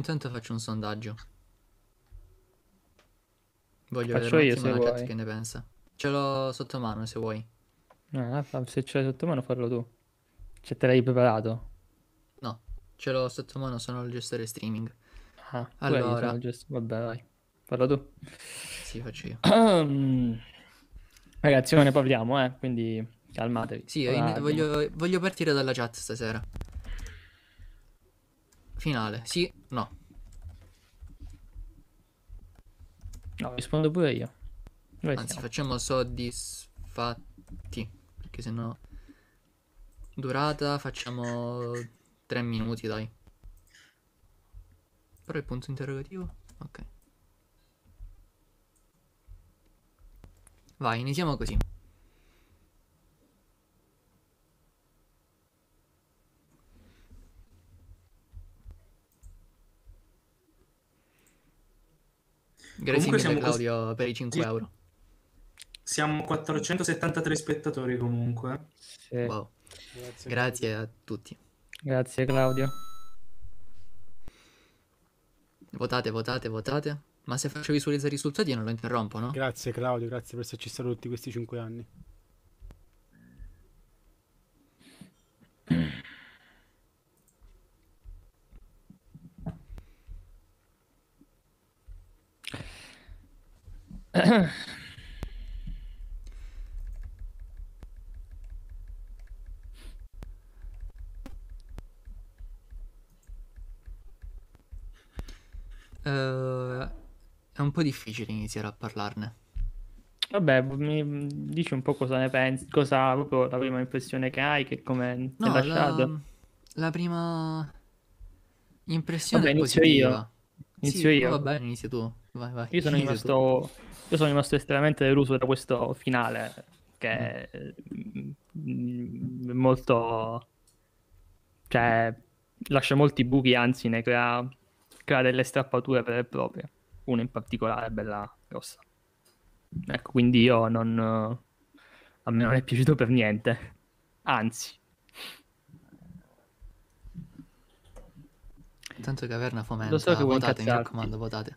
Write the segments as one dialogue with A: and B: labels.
A: intanto faccio un sondaggio. Voglio faccio vedere un io, la chat che ne pensa. Ce l'ho sotto mano se vuoi. No, se ce l'hai sotto mano farlo tu.
B: Cioè te l'hai preparato?
A: No, ce l'ho sotto mano, sono il gestore streaming. Ah, allora... Gest... Vabbè, vai. Parla tu. Sì, faccio io.
B: Ragazzi, non ne parliamo, eh, quindi calmatevi. Sì, in... voglio...
A: voglio partire dalla chat stasera finale. Sì, no. No, rispondo pure io. Dove Anzi, siamo? facciamo soddisfatti. Perché sennò. Durata, facciamo 3 minuti, dai. Però il punto interrogativo? Ok. Vai, iniziamo così. Grazie mille Claudio
C: cost... per i 5 euro. Siamo 473 spettatori comunque. Sì. Wow. Grazie. Grazie a
A: tutti. Grazie Claudio. Votate, votate, votate. Ma se faccio visualizzare i risultati io non lo interrompo, no? Grazie
D: Claudio, grazie per esserci stato tutti questi 5 anni.
A: Uh, è un po' difficile iniziare a parlarne.
B: Vabbè, mi dici un po' cosa ne pensi, cosa proprio la prima impressione che hai, che come no, lasciato. La,
A: la, prima impressione Vabbè, inizio
B: positiva. io. Inizio sì, io. Vabbè, inizio tu.
E: Vai, vai. Io, sono rimasto,
B: io sono rimasto estremamente deluso da questo finale che è mm. mm, mm, molto... cioè lascia molti buchi, anzi ne crea, crea delle strappature vere e proprie. Una in particolare è bella grossa. Ecco, quindi io non... a me non è piaciuto per niente. Anzi.
A: Tanto caverna fomenta. Lo so che votate, mi raccomando, votate.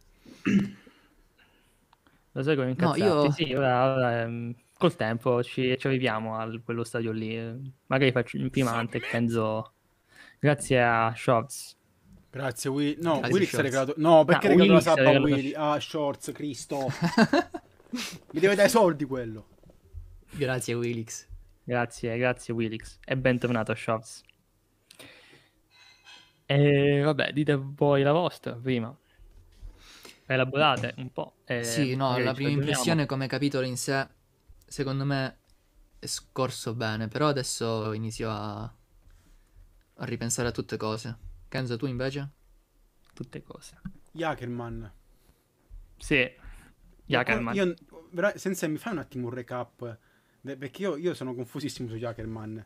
A: Lo sai come No, io... Sì,
B: ora, ora, ehm, col tempo ci, ci arriviamo a quello stadio lì. Magari faccio un primante, penso... Grazie a Shorts.
D: Grazie Willy. No, Grazie Willy ha regalato... No, perché no, regalato la sabba regalato... Willy? Ah, Shorts, Cristo. Mi deve dare soldi quello.
B: Grazie Willix. Grazie, grazie Willix. E bentornato Shorts. E eh, vabbè, dite voi la vostra
A: prima elaborate un po'. Eh, sì, no, la prima impressione come capitolo in sé, secondo me, è scorso bene, però adesso inizio a, a ripensare a tutte cose. Kenzo, tu invece? Tutte cose.
D: Jakerman.
A: Sì, Jakerman. Io,
D: io, senza mi fai un attimo un recap, perché io, io sono confusissimo su Jakerman.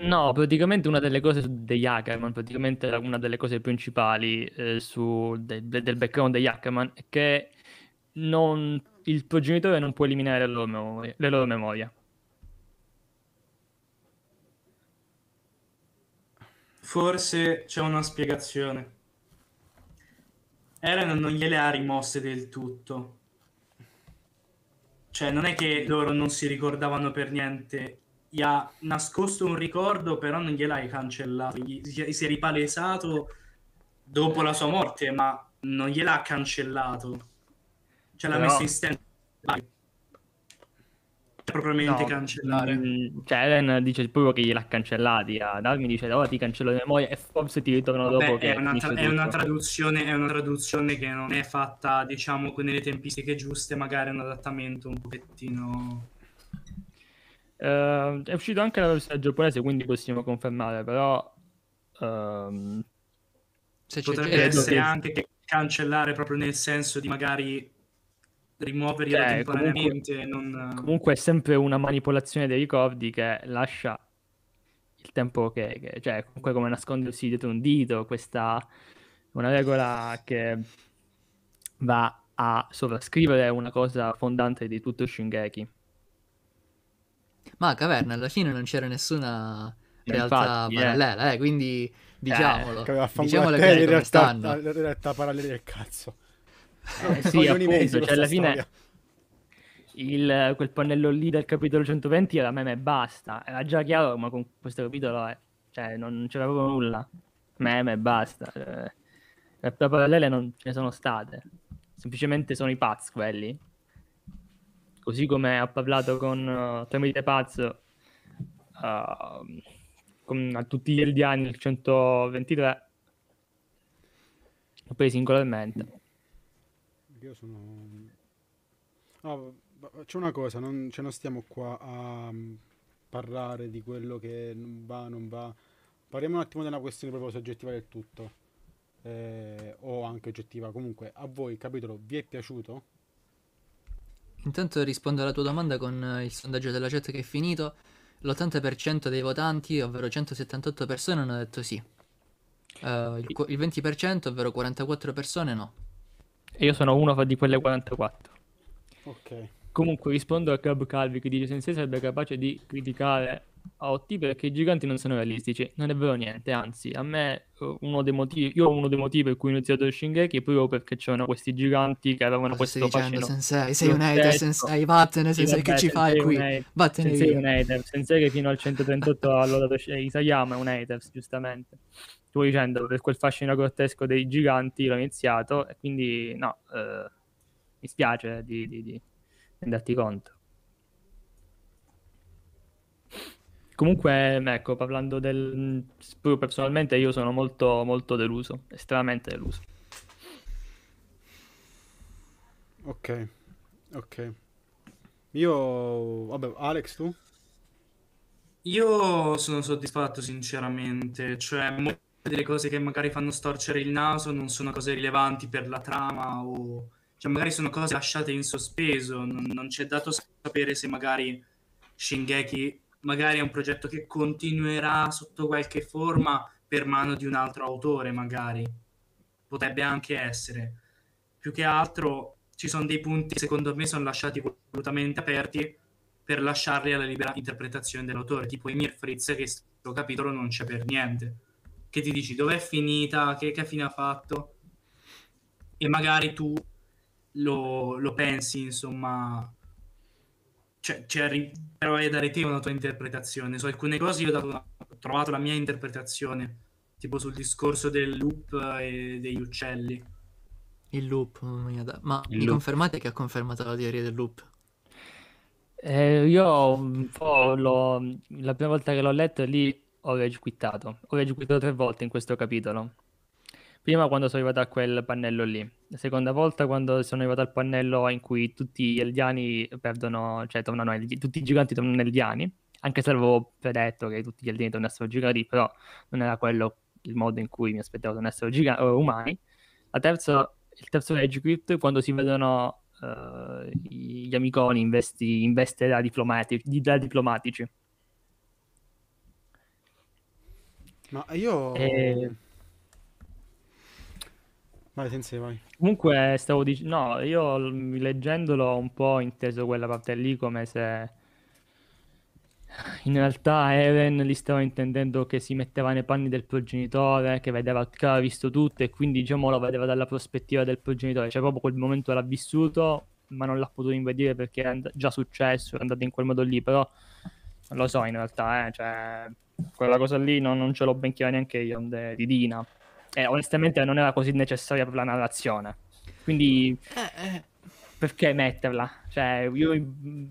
B: No, praticamente una delle cose degli Ackerman, praticamente una delle cose principali eh, su, de, del background degli Ackerman è che non, il progenitore non può eliminare la loro memoria. La loro memoria.
C: Forse c'è una spiegazione. Eren non gliele ha rimosse del tutto. Cioè, non è che loro non si ricordavano per niente gli ha nascosto un ricordo, però non gliel'hai cancellato. Gli, si è ripalesato dopo la sua morte, ma non gliel'ha cancellato. Cioè l'ha però... messo in stand propriamente no, cancellare. Mh, mm,
B: cioè, Ellen dice proprio che gliel'ha cancellati. A dice: Ora oh, ti cancello la memoria e forse ti ritorno Vabbè, dopo. È, una, tra- è una,
C: traduzione, è una traduzione che non è fatta, diciamo, con le tempistiche giuste, magari un adattamento un pochettino.
B: Uh, è uscito anche la versione giapponese, quindi possiamo confermare, però... Um, Se potrebbe essere che... anche
C: cancellare proprio nel senso di magari rimuoverli cioè, temporaneamente. Comunque, non... Eh,
B: comunque è sempre una manipolazione dei ricordi che lascia il tempo che... che cioè, comunque come nascondersi dietro un dito, questa... Una regola che va a sovrascrivere una cosa fondante di tutto Shingeki
A: ma caverna alla fine non c'era nessuna eh, realtà Infatti, eh. parallela, eh. Eh, quindi diciamolo. Eh, diciamolo che in realtà, stanno.
D: La eh, realtà parallela del cazzo. Eh, sì, appunto, cioè alla fine
B: il, quel pannello lì del capitolo 120 era meme e basta. Era già chiaro, ma con questo capitolo cioè, non c'era proprio nulla. Meme e basta. Cioè, le parallele non ce ne sono state. Semplicemente sono i pazzi quelli così come ha parlato con uh, tramite Paz uh, con, a tutti gli eldiani il 123 poi singolarmente
D: io sono oh, c'è una cosa non, ce cioè, ne stiamo qua a mm, parlare di quello che non va non va parliamo un attimo di una questione proprio soggettiva del tutto eh, o anche oggettiva comunque a voi il capitolo vi è piaciuto
A: Intanto rispondo alla tua domanda con eh, il sondaggio della chat che è finito. L'80% dei votanti, ovvero 178 persone, hanno detto sì. Uh, il, il 20%, ovvero 44 persone, no. E io sono uno di quelle 44.
E: Ok.
B: Comunque rispondo a Club Calvi che dice: Sensei sarebbe capace di criticare a perché i giganti non sono realistici. Non è vero niente, anzi, a me eh, uno dei motivi, io uno dei motivi per cui ho iniziato Shingeki è proprio perché c'erano questi giganti che avevano Cosa questo fascino. dicendo, Sensei, sei un hater, sensei, vattene, sensei, che ci fai qui? Vattene sensei via. un hater, sensei che fino al 138 ha lodato eh, Isayama è un hater, giustamente. Tu dicendo, per quel fascino grottesco dei giganti l'ho iniziato e quindi no, eh, mi spiace di, di, di renderti conto. Comunque, mm, ecco, parlando del... Mm, personalmente io sono molto, molto deluso, estremamente deluso.
D: Ok, ok. Io... Vabbè, Alex, tu?
C: Io sono soddisfatto sinceramente, cioè molte delle cose che magari fanno storcere il naso non sono cose rilevanti per la trama o... Cioè magari sono cose lasciate in sospeso, non, non c'è dato sapere se magari Shingeki magari è un progetto che continuerà sotto qualche forma per mano di un altro autore, magari potrebbe anche essere. Più che altro ci sono dei punti che secondo me sono lasciati volutamente aperti per lasciarli alla libera interpretazione dell'autore, tipo Emir Fritz che questo capitolo non c'è per niente, che ti dici dov'è finita, che, che fine ha fatto e magari tu lo, lo pensi insomma cioè, cioè provi a dare te una tua interpretazione. Su alcune cose io una, ho trovato la mia interpretazione, tipo sul discorso del loop eh, e degli uccelli.
A: Il loop, mia ma Il mi loop. confermate che ha confermato la teoria del loop?
B: Eh, io un po' l'ho, la prima volta che l'ho letto lì ho regiquittato, ho regiquittato tre volte in questo capitolo Prima quando sono arrivato a quel pannello lì, la seconda volta quando sono arrivato al pannello in cui tutti gli eldiani perdono, cioè tornano, tutti i giganti tornano eldiani, anche se avevo predetto che tutti gli eldiani tornassero giganti, però non era quello il modo in cui mi aspettavo tornassero giga- eh, umani. La terza, il terzo Crypt, quando si vedono uh, gli amiconi in, vesti, in veste da diplomatici, da diplomatici.
D: Ma io... E... Eh, Vai, senza, vai.
B: Comunque, stavo dicendo, no, io leggendolo ho un po' inteso quella parte lì come se in realtà Eren li stava intendendo che si metteva nei panni del progenitore, che, vedeva, che aveva visto tutto e quindi diciamo lo vedeva dalla prospettiva del progenitore, cioè proprio quel momento l'ha vissuto ma non l'ha potuto invedere perché era già successo, è andato in quel modo lì, però non lo so in realtà, eh, cioè, quella cosa lì non, non ce l'ho ben chiara neanche io, di Dina eh, onestamente non era così necessaria per la narrazione. Quindi eh, eh. perché metterla? Cioè, io mm,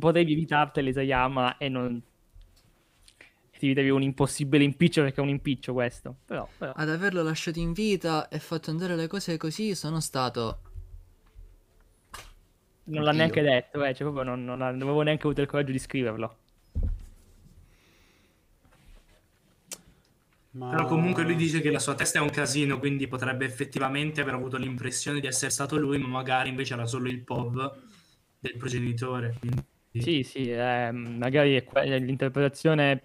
B: potevi evitarti Isayama e non ti vedevi un impossibile impiccio perché è un impiccio questo.
A: Però, però, Ad averlo lasciato in vita e fatto andare le cose così sono stato... Non Oddio. l'ha neanche
B: detto, eh, cioè, proprio non, non, non avevo neanche avuto il coraggio di scriverlo.
E: Ma... Però comunque lui
C: dice che la sua testa è un casino, quindi potrebbe effettivamente aver avuto l'impressione di essere stato lui, ma magari invece era solo il pop del progenitore. Quindi...
B: Sì, sì, eh, magari è que- l'interpretazione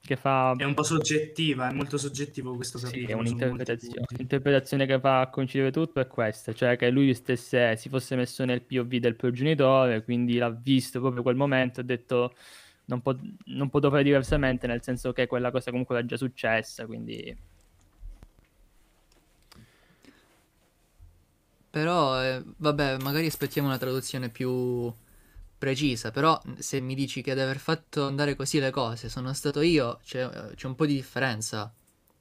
C: che fa... È un po' soggettiva, è molto soggettivo questo capitolo. Sì, è un'interpretazione.
B: L'interpretazione che fa coincidere tutto è questa, cioè che lui stesse si fosse messo nel POV del progenitore, quindi l'ha visto proprio quel momento e ha detto non, po- non potevo fare diversamente, nel senso che quella cosa comunque era già successa, quindi...
A: Però, eh, vabbè, magari aspettiamo una traduzione più precisa, però se mi dici che ad aver fatto andare così le cose sono stato io, c'è, c'è un po' di differenza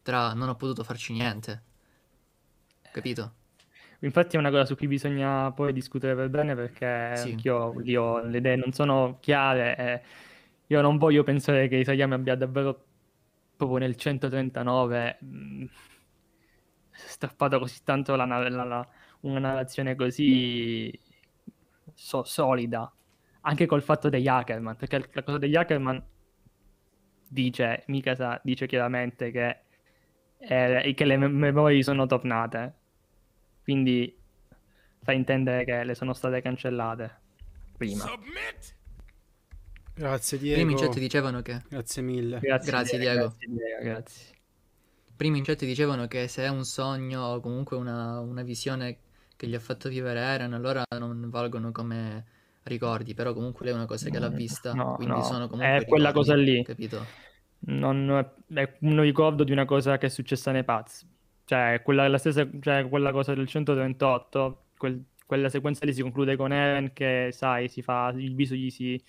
A: tra non ho potuto farci niente. Capito? Infatti è una cosa su cui bisogna poi discutere per bene perché sì.
B: anch'io lì ho, le idee non sono chiare. E io non voglio pensare che Isayama abbia davvero proprio nel 139 mh, mm, strappato così tanto la, la, la, una narrazione così so, solida. Anche col fatto degli Ackerman, perché la cosa degli Ackerman dice, Mikasa dice chiaramente che, eh, che le memorie sono tornate. Quindi fa intendere che le sono state cancellate prima. Submit!
A: Grazie Diego. Primi in chat dicevano che... Grazie mille. Grazie, grazie Diego. Grazie, Diego, grazie. Primi in chat dicevano che se è un sogno o comunque una, una visione che gli ha fatto vivere Eren, allora non valgono come ricordi, però comunque lei è una cosa che l'ha vista, no, quindi no. sono comunque... È ricordi, quella cosa lì. Capito?
B: Non, è un ricordo di una cosa che è successa nei pazzi. Cioè, quella, la stessa, cioè, quella cosa del 138, quel, quella sequenza lì si conclude con Eren che, sai, si fa, il viso gli si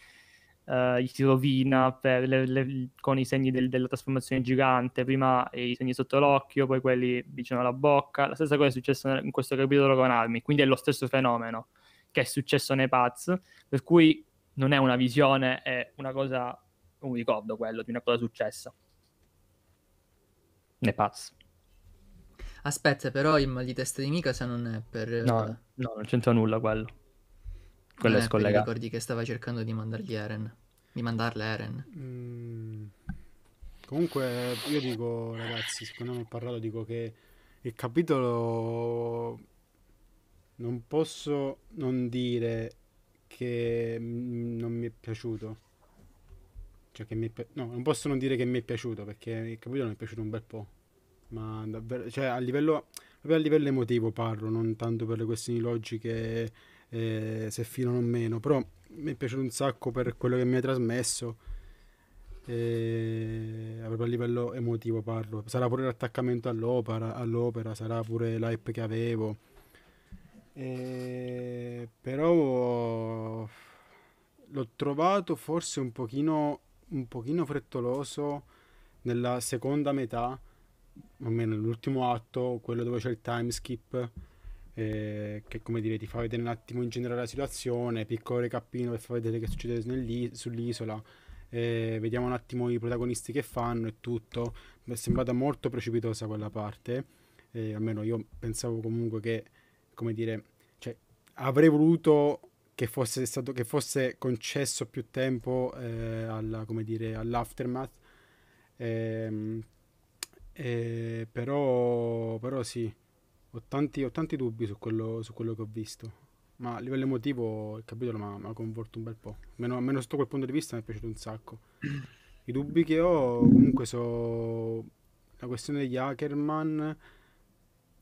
B: Uh, gli si rovina le, le, con i segni del, della trasformazione gigante, prima i segni sotto l'occhio, poi quelli vicino alla bocca. La stessa cosa è successa in questo capitolo con Armi, quindi è lo stesso fenomeno che è successo nei Paz, per cui non è una visione, è una cosa, un ricordo quello di una cosa successa. Nei Paz.
A: Aspetta, però il mal di testa di mica se non è per... No, no, non
B: c'entra nulla quello quello eh, è scollegato.
A: ricordi che stava cercando di mandargli Eren, di mandarle Eren. Mm.
D: Comunque io dico, ragazzi, secondo me ho parlato, dico che il capitolo non posso non dire che non mi è piaciuto. Cioè che mi è pi- no, non posso non dire che mi è piaciuto perché il capitolo mi è piaciuto un bel po'. Ma davvero, cioè a livello, a livello emotivo parlo, non tanto per le questioni logiche eh, se filano o meno, però mi è piaciuto un sacco per quello che mi ha trasmesso, eh, proprio a livello emotivo parlo, sarà pure l'attaccamento all'opera, all'opera sarà pure l'hype che avevo, eh, però l'ho trovato forse un pochino, un pochino frettoloso nella seconda metà, almeno nell'ultimo atto, quello dove c'è il time skip eh, che come dire ti fa vedere un attimo in generale la situazione, piccolo recapino per far vedere che succede sull'isola, eh, vediamo un attimo i protagonisti che fanno e tutto. Mi è sembrata molto precipitosa quella parte, eh, almeno io pensavo comunque che, come dire, cioè, avrei voluto che fosse, stato, che fosse concesso più tempo eh, alla, come dire, all'aftermath. Ehm, eh, però, però sì. Ho tanti, ho tanti dubbi su quello, su quello, che ho visto. Ma a livello emotivo il capitolo mi ha convolto un bel po'. Meno, almeno sotto quel punto di vista mi è piaciuto un sacco. I dubbi che ho comunque sono la questione degli Ackerman.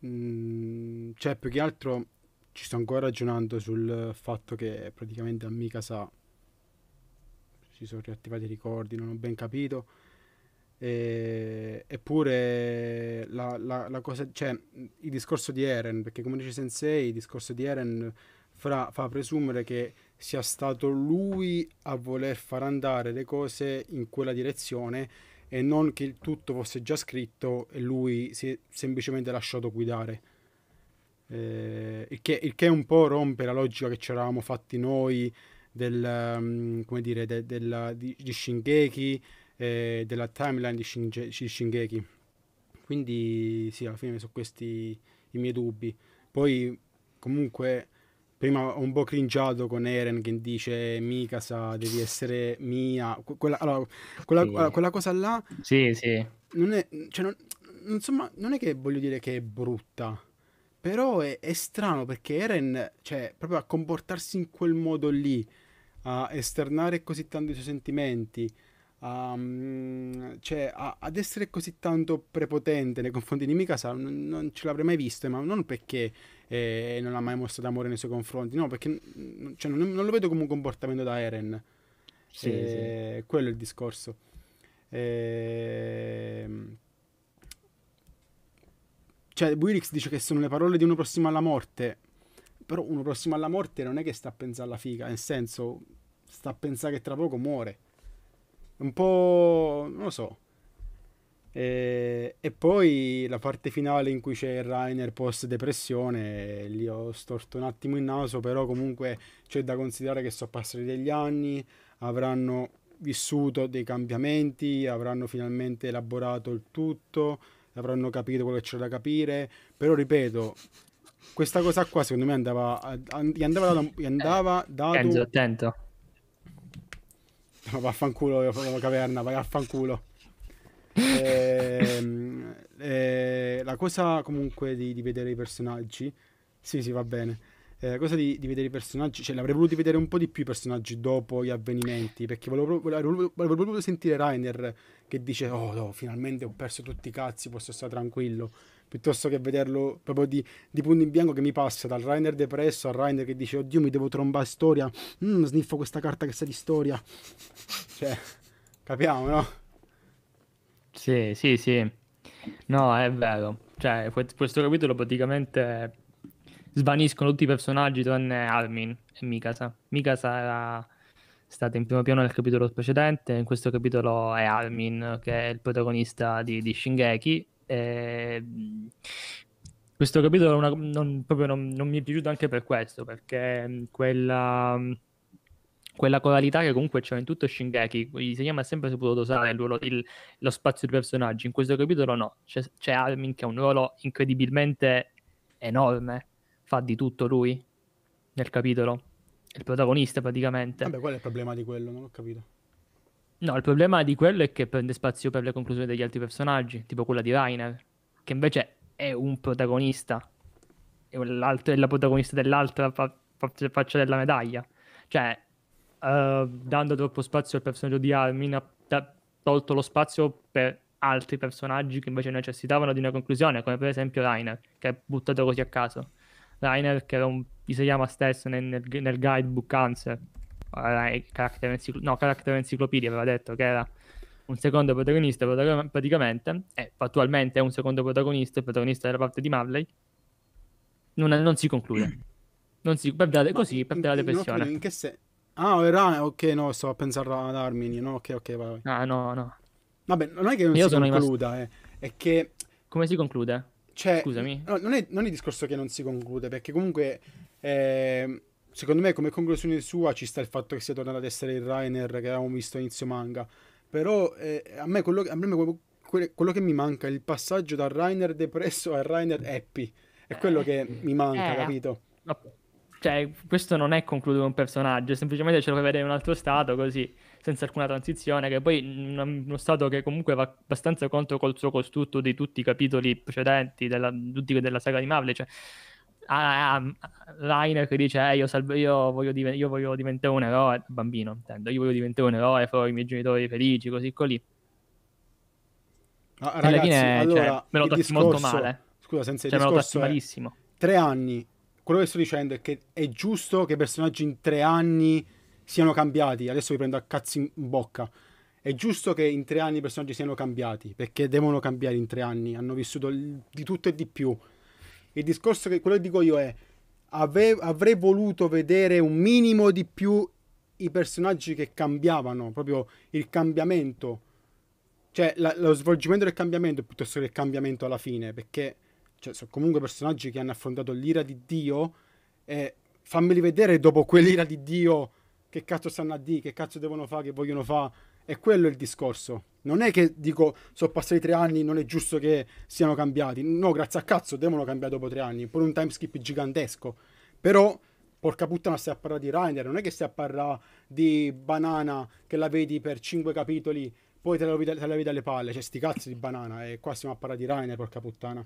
D: Mh, mm, cioè, più che altro ci sto ancora ragionando sul fatto che praticamente Amica sa. Si sono riattivati i ricordi, non ho ben capito e, eh, eppure la, la, la, cosa, cioè il discorso di Eren, perché come dice Sensei, il discorso di Eren fra, fa presumere che sia stato lui a voler far andare le cose in quella direzione e non che il tutto fosse già scritto e lui si è semplicemente lasciato guidare. Eh, il, che, il, che, un po' rompe la logica che ci eravamo fatti noi del, um, come dire, de, della, di, di Shingeki eh, della timeline di, Shinge- Shingeki. Quindi sì, alla fine sono questi i miei dubbi. Poi comunque prima ho un po' cringiato con Eren che dice Mikasa devi essere mia. Quella, allora, quella, sì. allora, quella cosa là...
B: Sì, sì.
D: Non è, cioè, non, insomma, non è che voglio dire che è brutta. Però è, è, strano perché Eren, cioè, proprio a comportarsi in quel modo lì, a esternare così tanto i suoi sentimenti, Um, cioè, a, ad essere così tanto prepotente nei confronti di Mikasa non, non ce l'avrei mai visto, ma non perché eh, non ha mai mostrato amore nei suoi confronti, no, perché mm, cioè, non, non, lo vedo come un comportamento da Eren.
E: Sì, eh,
D: sì. Quello è il discorso. Eh, cioè, Buirix dice che sono le parole di uno prossimo alla morte. Però uno prossimo alla morte non è che sta a pensare alla figa, nel senso, sta a pensare che tra poco muore un po'... non lo so. E, e, poi la parte finale in cui c'è Rainer post depressione, lì ho storto un attimo il naso, però comunque c'è da considerare che sono passati degli anni, avranno vissuto dei cambiamenti, avranno finalmente elaborato il tutto, avranno capito quello che c'era da capire, però ripeto, questa cosa qua secondo me andava, gli andava dato... Gli andava eh, dato Enzo, attento No, vaffanculo, io caverna, vai affanculo. E, ehm, e, eh, la cosa comunque di, di, vedere i personaggi, sì, sì, va bene. Eh, la cosa di, di, vedere i personaggi, cioè l'avrei voluto vedere un po' di più i personaggi dopo gli avvenimenti, perché volevo, volevo, volevo proprio sentire Rainer che dice, oh no, finalmente ho perso tutti i cazzi, posso stare tranquillo piuttosto che vederlo proprio di, di punto in bianco che mi passa dal Rainer depresso al Rainer che dice oddio mi devo trombare storia, mm, sniffo questa carta che sa di storia. Cioè, capiamo, no?
B: Sì, sì, sì. No, è vero. Cioè, questo capitolo praticamente svaniscono tutti i personaggi tranne Armin e Mikasa. Mikasa era stata in primo piano nel capitolo precedente, in questo capitolo è Armin che è il protagonista di, di Shingeki e, ehm, questo capitolo una, non, proprio non, non, mi è piaciuto anche per questo, perché mm, quella, mm, quella coralità che comunque c'è in tutto Shingeki, gli Seyama ha sempre saputo dosare il ruolo, il, lo spazio dei personaggi, in questo capitolo no, c'è, c'è Armin che ha un ruolo incredibilmente enorme, fa di tutto lui nel capitolo, il protagonista praticamente. Vabbè,
D: qual è il problema di quello? Non ho capito.
B: No, il problema di quello è che prende spazio per le conclusioni degli altri personaggi, tipo quella di Rainer, che invece è un protagonista, è, è la protagonista dell'altra fa- faccia della medaglia. Cioè, uh, dando troppo spazio al personaggio di Armin, ha tolto lo spazio per altri personaggi che invece necessitavano di una conclusione, come per esempio Rainer, che è buttato così a caso. Rainer, che era un, si chiama stesso nel, nel guidebook Answer, Character, no, Character Encyclopedia aveva detto che era un secondo protagonista praticamente, e attualmente è un secondo protagonista, il protagonista della parte di Marley, non, non si conclude. Non si, perde, così per perde la depressione. in
D: che se... Ah, oh, era... ok, no, stavo a pensare ad Armini, no, ok, ok, vai. Ah, no, no. Vabbè, non è che non Io si concluda, rimasto... eh. è che...
B: Come si conclude?
D: Cioè, Scusami. No, non, è, non è il discorso che non si conclude, perché comunque... Eh secondo me come conclusione sua ci sta il fatto che sia tornato ad essere il Rainer che avevamo visto inizio manga. Però eh, a me, quello, a me quello, quello, che mi manca è il passaggio dal Rainer depresso al Rainer happy. È quello che eh, mi manca, eh, capito? No,
B: cioè, questo non è concludere un personaggio, semplicemente ce lo fai vedere in un altro stato così, senza alcuna transizione, che poi è uno stato che comunque va abbastanza contro col suo costrutto di tutti i capitoli precedenti, della, della saga di Marvel, cioè ah, Rainer che dice eh, io, salvo, io, voglio div- io, voglio diventare un eroe, bambino intendo, io voglio diventare un eroe, farò i miei genitori felici, così così.
E: Ah, ragazzi, alla fine cioè, allora, cioè, me lo tratti discorso, molto male. Scusa, senza cioè, me lo tratti malissimo.
D: Tre anni, quello che sto dicendo è che è giusto che i personaggi in tre anni siano cambiati, adesso vi prendo a cazzo in bocca. È giusto che in tre anni i personaggi siano cambiati, perché devono cambiare in tre anni, hanno vissuto di tutto e di più il discorso che quello che dico io è ave, avrei voluto vedere un minimo di più i personaggi che cambiavano, proprio il cambiamento. Cioè la, lo svolgimento del cambiamento piuttosto che il cambiamento alla fine, perché cioè, sono comunque personaggi che hanno affrontato l'ira di Dio e fammeli vedere dopo quell'ira di Dio che cazzo stanno a dire, che cazzo devono fare, che vogliono fare. E quello è il discorso. Non è che dico, sono passati tre anni, non è giusto che siano cambiati. No, grazie a cazzo, devono cambiare dopo tre anni. Pure un time skip gigantesco. Però, porca puttana, stai a parlare di Rainer. Non è che stai a parlare di Banana che la vedi per cinque capitoli, poi te la vedi, te la vedi alle palle. Cioè, sti cazzi di Banana. E qua stiamo a parlare di Rainer, porca puttana.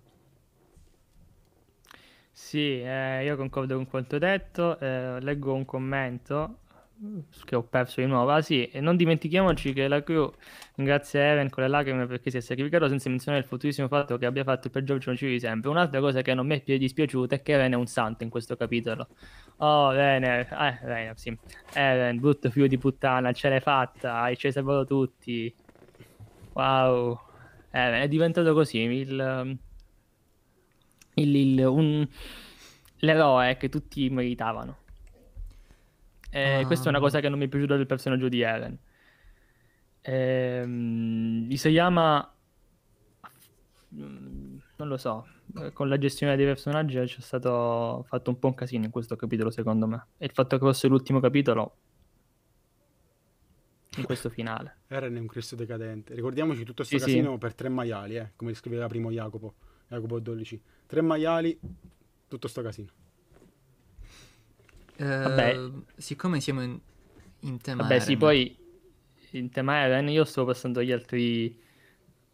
B: Sì, eh, io concordo con quanto detto. Eh, leggo un commento che ho perso di nuovo. Ah sì, e non dimentichiamoci che la crew, grazie a Even con le lacrime perché si è sacrificato senza menzionare il fottutissimo fatto che abbia fatto il peggior giocatore di sempre. Un'altra cosa che non mi è dispiaciuta è che Even è un santo in questo capitolo. Oh, bene, eh, bene, sì. Even, brutto figlio di puttana, ce l'hai fatta, hai ci hai salvato tutti. Wow. Even è diventato così, il... il, il un, l'eroe che tutti meritavano. Eh, ah. Questa è una cosa che non mi è piaciuta del personaggio di Eren. Ehm, Isayama mm, non lo so, eh, con la gestione dei personaggi c'è stato fatto un po' un casino in questo capitolo secondo me. E il fatto che fosse l'ultimo capitolo in questo finale.
D: Eren è un Cristo decadente. Ricordiamoci tutto questo sì, casino sì. per tre maiali, eh, come scriveva primo Jacopo, Jacopo 12. Tre maiali,
A: tutto sto casino. Vabbè. Ehm, siccome siamo in, in tema Vabbè, Eren. sì,
B: poi in tema Eren io sto passando gli altri...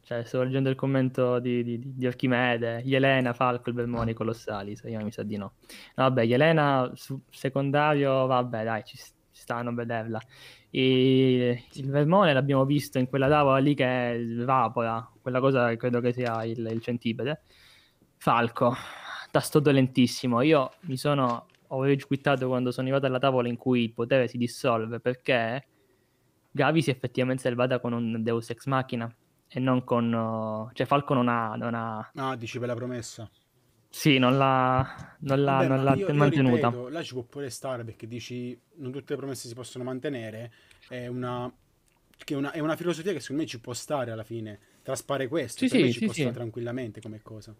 B: Cioè, sto leggendo il commento di, di, di Archimede, Elena, Falco, il Belmoni, oh. Colossali, io mi sa di no. no vabbè, Elena, su secondario, vabbè, dai, ci, ci stanno a vederla. E il Belmone l'abbiamo visto in quella tavola lì che evapora, quella cosa credo che sia il, il centipede. Falco, tasto dolentissimo, io mi sono ho regiquittato quando sono arrivato alla tavola in cui il potere si dissolve perché Gavi si è effettivamente salvata con un Deus Ex Machina e non con... cioè Falco non ha... Non ha... Ah, dici per la promessa. Sì, non l'ha, non l'ha, Vabbè, non l'ha io, mantenuta. Io ripeto,
D: là ci può pure stare perché dici non tutte le promesse si possono mantenere, è una, è una, è una filosofia che secondo me ci può stare alla fine, traspare questo, sì, sì, ci sì, può stare tranquillamente come cosa.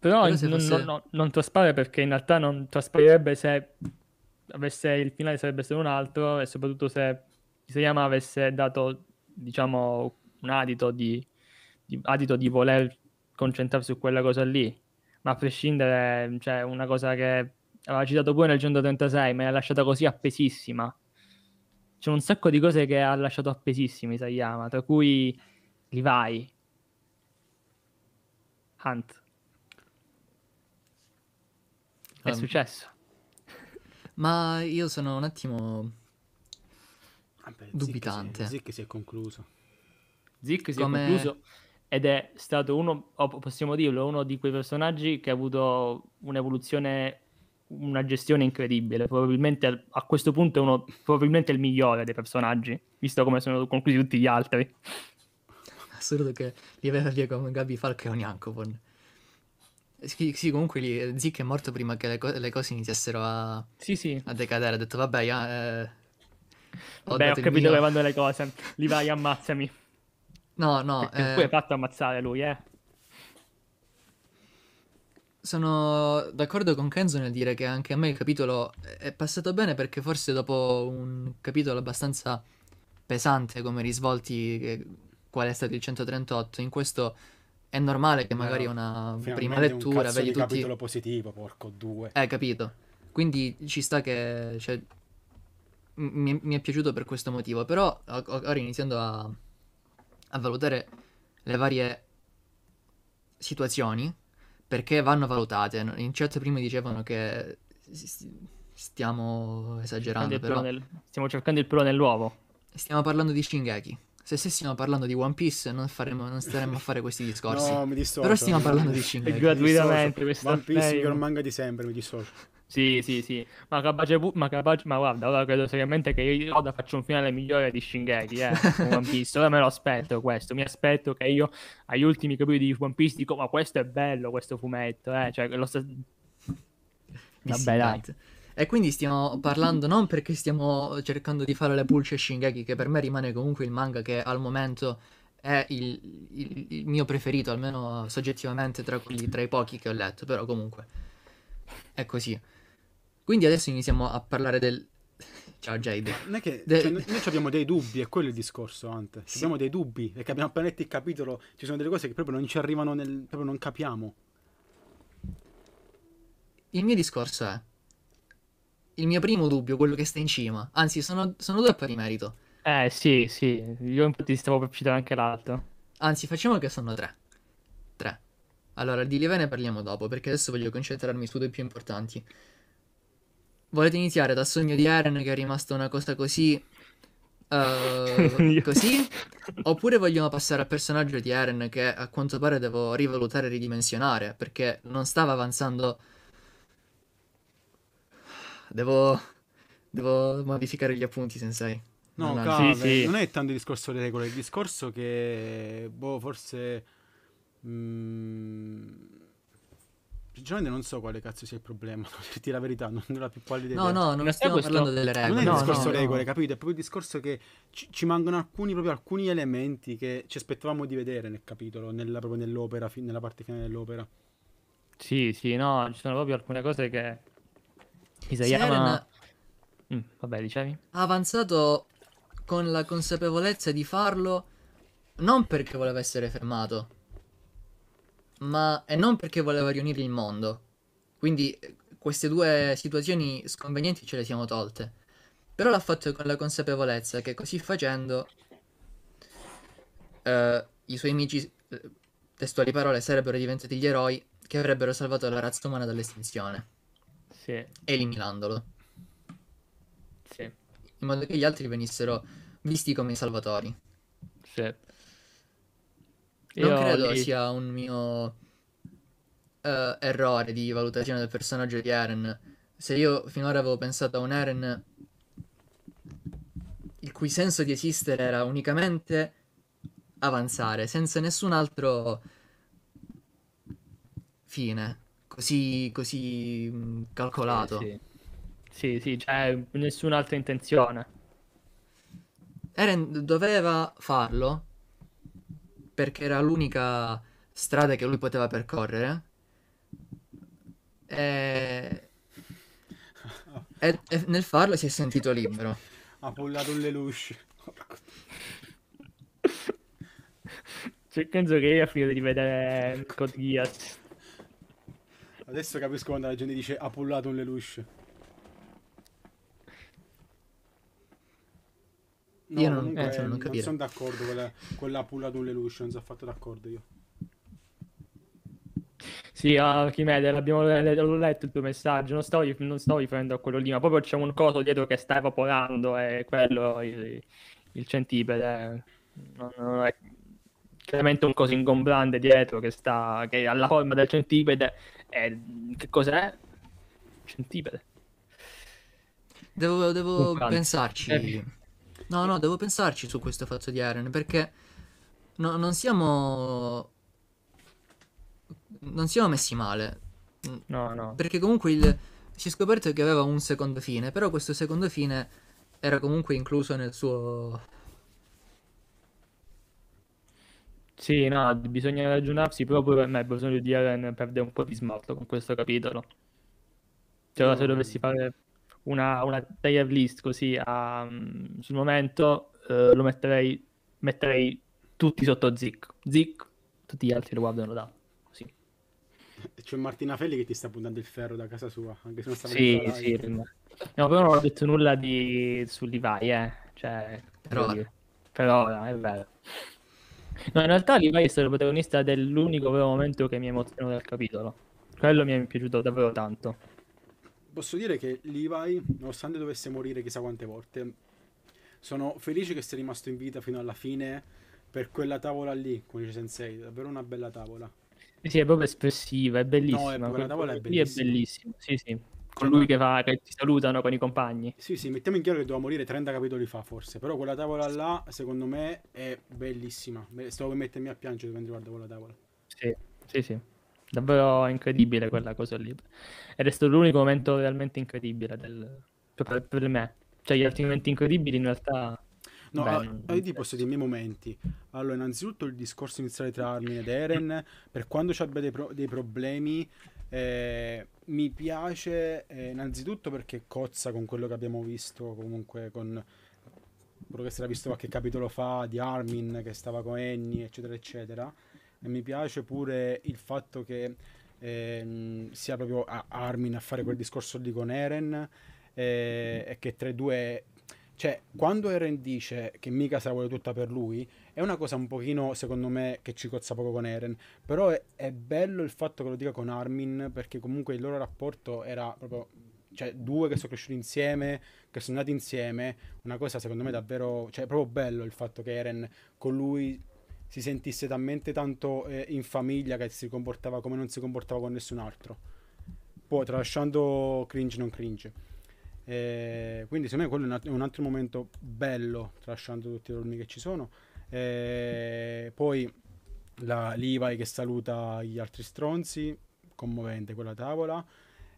B: Però, Però non, fosse... non, non, traspare perché in realtà non trasparirebbe se avesse il finale sarebbe stato un altro e soprattutto se Isayama avesse dato, diciamo, un adito di, di, adito di voler concentrarsi su quella cosa lì. Ma a prescindere, cioè, una cosa che aveva citato pure nel 136, ma l'ha lasciata così appesissima. C'è un sacco di cose che ha lasciato appesissime Isayama, tra cui Levi, Hunt,
A: è um, successo. Ma io sono un attimo Vabbè, ah, dubitante.
B: Zic si è concluso. Zic
A: si Come... è
D: concluso
B: ed è stato uno, possiamo dirlo, uno di quei personaggi che ha avuto un'evoluzione, una gestione incredibile. Probabilmente a questo punto è uno, probabilmente il migliore dei personaggi, visto come sono conclusi tutti gli altri.
A: Assurdo che li aveva via come Gabi Falcone e Ancovon. Sì, sì, comunque lì eh, Zic è morto prima che le, co- le cose iniziassero a, sì, sì. a decadere. Ha detto, vabbè, io, eh,
B: ho, Beh, ho capito mio... dove vanno
A: le cose. Li vai, ammazzami. No, no. Perché eh... tu hai fatto ammazzare lui, eh. Sono d'accordo con Kenzo nel dire che anche a me il capitolo è passato bene perché forse dopo un capitolo abbastanza pesante come risvolti, qual è stato il 138, in questo è normale che magari no, una prima lettura un vedi tutti... capitolo positivo, porco due. Eh, capito. Quindi ci sta che... Cioè, mi, mi, è piaciuto per questo motivo, però ora iniziando a, a valutare le varie situazioni, perché vanno valutate. In chat prima dicevano che stiamo esagerando, però... Nel... stiamo cercando il pelo nell'uovo. Stiamo parlando di Shingeki se stessimo parlando di One Piece non, faremo, non staremmo a fare questi discorsi.
B: no, mi dissocio. Però stiamo parlando
C: di Shingeki. gratuitamente questo. One Piece è il miglior
D: manga di sempre, mi dissocio.
B: Sì, sì, sì. Ma Kabagebu, ma, Kabage, ma guarda, ora credo seriamente che io Oda faccia un finale migliore di Shingeki, eh, con One Piece. Ora me lo aspetto questo, mi aspetto che io agli ultimi capitoli di One Piece dico "Ma questo è bello questo fumetto", eh, cioè lo sta
A: Vabbè, dai. E quindi stiamo parlando non perché stiamo cercando di fare le pulce Shingeki, che per me rimane comunque il manga che al momento è il, il, il mio preferito, almeno soggettivamente tra, quelli, tra i pochi che ho letto, però comunque è così. Quindi adesso iniziamo a parlare del... Ciao Jade.
D: Non è che De... cioè, noi, abbiamo dei dubbi, è quello il discorso, Ante. Sì. Abbiamo dei dubbi, perché abbiamo appena letto il capitolo, ci sono delle cose che proprio non ci arrivano, nel... proprio non capiamo.
A: Il mio discorso è il mio primo dubbio, quello che sta in cima. Anzi, sono, sono due a pari merito. Eh sì, sì, io infatti stavo per citare anche l'altro. Anzi, facciamo che sono tre. Tre. Allora, di Lieve ne parliamo dopo, perché adesso voglio concentrarmi su due più importanti. Volete iniziare dal sogno di Eren, che è rimasta una cosa così... Uh, così? Oppure vogliamo passare al personaggio di Eren, che a quanto pare devo rivalutare e ridimensionare, perché non stava avanzando Devo, devo modificare gli appunti, sensei. No, non, cave, sì, sì. non
D: è tanto il discorso delle regole, il discorso che, boh, forse... Mh, mm, sinceramente non so quale cazzo sia il problema, per dirti la verità, non ho la più pallida idea. No, no, non, stiamo questo... parlando delle regole. Non è il no, discorso no, regole, no. capito? È proprio il discorso che ci, ci mancano alcuni, proprio alcuni elementi che ci aspettavamo di vedere nel capitolo, nella, proprio nell'opera, fi- nella parte finale dell'opera.
B: Sì, sì, no, ci sono proprio alcune cose che Isayama... Seren... Mm, vabbè, dicevi?
A: Ha avanzato con la consapevolezza di farlo non perché voleva essere fermato, ma... e non perché voleva riunire il mondo. Quindi eh, queste due situazioni sconvenienti ce le siamo tolte. Però l'ha fatto con la consapevolezza che così facendo eh, i suoi amici, eh, testuali parole, sarebbero diventati gli eroi che avrebbero salvato la razza umana dall'estinzione sì. eliminandolo. Sì. In modo che gli altri venissero visti come i salvatori. Sì.
B: Io non credo li... sia
A: un mio uh, errore di valutazione del personaggio di Eren. Se io finora avevo pensato a un Eren il cui senso di esistere era unicamente avanzare, senza nessun altro fine così, così calcolato. Sì, eh, sì, sì, sì cioè nessun'altra intenzione. Eren doveva farlo perché era l'unica strada che lui poteva percorrere. E... e, nel farlo si è sentito libero.
D: Ha pullato le luci.
B: Cioè, penso che io a finito di vedere Code Geass.
D: Adesso capisco quando la gente dice ha pullato un Lelouch. No, io non, comunque, eh, cioè, non, non sono d'accordo con la, con la pulla un Lelouch, non sono affatto d'accordo io.
B: Sì, ah, Archimede, l'abbiamo l'ho letto il tuo messaggio, non sto, non sto riferendo a quello lì, ma proprio c'è un coso dietro che sta evaporando e quello, il, il centipede, non, non è chiaramente un coso ingombrante dietro che, sta, che ha la forma del centipede eh, è, che cos'è?
A: Centipede. Devo, devo pensarci. Eh. No, no, devo pensarci su questo fatto di Aaron perché no, non siamo. Non siamo messi male. No, no. Perché comunque il... si è scoperto che aveva un secondo fine, però questo secondo fine era comunque incluso nel suo
E: Sì,
B: no, bisogna ragionarsi proprio per me, bisogna di Aren perde un po' di smalto con questo capitolo. Cioè, ora, se dovessi fare una, una tier list così a, ehm, sul momento, eh, lo metterei, metterei tutti sotto Zic. Zic, tutti gli altri lo guardano da così.
D: C'è Martina Felli che ti sta puntando il ferro da casa sua, anche se non sta Sì, sì. No,
B: però non ho detto nulla di, su Levi, eh. Cioè, per ora. Per ora, è vero. No, in realtà Levi è stato il protagonista dell'unico vero momento che mi emoziona dal capitolo. Quello mi è piaciuto davvero tanto.
D: Posso dire che Levi, nonostante dovesse morire chissà quante volte, sono felice che sia rimasto in vita fino alla fine per quella tavola lì, come dice Sensei. Davvero una bella tavola.
B: Sì, è proprio espressiva, è bellissima. No, è, quella tavola è bellissima. Lì è bellissima, sì, sì con lui che, va, che ti salutano con i compagni.
D: Sì, sì, mettiamo in chiaro che doveva morire 30 capitoli fa, forse. Però quella tavola là, secondo me, è bellissima. Stavo per mettermi a piangere quando riguardo quella tavola.
B: Sì, sì, sì. Davvero incredibile quella cosa lì. Ed è stato l'unico momento realmente incredibile del... per, per, me. Cioè, gli altri momenti incredibili in realtà. No, Beh, ah, non...
D: io ti posso dire i miei momenti. Allora, innanzitutto il discorso iniziale tra Armin ed Eren, per quando ci abbia dei, pro- dei problemi, eh, mi piace eh, innanzitutto perché cozza con quello che abbiamo visto comunque con quello che si era visto qualche capitolo fa di Armin che stava con Annie eccetera eccetera e mi piace pure il fatto che eh, sia proprio a Armin a fare quel discorso lì con Eren eh, e che tra i due cioè quando Eren dice che mica se la vuole tutta per lui è una cosa un pochino, secondo me, che ci cozza poco con Eren. Però è, è bello il fatto che lo dica con Armin, perché comunque il loro rapporto era proprio cioè due che sono cresciuti insieme, che sono nati insieme, una cosa secondo me davvero, cioè è proprio bello il fatto che Eren con lui si sentisse talmente tanto eh, in famiglia che si comportava come non si comportava con nessun altro. Poi tralasciando cringe non cringe. Eh, quindi secondo me quello è un, altro momento bello, tralasciando tutti i problemi che ci sono. E eh, poi la, l'Ivai che saluta gli altri stronzi, commovente quella tavola.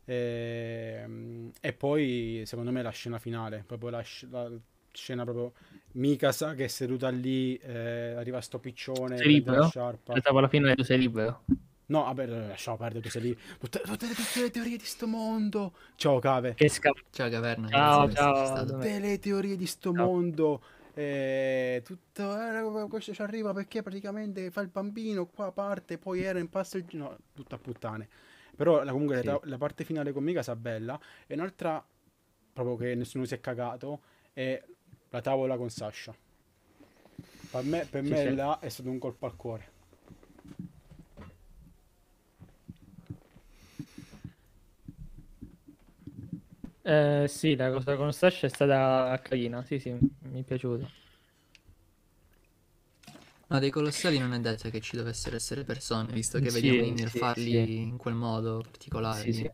D: E, ehm, e poi secondo me la scena finale, proprio la, la scena proprio Mikasa che è seduta lì, eh, arriva sto piccione, sei libero? La tavola finale
B: tu sei libero.
D: No, vabbè, lasciamo perdere, tu Tutte, tutte, tutte, le teorie di sto mondo. Ciao, Cave. Che sca- ciao, Caverna. Ciao, ciao. Tutte le teorie di sto ciao. mondo eh, tutto eh, questo ci arriva perché praticamente fa il bambino qua parte poi era in pasto no tutta puttane però la, comunque sì. la, la, parte finale con comica sa bella e un'altra proprio che nessuno si è cagato è la tavola con Sasha per me, per sì, me sì. là è stato un colpo al cuore
B: Eh, sì, la cosa con Stash è stata carina, sì, sì,
A: mi è piaciuta. Ma dei colossali non è detto che ci dovessero essere persone, visto che sì, vediamo di sì, nerfarli sì. in quel modo particolare. Sì,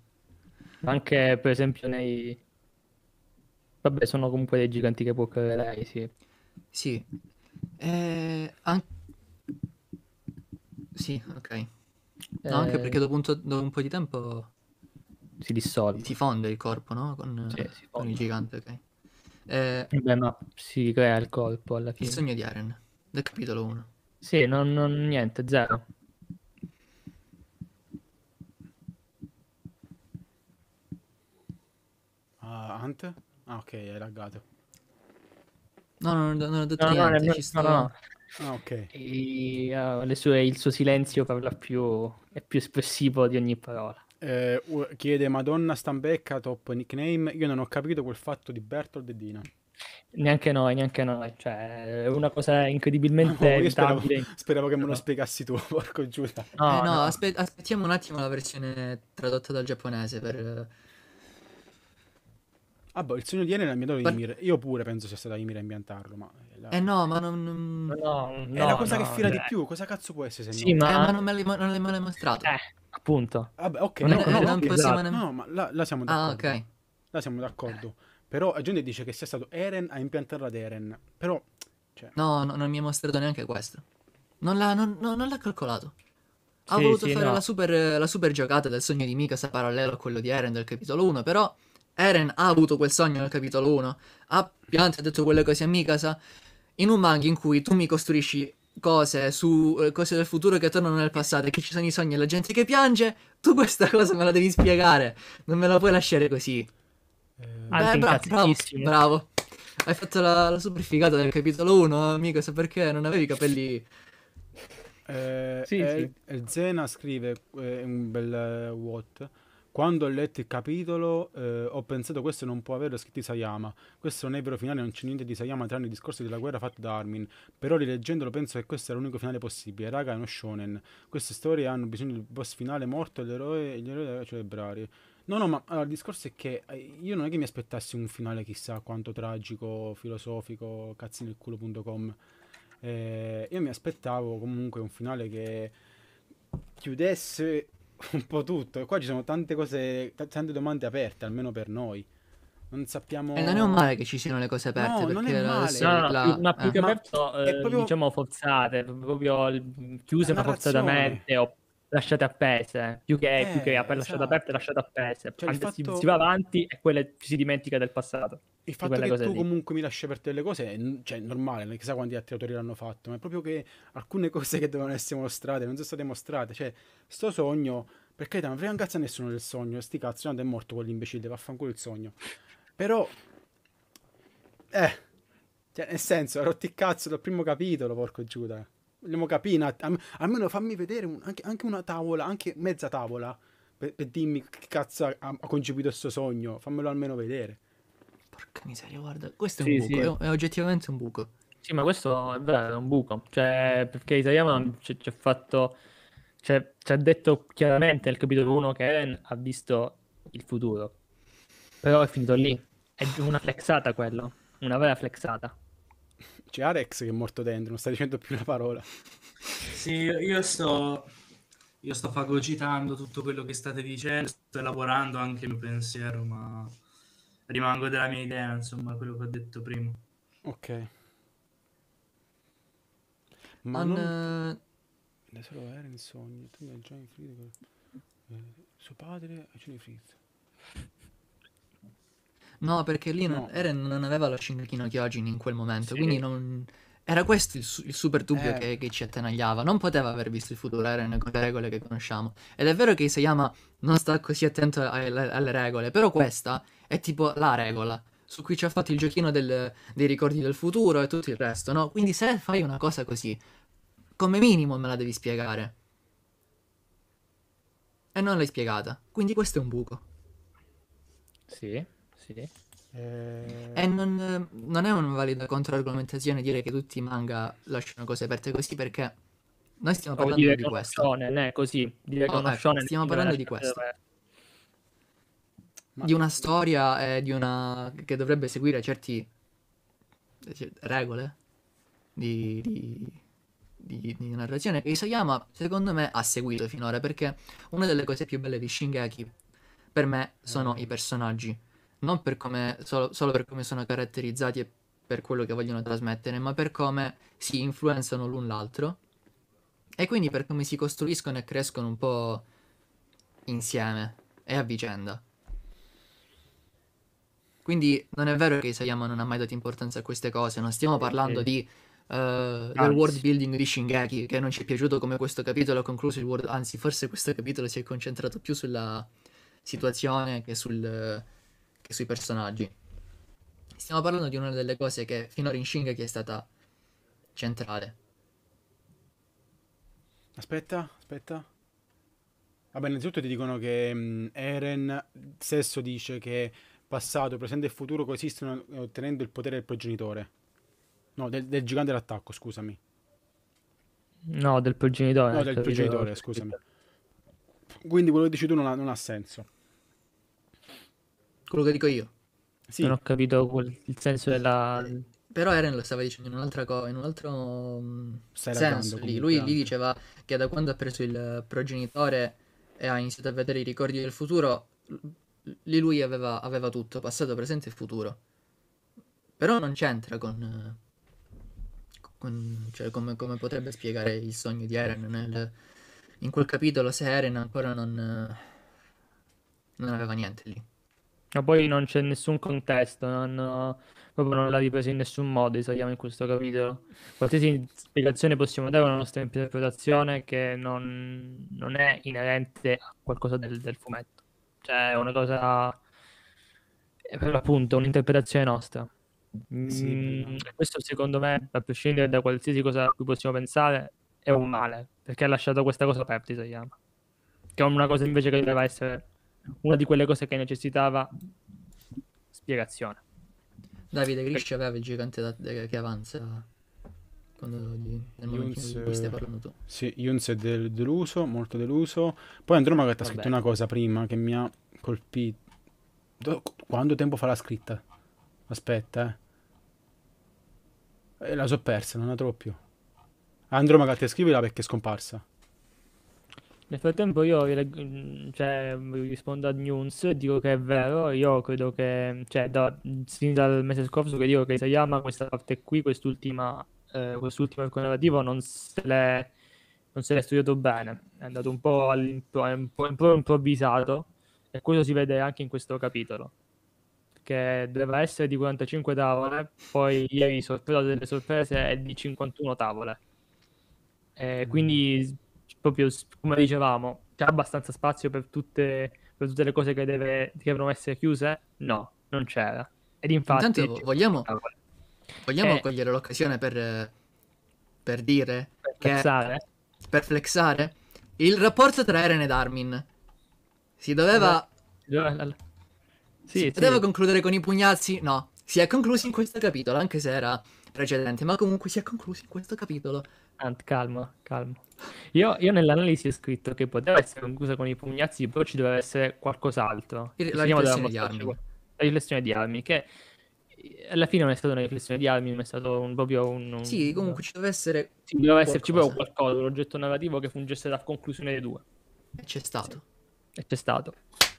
B: Anche per esempio nei... Vabbè, sono comunque dei giganti che può
A: creare lei, sì. Sì. Eh, an... Sì, ok. No, eh... anche perché dopo un, to- dopo un po' di tempo si dissolve. Si fonde il corpo, no? Con, eh, sì, con il gigante, ok. Eh, eh, Beh, ma si crea il corpo alla fine. Il sogno di Aren, del capitolo 1. Sì, non, non
B: niente, zero.
D: Uh, Hunt? Ah, ok, hai laggato.
A: No, no, no, no, niente, no, no, ci sto... no, no.
B: Ah, ok. E, uh, sue, il suo silenzio parla più, è più espressivo di ogni parola.
A: Eh, chiede
D: Madonna Stambecca, top nickname. Io non ho capito quel fatto di Bertold e Dina.
B: Neanche noi, neanche noi. Cioè, è una cosa incredibilmente. No, oh, speravo,
D: speravo, che
A: me lo spiegassi tu, porco Giuda. No, eh, no, no. Aspe- aspettiamo un attimo la versione tradotta dal giapponese per. Ah, boh, il sogno di Elena mi dove per... Ymir. Io pure penso sia
D: stata Ymir a ambientarlo. ma... La... Eh no,
A: ma non... No, no, è la cosa
D: no, che fila beh. di più, cosa cazzo può
A: essere se sì, no? Ma... Eh, ma non me l'hai, non l'hai mai mostrato. Eh,
B: punto. Vabbè,
A: ok. Non, no, no, non possiamo esatto. no,
D: ma là, là siamo ah, d'accordo. Ah, ok. Là siamo d'accordo. Però la gente dice che sia stato Eren a impiantarla
A: ad Eren. Però... Cioè... No, no, non mi ha mostrato neanche questo. Non l'ha, non, non, l'ha calcolato.
E: Ha sì, voluto sì, fare no. la,
A: super, la, super, giocata del sogno di Mikasa parallelo a quello di Eren del capitolo 1, però Eren ha avuto quel sogno nel capitolo 1, ha pianto e ha detto quelle cose a Mikasa in un manga in cui tu mi costruisci cose, su eh, cose del futuro che tornano nel passato e che ci sono i sogni e la gente che piange, tu questa cosa me la devi spiegare, non me la puoi lasciare così. Eh, Beh, bravo, bravo, bravo, Hai fatto la, la superfigata del capitolo 1, amico, sai perché non avevi i capelli... Eh,
D: sì, er, sì. Zena scrive, è eh, un bel what, quando ho letto il capitolo eh, ho pensato questo non può averlo scritto Isayama. Questo non è il vero finale, non c'è niente di Isayama tranne i discorsi della guerra fatto da Armin. Però rileggendolo penso che questo era l'unico finale possibile. Raga è uno shonen. Queste storie hanno bisogno del boss finale morto e l'eroe, gli eroi da celebrare. Cioè, no, no, ma allora, il discorso è che eh, io non è che mi aspettassi un finale chissà quanto tragico, filosofico, cazzinelculo.com. Eh, io mi aspettavo comunque un finale che chiudesse un po' tutto. qua ci sono tante cose, tante domande aperte, almeno per noi. Non sappiamo. E non è un male
A: che ci siano le cose aperte. No, non
D: è male. No, no, la... ma più eh. aperto, eh, proprio... diciamo
B: forzate, proprio chiuse ma forzatamente o lasciate appese, eh. più che, eh, più che aper- esatto. lasciate aperte, lasciate appese. Cioè, fatto... si, va avanti e quelle si dimentica del passato. Il fatto che tu lì.
D: comunque mi lasci aperte delle cose cioè, è cioè, normale, non chissà quanti altri autori l'hanno fatto, ma è proprio che alcune cose che dovevano essere mostrate non sono state mostrate. Cioè, sto sogno, perché non frega un cazzo a nessuno del sogno, sti cazzo, non è morto quell'imbecille, vaffanculo il sogno. Però... Eh... Cioè, nel senso, ero il cazzo dal primo capitolo, porco Giuda vogliamo capire, almeno fammi vedere un, anche, anche, una tavola, anche mezza tavola, per, per dimmi che cazzo ha, ha concepito questo sogno, fammelo almeno vedere. Porca miseria, guarda, questo
E: è un buco, sì.
B: è, è, oggettivamente un buco. Sì, ma questo è vero, è un buco, cioè, perché Isayama ci ha fatto, cioè, ci ha detto chiaramente nel capitolo 1 che Eren ha visto il futuro, però è finito lì, è una flexata quello, una vera flexata.
D: C'è Alex che è morto dentro, non sta dicendo più una parola.
C: Sì, io, sto io sto fagocitando tutto quello che state dicendo, sto elaborando anche il mio pensiero, ma rimango della mia idea, insomma, quello che ho detto prima.
A: Ok. Ma On, non... Eh,
D: da solo era in sogno, tu mi hai già inflitto... Eh, suo padre ha già inflitto.
A: No, perché lì no. Eren non aveva la Shingekino Kyojin in quel momento, sì. quindi non... Era questo il, il super dubbio eh. che, che, ci attanagliava. Non poteva aver visto il futuro Eren con le regole che conosciamo. Ed è vero che Isayama non sta così attento alle, alle regole, però questa è tipo la regola su cui ci ha fatto il giochino del, dei ricordi del futuro e tutto il resto, no? Quindi se fai una cosa così, come minimo me la devi spiegare. E non l'hai spiegata. Quindi questo è un buco. Sì. Sì.
B: Eh... E
A: non, non, è una valida controargomentazione dire che tutti i manga lasciano cose aperte così perché noi stiamo oh, parlando di questo. Shonen, è eh, così. Dire oh, che ecco, stiamo parlando di questo. Ma... Di una storia eh, di una... che dovrebbe seguire certe cioè, regole di, di... Di, di, narrazione che Isayama secondo me ha seguito finora perché una delle cose più belle di Shingeki per me sono eh. i personaggi non per come, solo, solo per come sono caratterizzati e per quello che vogliono trasmettere, ma per come si influenzano l'un l'altro e quindi per come si costruiscono e crescono un po' insieme e a vicenda. Quindi non è vero che Isayama non ha mai dato importanza a queste cose, non stiamo parlando di, uh, del world building di Shingeki, che non ci è piaciuto come questo capitolo ha concluso il world, anzi forse questo capitolo si è concentrato più sulla situazione che sul anche sui personaggi. Stiamo parlando di una delle cose che finora in Shingeki è stata centrale.
D: Aspetta, aspetta. Vabbè, innanzitutto ti dicono che mh, mm, Eren stesso dice che passato, presente e futuro coesistono ottenendo il potere del progenitore. No, del, del gigante dell'attacco, scusami.
B: No, del progenitore. No, ecco, del progenitore, progenitore, scusami.
D: Quindi quello che dici tu non ha, non ha senso.
B: Quello che dico io. Sì. Non ho capito quel, il senso della...
A: Però Eren lo stava dicendo in un'altra cosa, in un altro mm, Stai senso. Lì. Lui lì diceva che da quando ha preso il progenitore e ha iniziato a vedere i ricordi del futuro, lì lui aveva, aveva tutto, passato, presente e futuro. Però non c'entra con... con cioè come, come, potrebbe spiegare il sogno di Eren nel, in quel capitolo se Eren ancora non... non aveva
B: niente lì. Ma poi non c'è nessun contesto, non, proprio non l'ha ripreso in nessun modo, saliamo in questo capitolo. Qualsiasi spiegazione possiamo dare alla nostra interpretazione che non, non è inerente a qualcosa del, del, fumetto. Cioè è una cosa, è per l'appunto un'interpretazione nostra. Sì. Mm, questo secondo me, a prescindere da qualsiasi cosa a cui possiamo pensare, è un male, perché ha lasciato questa cosa aperta, Isayama. Che è una cosa invece che doveva essere una di quelle cose
A: che necessitava spiegazione. Davide Grisci aveva il gigante da, eh, che avanza quando gli, nel momento in cui stai parlando
B: tu. Sì, Junz
D: è del, deluso, molto deluso. Poi Androma che ti ha scritto una cosa prima che mi ha colpito. Quanto tempo fa la scritta? Aspetta, eh. eh. La so persa, non la trovo più. Androma che ti scrivila perché è scomparsa.
B: Nel frattempo io mm, cioè, rispondo a News e dico che è vero, io credo che, cioè, da, sin dal mese scorso che dico che Isayama questa parte qui, quest'ultima, eh, quest'ultimo arco narrativo non se l'è, non se l'è studiato bene, è andato un po', un po', un po' improvvisato e questo si vede anche in questo capitolo, che doveva essere di 45 tavole, poi ieri sorpresa delle sorprese è di 51 tavole. Eh, quindi proprio come dicevamo, c'è abbastanza spazio per tutte, per tutte le cose che, deve,
A: che, devono essere chiuse? No, non c'era. Ed infatti... Intanto vogliamo, vogliamo eh, cogliere l'occasione per, per dire... Per flexare. Che, per flexare. Il rapporto tra Eren ed Armin. Si doveva... Sì, si sì. poteva concludere con i pugnazzi? No. Si è concluso in questo capitolo, anche se era precedente, ma comunque si è concluso in questo capitolo. Ant, calmo, calma.
B: Io, io, nell'analisi ho scritto che poteva essere conclusa con i pugnazzi, però ci doveva essere qualcos'altro. La riflessione di armi. La riflessione di armi, che eh, alla fine non è stata una riflessione di armi, ma è stato un, proprio un, un... Sì, comunque ci doveva essere... Ci doveva qualcosa. esserci proprio qualcosa, un oggetto narrativo che
A: fungesse da conclusione dei due. E c'è stato. E c'è stato.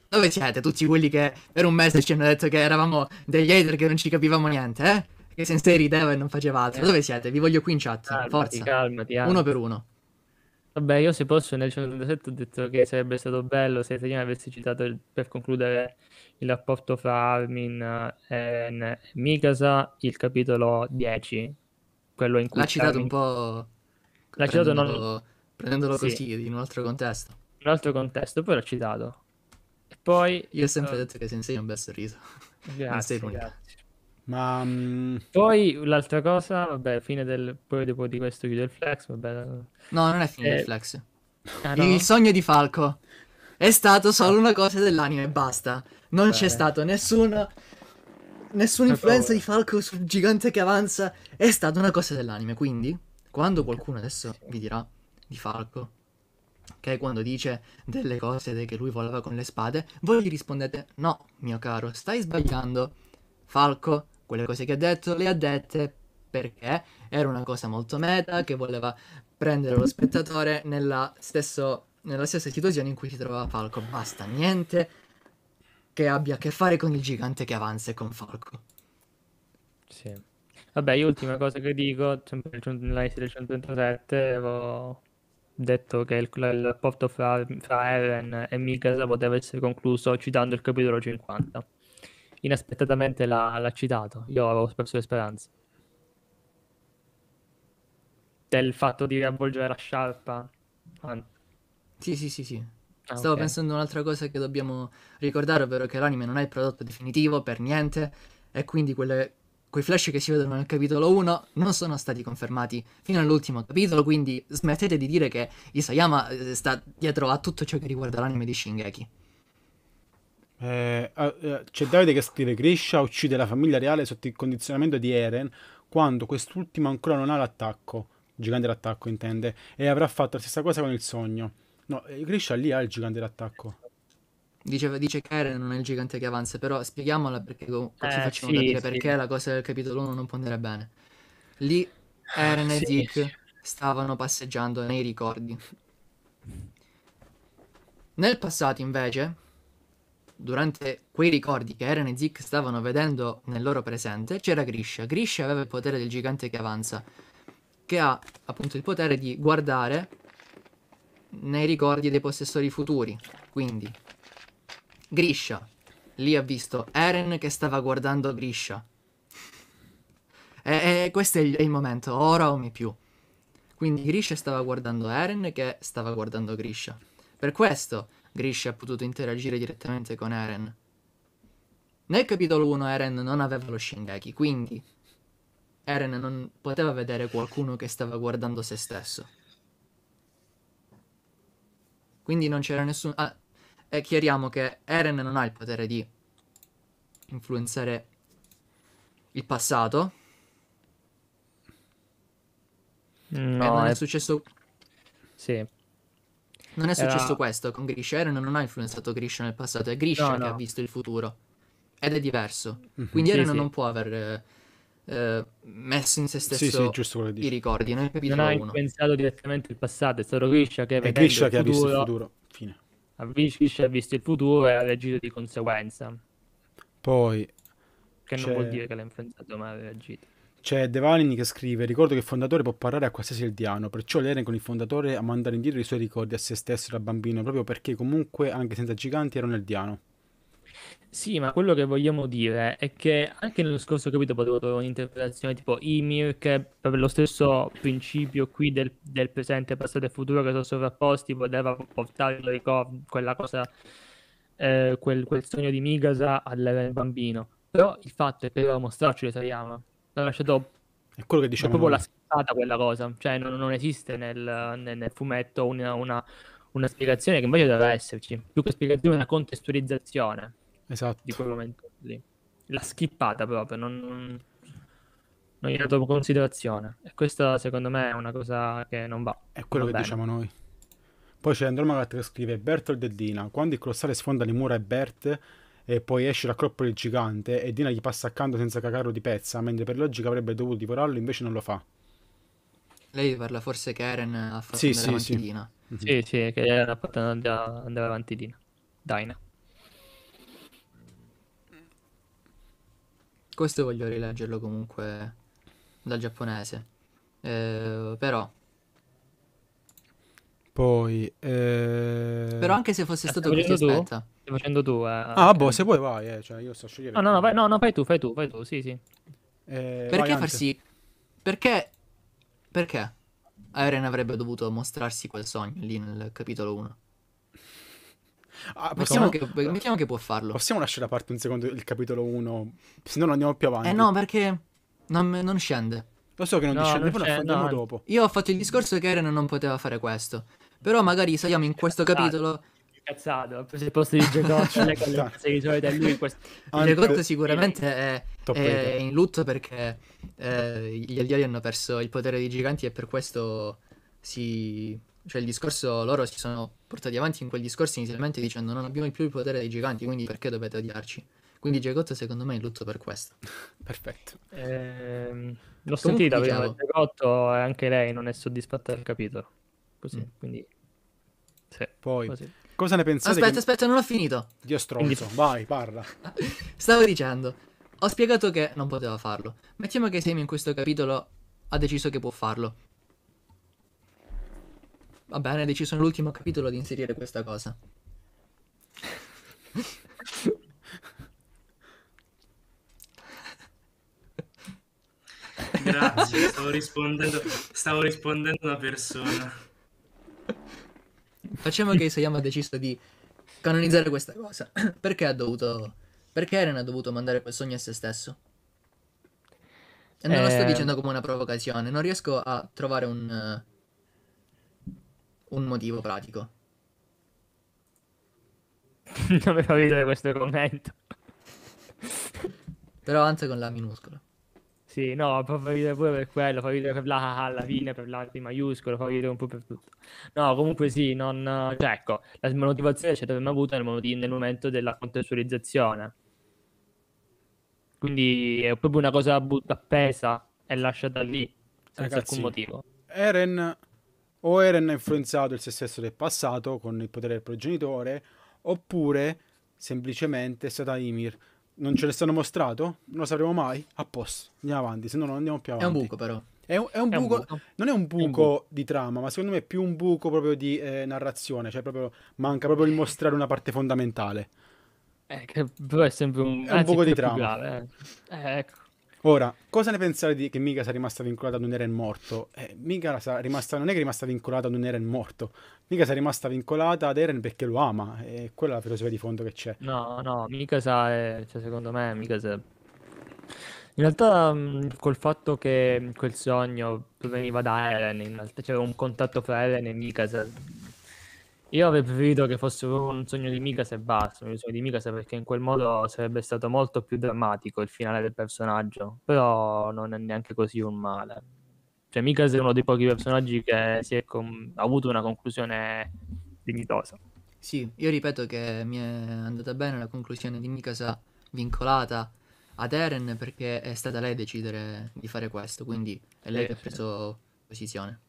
A: Dove siete tutti quelli che per un mese ci hanno detto che eravamo degli hater che non ci capivamo niente, eh? Che Sensei rideva e non faceva altro. Dove siete? Vi voglio qui in chat. Calmati, Forza. Calmati, calmati. Uno per uno. Vabbè,
B: io se posso nel 197 ho detto che sarebbe stato bello se Tatiana avesse citato il, per concludere il rapporto fra Armin eh, e Mikasa, il capitolo 10, quello in cui... L'ha citato Armin... un
A: po'... L'ha citato non... prendendolo sì. così, in un altro contesto. In un altro contesto, poi l'ha citato.
B: E poi... Io ho sempre eh,
A: detto che Sensei è un bel sorriso.
B: Grazie, grazie.
A: Ma... Mm, poi
B: l'altra cosa, vabbè, fine del... Poi dopo di questo chiudo il flex, vabbè. No, non è fine eh... del flex.
A: Ah, no? Il sogno di Falco è stato solo ah. una cosa dell'anime e basta. Non vabbè. c'è stato nessuna... Nessuna influenza di Falco sul gigante che avanza. È stata una cosa dell'anime, quindi... Quando qualcuno adesso vi dirà di Falco, che quando dice delle cose che lui volava con le spade, voi gli rispondete no, mio caro, stai sbagliando. Falco quelle cose che ha detto le ha dette perché era una cosa molto meta che voleva prendere lo spettatore nella, stesso, nella stessa situazione in cui si trovava Falco. Basta, niente che abbia a che fare con il gigante che avanza e con Falco. Sì. Vabbè,
B: io l'ultima cosa che dico, sempre nell'analisi del 137, avevo detto che il, il rapporto fra, fra Eren e Mikasa poteva essere concluso citando il capitolo 50 inaspettatamente l'ha, l'ha citato. Io avevo perso le speranze. Del fatto di riavvolgere la sciarpa.
A: Ah. Sì, sì, sì, sì. Ah, Stavo okay. pensando a un'altra cosa che dobbiamo ricordare, ovvero che l'anime non è il prodotto definitivo per niente e quindi quelle, quei flash che si vedono nel capitolo 1 non sono stati confermati fino all'ultimo capitolo, quindi smettete di dire che Isayama eh, sta dietro a tutto ciò che riguarda l'anime di Shingeki.
D: Eh, eh, eh, c'è Davide che scrive: Grisha uccide la famiglia reale sotto il condizionamento di Eren quando quest'ultimo ancora non ha l'attacco. Gigante l'attacco, intende. E avrà fatto la stessa cosa con
A: il sogno. No, eh, Grisha lì ha il gigante l'attacco. Dice, dice che Eren non è il gigante che avanza, però spieghiamola perché co- eh, ci facciamo sì, capire sì. perché la cosa del capitolo 1 non può andare bene. Lì Eren sì. e Dick stavano passeggiando nei ricordi. Nel passato, invece, durante quei ricordi che Eren e Zik stavano vedendo nel loro presente, c'era Grisha. Grisha aveva il potere del gigante che avanza, che ha appunto il potere di guardare nei ricordi dei possessori futuri. Quindi, Grisha. Lì ha visto Eren che stava guardando Grisha. E, e questo è il, è il momento, ora o mi più. Quindi Grisha stava guardando Eren che stava guardando Grisha. Per questo Grish ha potuto interagire direttamente con Eren. Nel capitolo 1 Eren non aveva lo Shingeki, quindi Eren non poteva vedere qualcuno che stava guardando se stesso. Quindi non c'era nessuno... Ah, e chiariamo che Eren non ha il potere di influenzare il passato.
B: No, e non è... è successo... Sì,
A: non è successo Era... questo con Grisha. Eren non ha influenzato Grisha nel passato, è Grisha no, che ha visto il futuro. Ed è diverso. Mm-hmm. Quindi sì, Eren sì. non può aver eh, messo in se stesso sì, sì, i ricordi. Non, non ha influenzato direttamente il passato, è stato Grisha
B: che, è Grisha il che futuro, ha visto il futuro. Fine. Grisha ha visto il futuro e ha reagito di conseguenza.
D: Poi... Che non vuol dire
B: che l'ha influenzato, ma ha reagito.
D: C'è Devalini che scrive: Ricordo che il fondatore può parlare a qualsiasi eldiano, perciò l'era con il fondatore a mandare indietro i suoi ricordi a se stesso da bambino, proprio perché comunque, anche senza giganti, era un eldiano.
B: Sì, ma quello che vogliamo dire è che anche nello scorso capito potevo trovato un'interpretazione tipo Imir, che per lo stesso principio qui del, del presente, passato e futuro che sono sovrapposti, poteva portare ricordo, quella cosa, eh, quel, quel, sogno di Migasa al bambino. Però il fatto è che doveva mostrarci le Toriyama l'ha lasciato è quello che diciamo. È proprio la scattata quella cosa. Cioè, non, non esiste nel, nel, nel fumetto una, una, una, spiegazione che invece deve esserci. Più che spiegazione, una contestualizzazione esatto. di quel momento lì. L'ha schippata proprio, non, non gli ha dato considerazione. E questa, secondo me, è una cosa che non va. È quello va che bene. diciamo noi.
D: Poi c'è Andromagat che scrive Bertold e Dina. Quando il colossale sfonda le mura e Bert e poi esce la croppa del gigante e Dina gli passa accanto senza cagarlo di pezza, mentre per logica avrebbe dovuto
A: divorarlo, invece non lo fa. Lei parla forse che Eren ha fatto sì, sì, sì. Dina. Mhm. Sì,
B: sì, che Eren ha fatto andare avanti Dina. Dina.
A: Questo voglio rileggerlo comunque dal giapponese. Eh, però
B: poi eh...
A: però anche se fosse stato così aspetta tu? stai facendo tu. Eh, ah, boh,
D: se vuoi vai, eh, cioè io sto scegliendo. No, no,
A: vai, no, no, fai tu, fai tu, fai tu, sì, sì.
D: Eh, perché farsi...
A: sì? Perché? Perché? Eren avrebbe dovuto mostrarsi quel sogno lì nel capitolo 1. Ah, possiamo... Che, mettiamo che può farlo. Possiamo lasciare da parte un secondo il capitolo 1, se no non andiamo più avanti. Eh no, perché non, non scende. Lo so che non no, discende, poi lo no. dopo. Io ho fatto il discorso che Eren non poteva fare questo. Però magari saliamo in questo esatto. capitolo
B: cazzato Ha preso il posto di Giacoccio con le esatto. cazze di Lui in questo... Giacotto sicuramente è, è,
A: in lutto perché eh, gli alieni hanno perso il potere dei giganti e per questo si... Cioè il discorso loro si sono portati avanti in quel discorso inizialmente dicendo non abbiamo più il potere dei giganti, quindi perché dovete odiarci? Quindi Giacotto secondo me è in lutto per questo.
D: Perfetto. Eh, l'ho
B: sentita diciamo... prima, Giacotto e anche lei non è soddisfatta del capitolo. Così, mm. quindi... Sì, Poi, così.
A: Cosa ne pensate? Aspetta, che... aspetta, non ho finito. Dio stronzo, vai, parla. Stavo dicendo, ho spiegato che non poteva farlo. Mettiamo che Sam in questo capitolo ha deciso che può farlo. Va bene, ha deciso nell'ultimo capitolo di inserire questa cosa.
C: Grazie, stavo rispondendo, stavo rispondendo a una persona.
A: Facciamo che Isayama ha deciso di canonizzare questa cosa. Perché ha dovuto... Perché Eren ha dovuto mandare quel sogno a se stesso?
E: E non eh... lo sto eh. dicendo
A: come una provocazione, non riesco a trovare un... Uh, un motivo pratico. non mi fa vedere questo commento. Però anzi con la minuscola. Sì, no, fa ridere
B: pure per quello, fa ridere per la A alla fine, per la P maiuscolo, fa ridere un po' per tutto. No, comunque sì, non... Cioè, ecco, la motivazione ce l'abbiamo avuta nel, nel momento della contestualizzazione. Quindi è proprio una cosa but- appesa e lasciata lì, senza Ragazzi, alcun motivo.
D: Eren... O Eren ha influenzato il se stesso del passato con il potere del progenitore, oppure semplicemente è stata Ymir non ce l'hanno mostrato, non lo sapremo mai. A posto, andiamo avanti, se no non andiamo più avanti. È un buco però. È un, è un, è buco, un buco, non è un buco, è un buco, di trama, ma secondo me è più un buco proprio di eh, narrazione, cioè proprio, manca proprio il mostrare una parte fondamentale.
E: Eh,
B: che però è sempre un, è un buco di trama. Grave, eh. Eh, ecco.
D: Ora, cosa ne pensate di che Mika sia rimasta vincolata ad un Eren morto? Eh, Mika rimasta, non è che è rimasta vincolata ad un Eren morto, Mika sia rimasta vincolata ad Eren perché lo ama, e quella è la filosofia di fondo che c'è.
B: No, no, Mika sa, eh, cioè, secondo me, Mika sa... In realtà mm, col fatto che quel sogno proveniva da Eren, in realtà c'era un contatto fra Eren e Mikasa, io avrei preferito che fosse un sogno di Mikasa e basta, un sogno di Mikasa perché in quel modo sarebbe stato molto più drammatico il finale del personaggio, però non è neanche così un male. Cioè Mikasa è uno dei pochi personaggi che com- ha avuto una conclusione
A: dignitosa. Sì, io ripeto che mi è andata bene la conclusione di Mikasa vincolata ad Eren perché è stata lei a decidere di fare questo, quindi è lei eh, che ha preso posizione.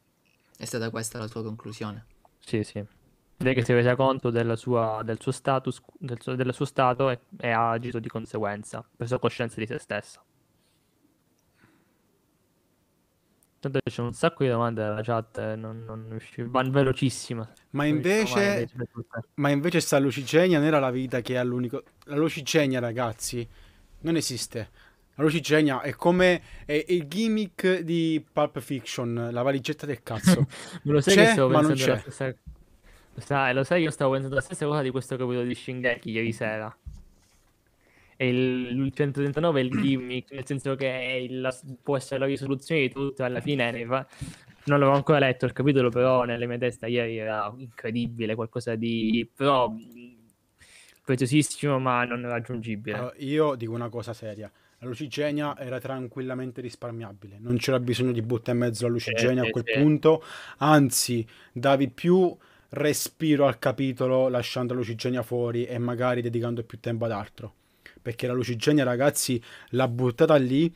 A: È stata questa la sua conclusione. Sì,
B: sì. Lei che si è resa conto della sua, del, suo status, del, suo, del suo stato e, e, ha agito di conseguenza, ha preso coscienza di se stessa. Tanto c'è un sacco di domande dalla chat, eh, non, non vanno velocissima. Ma invece,
D: ma invece sta lucicenia era la vita che è l'unico... La lucicenia, ragazzi, non esiste. La lucicenia è come è il gimmick
B: di Pulp Fiction, la valigetta del cazzo. Me lo sai c'è, che stavo pensando ma non c'è. Sai, lo sai, io stavo pensando la stessa cosa di questo capitolo di Shingeki ieri sera. E il, il 139 è il gimmick, nel senso che la, può essere la risoluzione di tutto, alla fine ne fa... Non l'avevo ancora letto il capitolo, però nella mia testa ieri era incredibile, qualcosa di... però preziosissimo ma non raggiungibile. Allora,
D: io dico una cosa seria. La lucigenia era tranquillamente risparmiabile, non c'era bisogno di buttare in mezzo la lucigenia eh, a quel eh, punto, anzi davi più respiro al capitolo lasciando la lucigenia fuori e magari dedicando più tempo ad altro. Perché la lucigenia, ragazzi, l'ha buttata lì,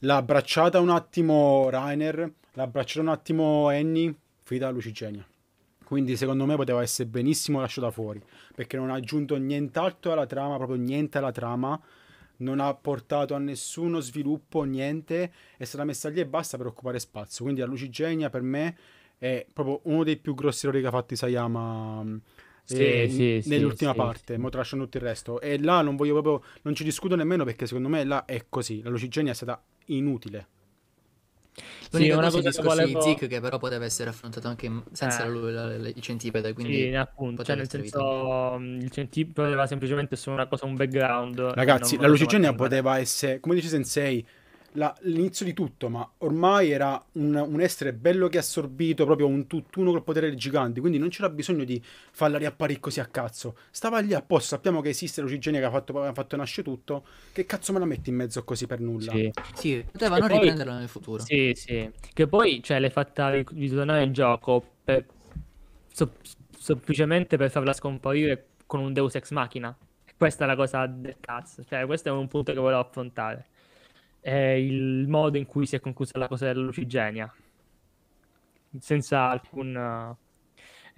D: l'ha abbracciata un attimo Rainer, l'ha abbracciata un attimo Annie, finita la lucigenia. Quindi secondo me poteva essere benissimo lasciata fuori, perché non ha aggiunto nient'altro alla trama, proprio niente alla trama, non ha portato a nessuno sviluppo, niente, è stata messa lì e basta per occupare spazio. Quindi la lucigenia per me è proprio uno dei più grossi errori che ha fatto Isayama mm, sì, eh, sì, sì, nell'ultima parte, mo tralasciano tutto il resto. E là non voglio proprio, non ci discuto nemmeno perché secondo me là è così, la lucigenia è stata inutile.
B: L'unica sì, una cosa che volevo... Zik
A: che però poteva essere affrontato anche senza eh. la, la, la, il centipede, quindi sì, appunto, cioè nel senso mm, il centipede aveva semplicemente solo una cosa un background.
B: Ragazzi, la lucigenia
D: poteva essere, come dice Sensei, la, l'inizio di tutto, ma ormai era un, un essere bello che ha assorbito proprio un tutt'uno col potere dei giganti, quindi non c'era bisogno di farla riapparire così a cazzo. Stava lì apposta, sappiamo che esiste l'ucigenia che ha fatto, ha fatto nascere tutto, che cazzo me la metti in mezzo così per nulla? Sì, sì potevano poi, riprenderla nel futuro. Sì,
B: sì, che poi cioè, l'hai fatta ritornare in gioco per, so, semplicemente per farla scomparire con un Deus Ex Machina. Questa è la cosa del cazzo, cioè questo è un punto che volevo affrontare eh, il modo in cui si è conclusa la cosa della Lucigenia, senza alcun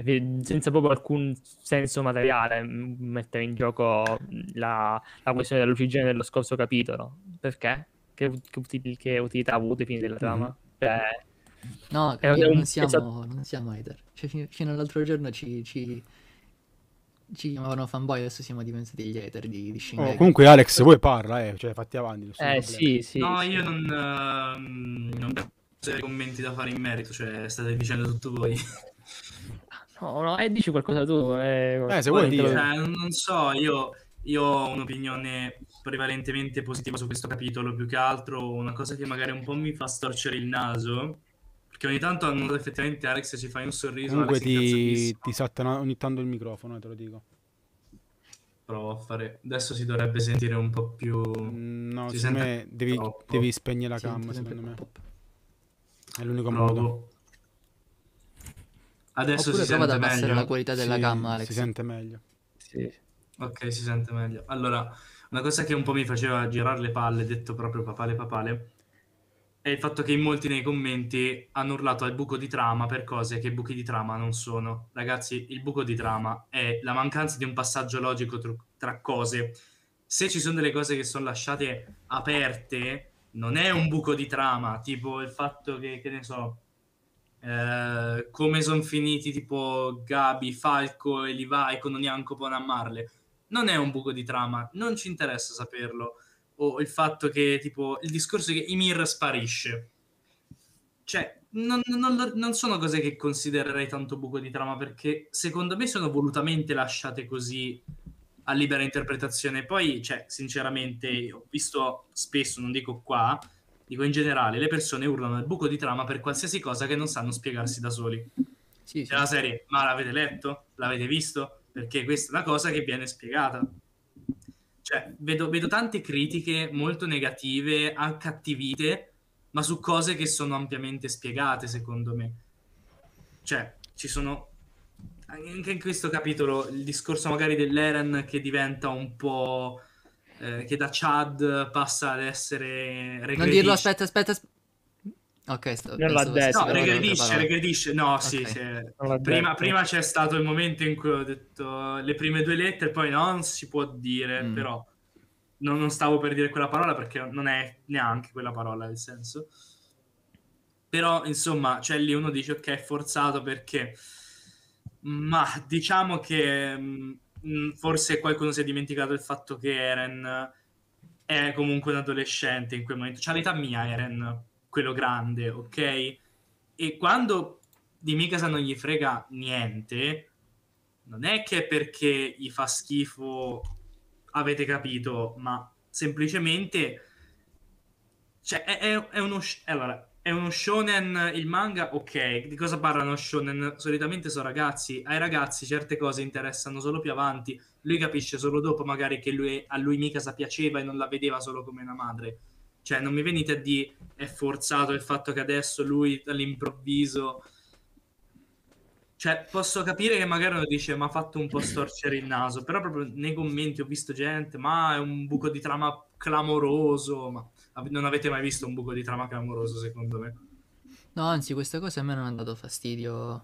B: eh, senza proprio alcun senso materiale mettere in gioco la, la questione della lucigenia dello scorso capitolo. Perché? Che, che, che utilità ha avuto i fini della trama? Mm-hmm.
A: Cioè, no, è, non, siamo, esatto. non siamo hater. Cioè, fino, all'altro giorno ci, ci, ci chiamavano fanboy, adesso siamo diventati gli hater di, di Shin oh, comunque Alex, vuoi parla, eh, cioè fatti avanti. Eh
C: sì, sì. No, sì. io non, uh, non ho commenti da fare in merito, cioè state dicendo tutto voi. No,
B: no, eh, dici qualcosa tu. Eh, eh se vuoi dire. Cioè,
C: non so, io, io ho un'opinione prevalentemente positiva su questo capitolo, più che altro una cosa che magari un po' mi fa storcere il naso perché ogni tanto non, effettivamente Alex ci fai un sorriso. Comunque ti,
D: ti salta ogni tanto il microfono, eh, te lo dico.
C: Provo a fare. Adesso si dovrebbe sentire un po' più. Mm, no, si secondo me devi, devi, spegnere la cam. Secondo
D: me è l'unico Provo. modo. Adesso Oppure si prova ad meglio. la qualità della sì, gamma, Alex. Si sente meglio. Sì.
C: Ok, si sente meglio. Allora, una cosa che un po' mi faceva girare le palle, detto proprio papale papale, è il fatto che in molti nei commenti hanno urlato al buco di trama per cose che buchi di trama non sono. Ragazzi, il buco di trama è la mancanza di un passaggio logico tr- tra cose. Se ci sono delle cose che sono lasciate aperte, non è un buco di trama, tipo il fatto che, che ne so, eh, come sono finiti tipo Gabi, Falco e Levi con un Onianco Bonamarle. Non è un buco di trama, non ci interessa saperlo o il fatto che tipo il discorso che Ymir sparisce. Cioè, non, non, non, sono cose che considererei tanto buco di trama perché secondo me sono volutamente lasciate così a libera interpretazione. Poi, cioè, sinceramente, ho visto spesso, non dico qua, dico in generale, le persone urlano al buco di trama per qualsiasi cosa che non sanno spiegarsi da soli. Sì, C'è sì. Cioè, la serie, ma l'avete letto? L'avete visto? Perché questa è una cosa che viene spiegata cioè, vedo, vedo tante critiche molto negative, accattivite, ma su cose che sono ampiamente spiegate, secondo me. Cioè, ci sono anche in questo capitolo il discorso magari dell'Eren che diventa un po' eh, che da Chad passa ad essere regretish. non dirlo
A: aspetta aspetta, aspetta. Ok, sto, non l'ha detto. No, regredisce, regredisce. No, okay. sì, sì. Prima, prima,
C: c'è stato il momento in cui ho detto le prime due lettere, poi non si può dire, mm. però non, non, stavo per dire quella parola perché non è neanche quella parola, nel senso. Però, insomma, cioè lì uno dice ok, è forzato perché... Ma diciamo che mh, mm, mm, forse qualcuno si è dimenticato il fatto che Eren è comunque un adolescente in quel momento. C'ha l'età mia, Eren quello grande, ok? E quando di Mikasa non gli frega niente, non è che è perché gli fa schifo, avete capito, ma semplicemente cioè, è, è, è uno allora, è uno shonen il manga, ok, di cosa parlano shonen? Solitamente sono ragazzi, ai ragazzi certe cose interessano solo più avanti, lui capisce solo dopo magari che lui, a lui Mikasa piaceva e non la vedeva solo come una madre cioè, non mi venite a dire è forzato il fatto che adesso lui all'improvviso... Cioè, posso capire che magari uno dice ma ha fatto un po' storcere il naso, però proprio nei commenti ho visto gente, ma è un buco di trama clamoroso, ma non avete mai visto un buco di trama clamoroso secondo me.
A: No, anzi, questa cosa a me non ha dato fastidio.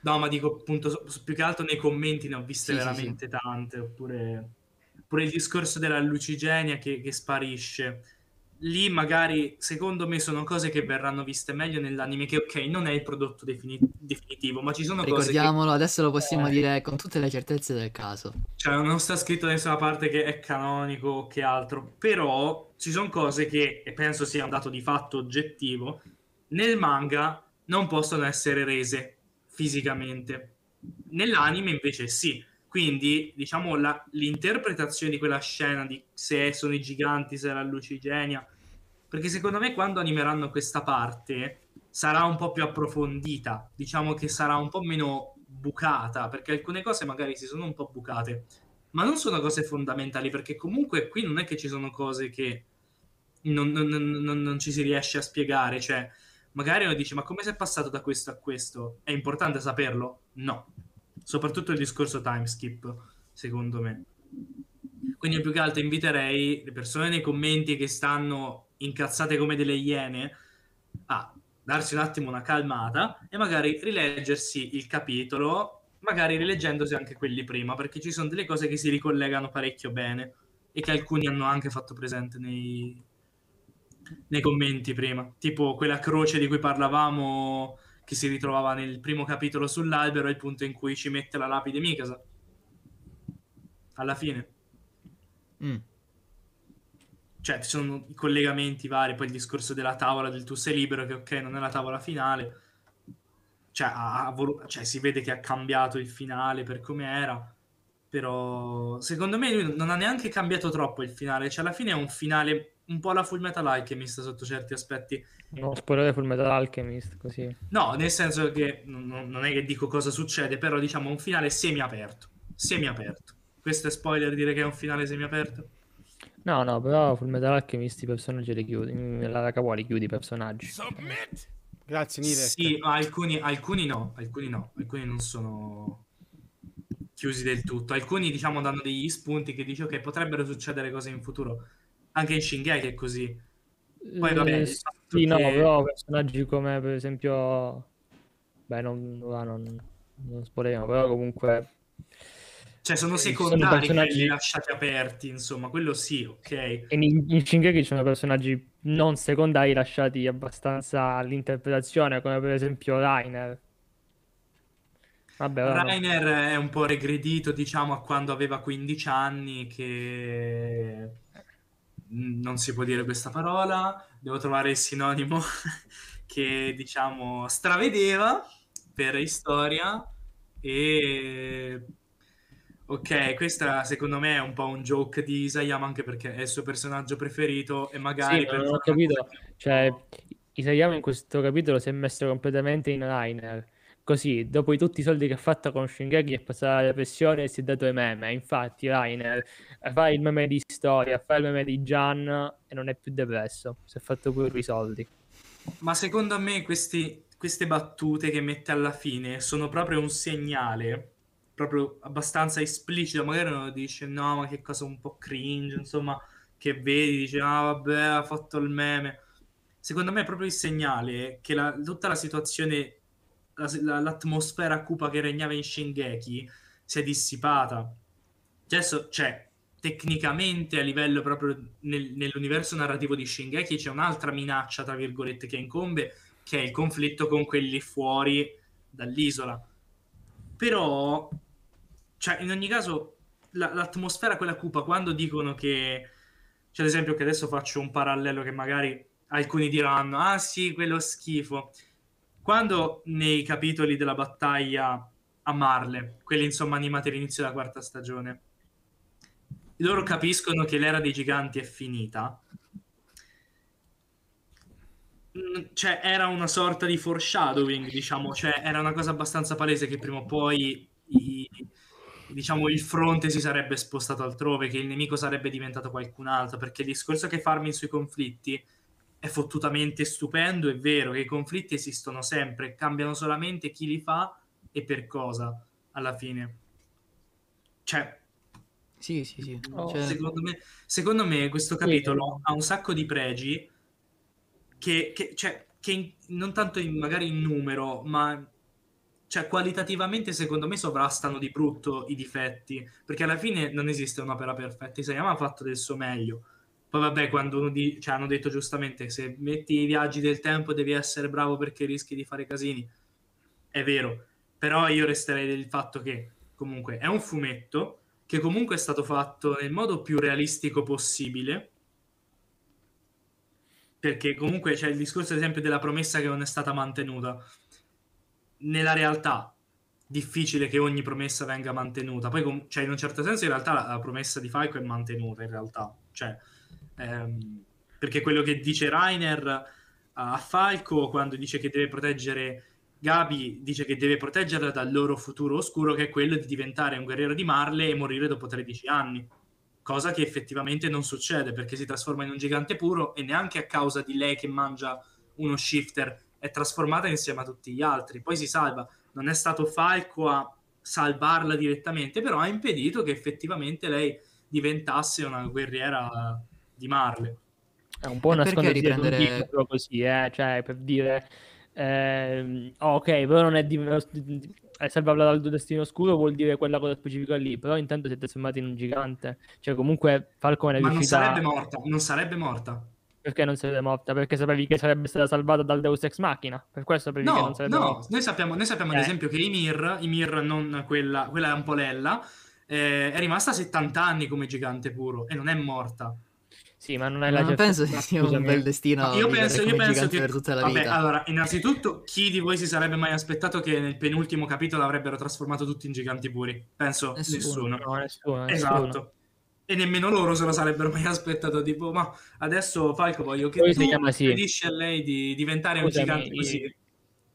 C: No, ma dico appunto più che altro nei commenti ne ho viste sì, veramente sì, sì. tante. Oppure, oppure, il discorso della lucigenia che, che sparisce lì magari secondo me sono cose che verranno viste meglio nell'anime che ok non è il prodotto defini- definitivo ma ci sono ricordiamolo, cose ricordiamolo
A: adesso lo possiamo eh, dire con tutte le certezze del caso
C: cioè non sta scritto da nessuna parte che è canonico o che altro però ci sono cose che e penso sia un dato di fatto oggettivo nel manga non possono essere rese fisicamente nell'anime invece sì quindi, diciamo, la, l'interpretazione di quella scena di se sono i giganti, se era lucigenia, perché secondo me quando animeranno questa parte sarà un po' più approfondita, diciamo che sarà un po' meno bucata, perché alcune cose magari si sono un po' bucate, ma non sono cose fondamentali, perché comunque qui non è che ci sono cose che non, non, non, non ci si riesce a spiegare, cioè magari uno dice ma come si è passato da questo a questo? È importante saperlo? No, soprattutto il discorso time skip, secondo me. Quindi più che altro inviterei le persone nei commenti che stanno incazzate come delle iene a darsi un attimo una calmata e magari rileggersi il capitolo, magari rileggendosi anche quelli prima, perché ci sono delle cose che si ricollegano parecchio bene e che alcuni hanno anche fatto presente nei, nei commenti prima, tipo quella croce di cui parlavamo che si ritrovava nel primo capitolo sull'albero è il punto in cui ci mette la lapide Mikasa. Alla fine. Mm. Cioè, ci sono i collegamenti vari, poi il discorso della tavola del tu sei libero, che ok, non è la tavola finale. Cioè, volu- cioè, si vede che ha cambiato il finale per come era. Però secondo me lui non ha neanche cambiato troppo il finale. Cioè, alla fine è un finale un po' la Full Metal Alchemist sotto certi aspetti. Non spoiler Full Metal Alchemist, così. No, nel senso che non, non è che dico cosa succede, però diciamo un finale semi-aperto. Semi-aperto. Questo è spoiler dire che è un finale semi-aperto?
B: No, no, però Full Metal Alchemist i personaggi li chiudi, la Kawari chiudi i personaggi.
C: Submit! Grazie mille. Sì, ma alcuni, alcuni no, alcuni no, alcuni non sono chiusi del tutto. Alcuni, diciamo, danno degli spunti che dici, ok, potrebbero succedere cose in futuro anche in Shingeki è così. Poi vabbè, eh, sì, no, che... però
E: personaggi
B: come per esempio... Beh, non, non, ah, non, non spoileriamo, però comunque...
C: Cioè, sono secondari sono personaggi... quelli lasciati aperti, insomma, quello sì, ok. E
B: in, in Shingeki ci sono personaggi non secondari lasciati abbastanza all'interpretazione, come per esempio Rainer. Vabbè, vabbè. Rainer
C: è un po' regredito, diciamo, a quando aveva 15 anni, che non si può dire questa parola, devo trovare il sinonimo che diciamo stravedeva per storia e ok, questa secondo me è un po' un joke di Isayama anche perché è il suo personaggio preferito e magari... Sì, per non ho capito,
B: cioè Isayama in questo capitolo si è messo completamente in liner così, dopo tutti i soldi che ha fatto con Shingeki è passata la pressione e si è dato i meme. Infatti, Rainer fa il meme di storia, fa il meme di Gian e non è più depresso. Si è fatto pure i soldi.
C: Ma secondo me questi, queste battute che mette alla fine sono proprio un segnale proprio abbastanza esplicito. Magari uno dice no, ma che cosa un po' cringe, insomma, che vedi, dice ah vabbè, ha fatto il meme. Secondo me è proprio il segnale che la, tutta la situazione la, l'atmosfera cupa che regnava in Shingeki si è dissipata. Cioè, adesso, cioè, tecnicamente a livello proprio nel, nell'universo narrativo di Shingeki c'è un'altra minaccia, tra virgolette, che incombe, che è il conflitto con quelli fuori dall'isola. Però, cioè, in ogni caso, la, l'atmosfera quella cupa, quando dicono che... Cioè, ad esempio, che adesso faccio un parallelo che magari alcuni diranno, ah sì, quello schifo. Quando nei capitoli della battaglia a Marle, quelli insomma animati all'inizio della quarta stagione, loro capiscono che l'era dei giganti è finita, mm, cioè era una sorta di foreshadowing, diciamo, cioè era una cosa abbastanza palese che prima o poi i, diciamo, il fronte si sarebbe spostato altrove, che il nemico sarebbe diventato qualcun altro, perché il discorso che farmi sui conflitti è fottutamente stupendo, è vero che i conflitti esistono sempre, cambiano solamente chi li fa e per cosa alla fine. Cioè, sì, sì, sì. Oh. cioè... secondo, me, secondo, me, questo capitolo sì. ha un sacco di pregi che, che, cioè, che in, non tanto in, magari in numero, ma cioè, qualitativamente secondo me sovrastano di brutto i difetti, perché alla fine non esiste un'opera perfetta, Isayama ha fatto del suo meglio, poi vabbè, quando di- cioè, hanno detto giustamente, se metti i viaggi del tempo devi essere bravo perché rischi di fare casini. È vero, però io resterei del fatto che comunque è un fumetto che comunque è stato fatto nel modo più realistico possibile. Perché comunque c'è il discorso, ad esempio, della promessa che non è stata mantenuta. Nella realtà, difficile che ogni promessa venga mantenuta. Poi, com- cioè, in un certo senso, in realtà la, la promessa di Falco è mantenuta, in realtà. Cioè, ehm, perché quello che dice Rainer a Falco quando dice che deve proteggere Gabi dice che deve proteggerla dal loro futuro oscuro che è quello di diventare un guerriero di Marle e morire dopo 13 anni cosa che effettivamente non succede perché si trasforma in un gigante puro e neanche a causa di lei che mangia uno shifter è trasformata insieme a tutti gli altri poi si salva non è stato Falco a salvarla direttamente però ha impedito che effettivamente lei diventasse una guerriera di Marley.
B: È un po' nascondere riprendere... un così, eh? cioè, per dire... Eh, ok, però non è di, è salvato dal destino oscuro vuol dire quella cosa specifica lì, però intanto siete fermati in un gigante, cioè comunque Falcone è Ma non sarebbe morta, non sarebbe morta. Perché non sarebbe morta? Perché sapevi che sarebbe stata salvata dal Deus Ex Machina, per questo sapevi no, che non sarebbe no. morta.
C: noi sappiamo, noi sappiamo eh. ad esempio che i Mir non quella, quella è un polella, eh, è rimasta 70 anni come gigante puro e non è morta. Sì, ma non è la non penso che sia un bel eh. destino. Io penso, io penso che... per tutta la Vabbè, vita. Allora, innanzitutto, chi di voi si sarebbe mai aspettato che nel penultimo capitolo avrebbero trasformato tutti in giganti puri? Penso nessuno. nessuno. No, nessuno esatto. E nemmeno loro se lo sarebbero mai aspettato. Tipo, ma adesso Falco voglio che Poi tu chiedisci sì. a lei di diventare Scusami, un
B: gigante così.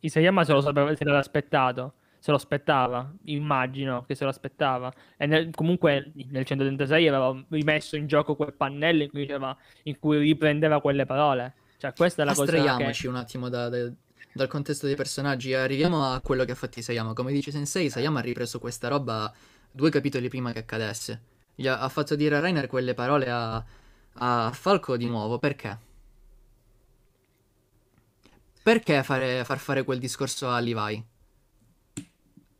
B: Isayama se, lo sarebbe, se l'era aspettato se lo aspettava, immagino che se lo aspettava. E nel, comunque nel 136 aveva rimesso in gioco quel pannello
A: in cui, diceva, in cui riprendeva quelle parole. Cioè, questa è la cosa che... un attimo da, da, dal contesto dei personaggi. Arriviamo a quello che ha fatto Isayama. Come dice Sensei, Isayama ha ripreso questa roba due capitoli prima che accadesse. Gli ha, ha fatto dire a Rainer quelle parole a, a Falco di nuovo. Perché? Perché fare, far fare quel discorso a Levi?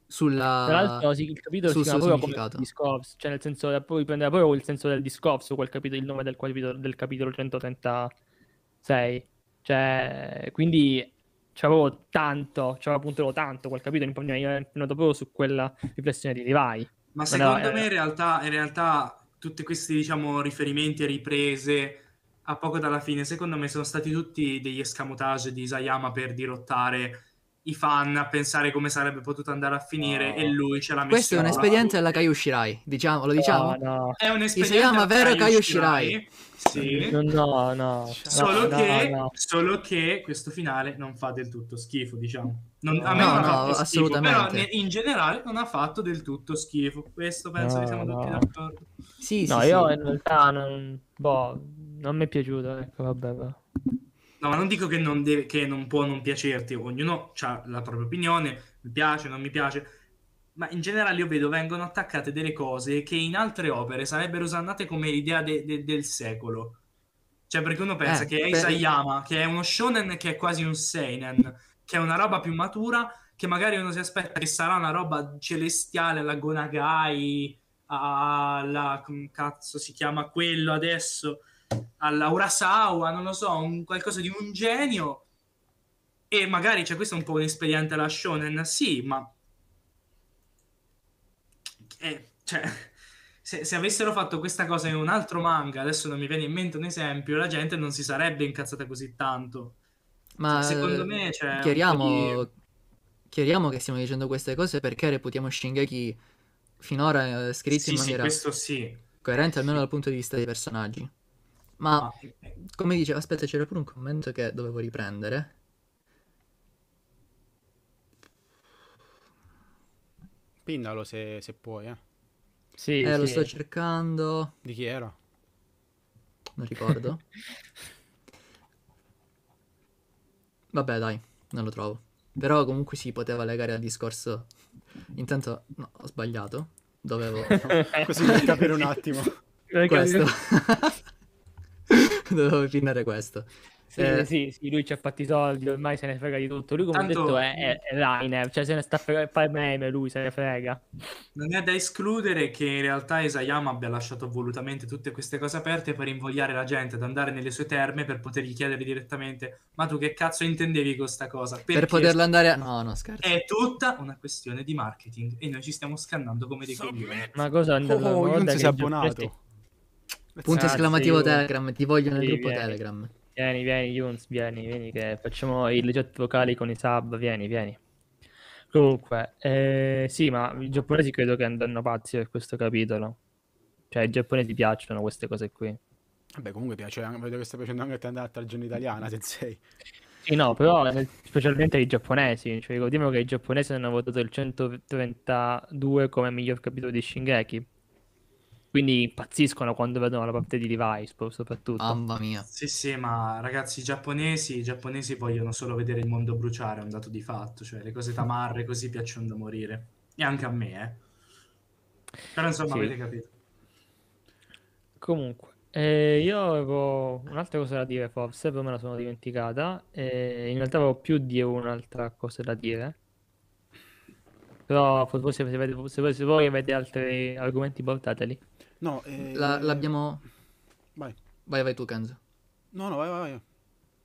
A: sulla... Tra l'altro sì, il capitolo sul si chiama proprio
B: come Discourse, cioè nel senso poi prendeva proprio il senso del discorso, quel capitolo, il nome del capitolo, del capitolo 136. Cioè, quindi c'avevo tanto, c'avevo appunto tanto quel capitolo impegnato proprio su quella riflessione di Levi. Ma secondo Però, me eh...
C: in, realtà, in realtà tutti questi diciamo riferimenti e riprese a poco dalla fine, secondo me sono stati tutti degli escamotage di Isayama per dirottare i fan a pensare come sarebbe potuto andare a finire oh. e lui ce l'ha messo. Questo è un espediente
A: alla Kaiushirai, diciamo, lo diciamo. Oh, no. È un espediente. Si chiama vero Kaiushirai.
C: Sì. No,
A: no.
B: Solo, no, che, no.
C: solo che questo finale non fa del tutto schifo, diciamo. Non, a me no, non no, schifo, assolutamente. però in generale non ha fatto del tutto schifo. Questo penso che siamo tutti d'accordo. Sì, no, sì, io sì. in
B: realtà non, boh, non mi è piaciuto, ecco, vabbè. Va.
C: No, ma non dico che non, deve, che non può non piacerti, ognuno ha la propria opinione, mi piace, non mi piace, ma in generale io vedo vengono attaccate delle cose che in altre opere sarebbero usate come idea de- de- del secolo. Cioè, perché uno pensa eh, che è Isayama, che è uno shonen che è quasi un
E: seinen,
C: che è una roba più matura, che magari uno si aspetta che sarà una roba celestiale alla Gonagai, alla... come cazzo si chiama quello adesso alla Urasawa, non lo so, un, qualcosa di un genio. E magari cioè, questo è un po' un espediente alla Shonen, sì, ma. Eh, cioè, se, se, avessero fatto questa cosa in un altro manga, adesso non mi viene in mente un esempio, la gente non si sarebbe incazzata così tanto. Ma cioè, secondo me. Eh, cioè, chiariamo,
A: di... chiariamo che stiamo dicendo queste cose perché reputiamo Shingeki finora eh, scritto sì, in maniera sì, sì. coerente, eh, almeno dal punto di vista dei personaggi. Ma ah, come dicevo, aspetta, c'era pure un commento che dovevo riprendere.
D: Pinnalo se, se puoi, eh. Sì, eh, sì. lo sto
A: cercando. Di chi era? Non ricordo. Vabbè, dai, non lo trovo. Però comunque si poteva legare al discorso. Intanto, no, ho sbagliato. Dovevo. Così per capire un attimo. Questo. dovevo finire questo.
B: Sì, eh, sì, sì, lui ci ha fatti i soldi, ormai se ne frega di tutto. Lui, come tanto... detto, è, è, Rainer, cioè se ne sta per fare meme, lui se ne frega.
C: Non è da escludere che in realtà Isayama abbia lasciato volutamente tutte queste cose aperte per invogliare la gente ad andare nelle sue terme per potergli chiedere direttamente ma tu che cazzo intendevi con questa cosa? Perché per poterla andare a... No, no, scherzo. È tutta una questione di marketing e noi ci stiamo scannando come dei coglioni. Ma cosa? Oh, oh, non si è abbonato. Presti Punto esclamativo Yunus. Telegram, ti voglio nel gruppo vieni. Telegram.
B: Vieni, vieni, Yuns, vieni, vieni, che facciamo i chat vocali con i sub, vieni, vieni. Comunque, eh, sì, ma i giapponesi credo che andranno pazzi per questo capitolo. Cioè, i giapponesi piacciono queste cose qui.
D: Vabbè, comunque piace, vedo che sta piacendo anche a te andare a tragedia italiana, sensei.
B: Sì, no, però eh, specialmente i giapponesi. Cioè, ricordiamo che i giapponesi hanno votato il 132 come miglior capitolo di Shingeki. Quindi impazziscono quando vedono la parte di Levi, soprattutto. Mamma mia.
C: Sì, sì, ma ragazzi, i giapponesi, i giapponesi vogliono solo vedere il mondo bruciare, è un dato di fatto. Cioè, le cose tamarre così piacciono da morire. E anche a me, eh. Però insomma, sì. avete capito.
B: Comunque, eh, io avevo un'altra cosa da dire, forse, però me la sono dimenticata. Eh, in realtà avevo più di un'altra cosa da dire. Però forse se, se, se voi avete altri argomenti portateli.
A: No, eh, La- l'abbiamo... Vai. Vai, vai tu, Kenzo. No, no, vai, vai,
D: ti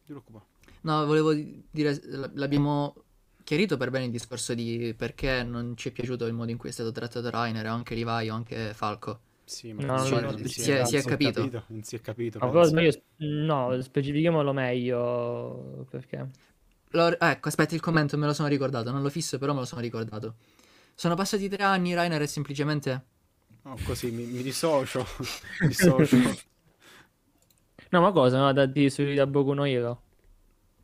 D: preoccupare.
A: No, volevo dire, l'abbiamo chiarito per bene il discorso di perché non ci è piaciuto il modo in cui è stato trattato Rainer, o anche Livaio, anche Falco. Sì, ma No, non no, si, si è, si è capito. Non si è capito. Ma però penso. meglio, no, specifichiamolo meglio perché. Lo- ecco, aspetta il commento, me lo sono ricordato. Non l'ho fisso, però me lo sono ricordato. Sono passati tre anni, Rainer è semplicemente
D: No, così mi, mi dissocio.
B: mi dissocio. No, ma cosa? No, da di su da Boku no Hero.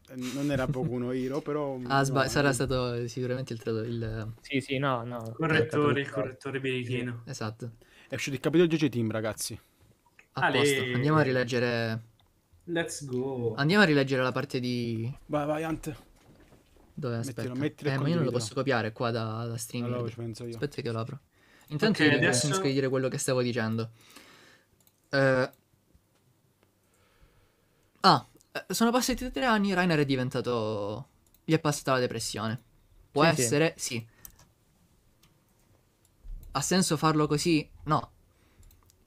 D: Eh, non era Boku no Hero,
C: però... Ah, sba- no, sarà
B: no.
A: stato eh, sicuramente il, trad- il... Sì,
C: sì, no, no.
B: Correttore, il
C: correttore birichino.
A: Sì, esatto. È uscito il capitolo GG Team, ragazzi. A posto. Andiamo a rileggere...
D: Let's go. Andiamo
A: a rileggere la parte di...
D: Vai, vai, Ant.
A: Dove aspetta? Mettilo, mettilo eh, ma io non lo posso copiare qua da, da streaming. Allora, penso io. Aspetta che lo apro. Intanto okay, io adesso scrivere quello che stavo dicendo. Uh... Ah, eh, sono passati tre anni, Rainer è diventato... gli è passata la depressione. Può sì, essere? Sì. sì. Ha senso farlo così? No.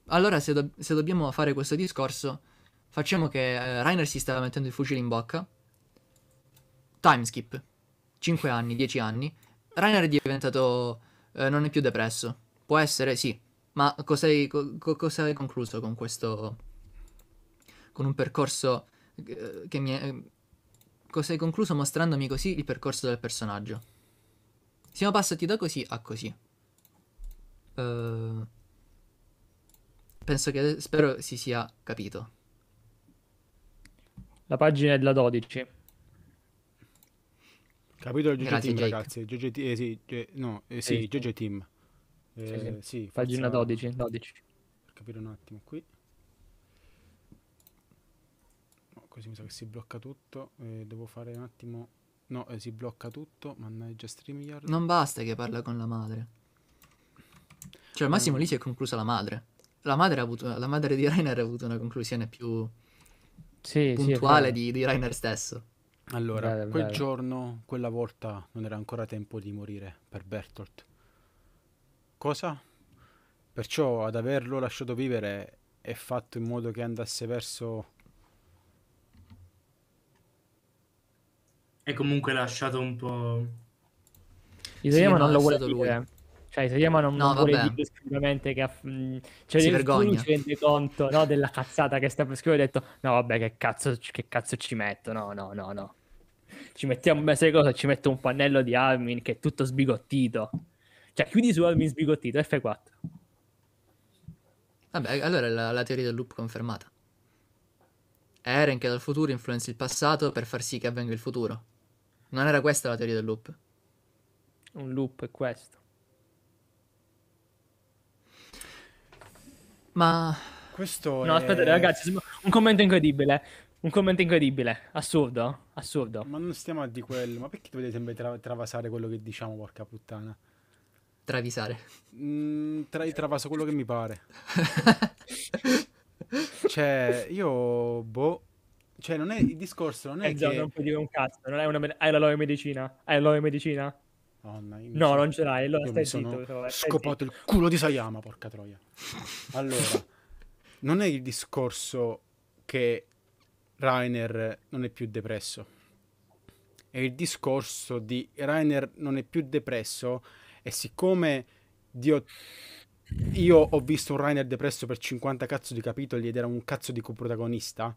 A: Allora se, do- se dobbiamo fare questo discorso, facciamo che eh, Rainer si stava mettendo il fucile in bocca. Time skip. 5 anni, 10 anni. Rainer è diventato... Eh, non è più depresso. Può essere, sì. Ma cosa hai co- co- concluso con questo... con un percorso eh, che mi è... Cosa hai concluso mostrandomi così il percorso del personaggio? Siamo passati da così a così. Uh, penso che... spero si sia capito. La pagina è della 12.
D: Capito il Grazie, Team, Jake. ragazzi. GG, eh, sì, ge- no, eh, sì, GG Team. Eh, sì, sì. pagina 12, 12. Per capire un attimo qui. No, così mi sa che si blocca tutto. Eh, devo fare un attimo... No, eh, si blocca tutto, mannaggia StreamYard. Non basta che parla
A: con la madre. Cioè, al massimo lì si è conclusa la madre. La madre, avuto, la madre di Rainer ha avuto una conclusione più sì, puntuale sì, di, di Rainer stesso. Allora, bravo, quel bravo.
D: giorno, quella volta, non era ancora tempo di morire per Bertolt cosa, perciò ad averlo lasciato vivere e fatto in modo che andasse
C: verso... È comunque lasciato un po'... Isayama sì, non lo vuole dire. Lui.
B: Cioè, Isayama non, no, non vuole dire sicuramente che... Mm, cioè, si vergogna. si rende conto no, della cazzata che sta per scrivere. Ho detto, no vabbè, che cazzo, che cazzo ci metto? No, no, no, no. Ci mettiamo, sai cosa? Ci metto un pannello di Armin che è tutto sbigottito. Cioè, chiudi su Alvin eh, sbigottito,
A: F4. Vabbè, allora la, la teoria del loop confermata. Eren che dal futuro influenza il passato per far sì che avvenga il futuro. Non era questa la teoria del loop. Un loop è questo. Ma... Questo No, è... aspetta, ragazzi,
B: un commento incredibile. Un commento incredibile, assurdo, assurdo. Ma non stiamo a di quello,
D: ma perché dovete sempre tra- travasare quello che diciamo, porca puttana? travisare? Mm, tra- travaso quello che mi pare. cioè,
B: io, boh. Cioè,
D: non è il discorso, non è, è eh, che... non puoi
B: dire un cazzo, non hai, una, hai la loro medicina? Hai la loro medicina? Nonna, no, sono... non ce l'hai, allora stai zitto. Eh, sono scopato
D: zitto. il culo di Sayama, porca troia. Allora, non è il discorso che Rainer non è più depresso. È il discorso di Rainer non è più depresso e siccome Dio io ho visto un Rainer depresso per 50 cazzo di capitoli ed era un cazzo di coprotagonista,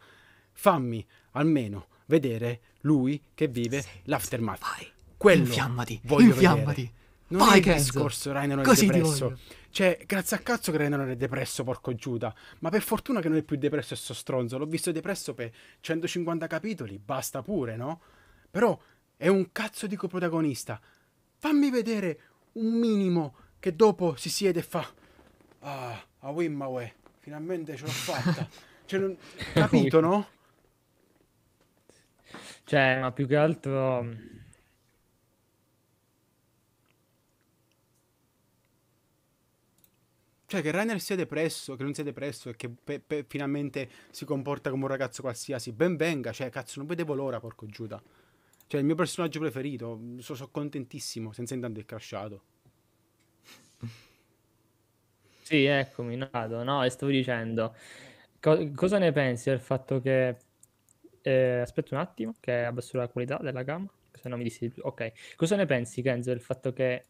D: fammi almeno vedere lui che vive sì, l'aftermath. Vai.
E: Quello infiammati, voglio infiammati. Vedere.
D: Non vai, è il discorso Rainer non è depresso. Cioè, grazie a cazzo che Rainer non è depresso, porco Giuda. Ma per fortuna che non è più depresso e sto stronzo. L'ho visto depresso per 150 capitoli, basta pure, no? Però è un cazzo di coprotagonista. Fammi vedere un minimo che dopo si siede e fa ah, a Wimmawe, finalmente ce l'ho fatta. cioè,
B: capito, no? Cioè, ma più che altro... Mm,
D: cioè, che Rainer sia depresso, che non sia depresso e che pe- pe- finalmente si comporta come un ragazzo qualsiasi, ben venga. Cioè, cazzo, non vedevo l'ora, porco Giuda. Cioè, il mio personaggio preferito. Sono so contentissimo, senza intanto il crashato.
B: Sì, eccomi, Nado. No, e stavo dicendo, co- cosa ne pensi del fatto che... Eh, aspetta un attimo, che abbasso la qualità della gamma, se no mi dissi più. Ok, cosa ne pensi, Kenzo, del fatto che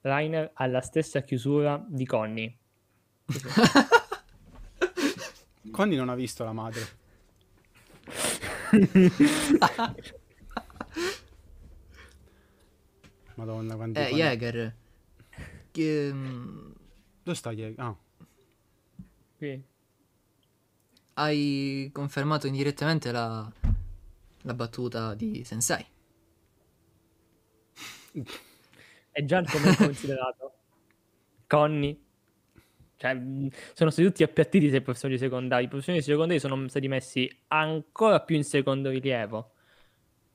B: Rainer ha la stessa chiusura di Connie? Connie non ha visto la madre.
A: Madonna, quanti... Eh, Jäger. Che... Mm, Dove sta Jäger? Ah. Qui. Hai confermato indirettamente la, la battuta di Sensei.
B: È già il come considerato. Conny. Cioè, mm, sono stati tutti appiattiti se i professori secondari. I professori secondari sono stati messi ancora più in secondo rilievo.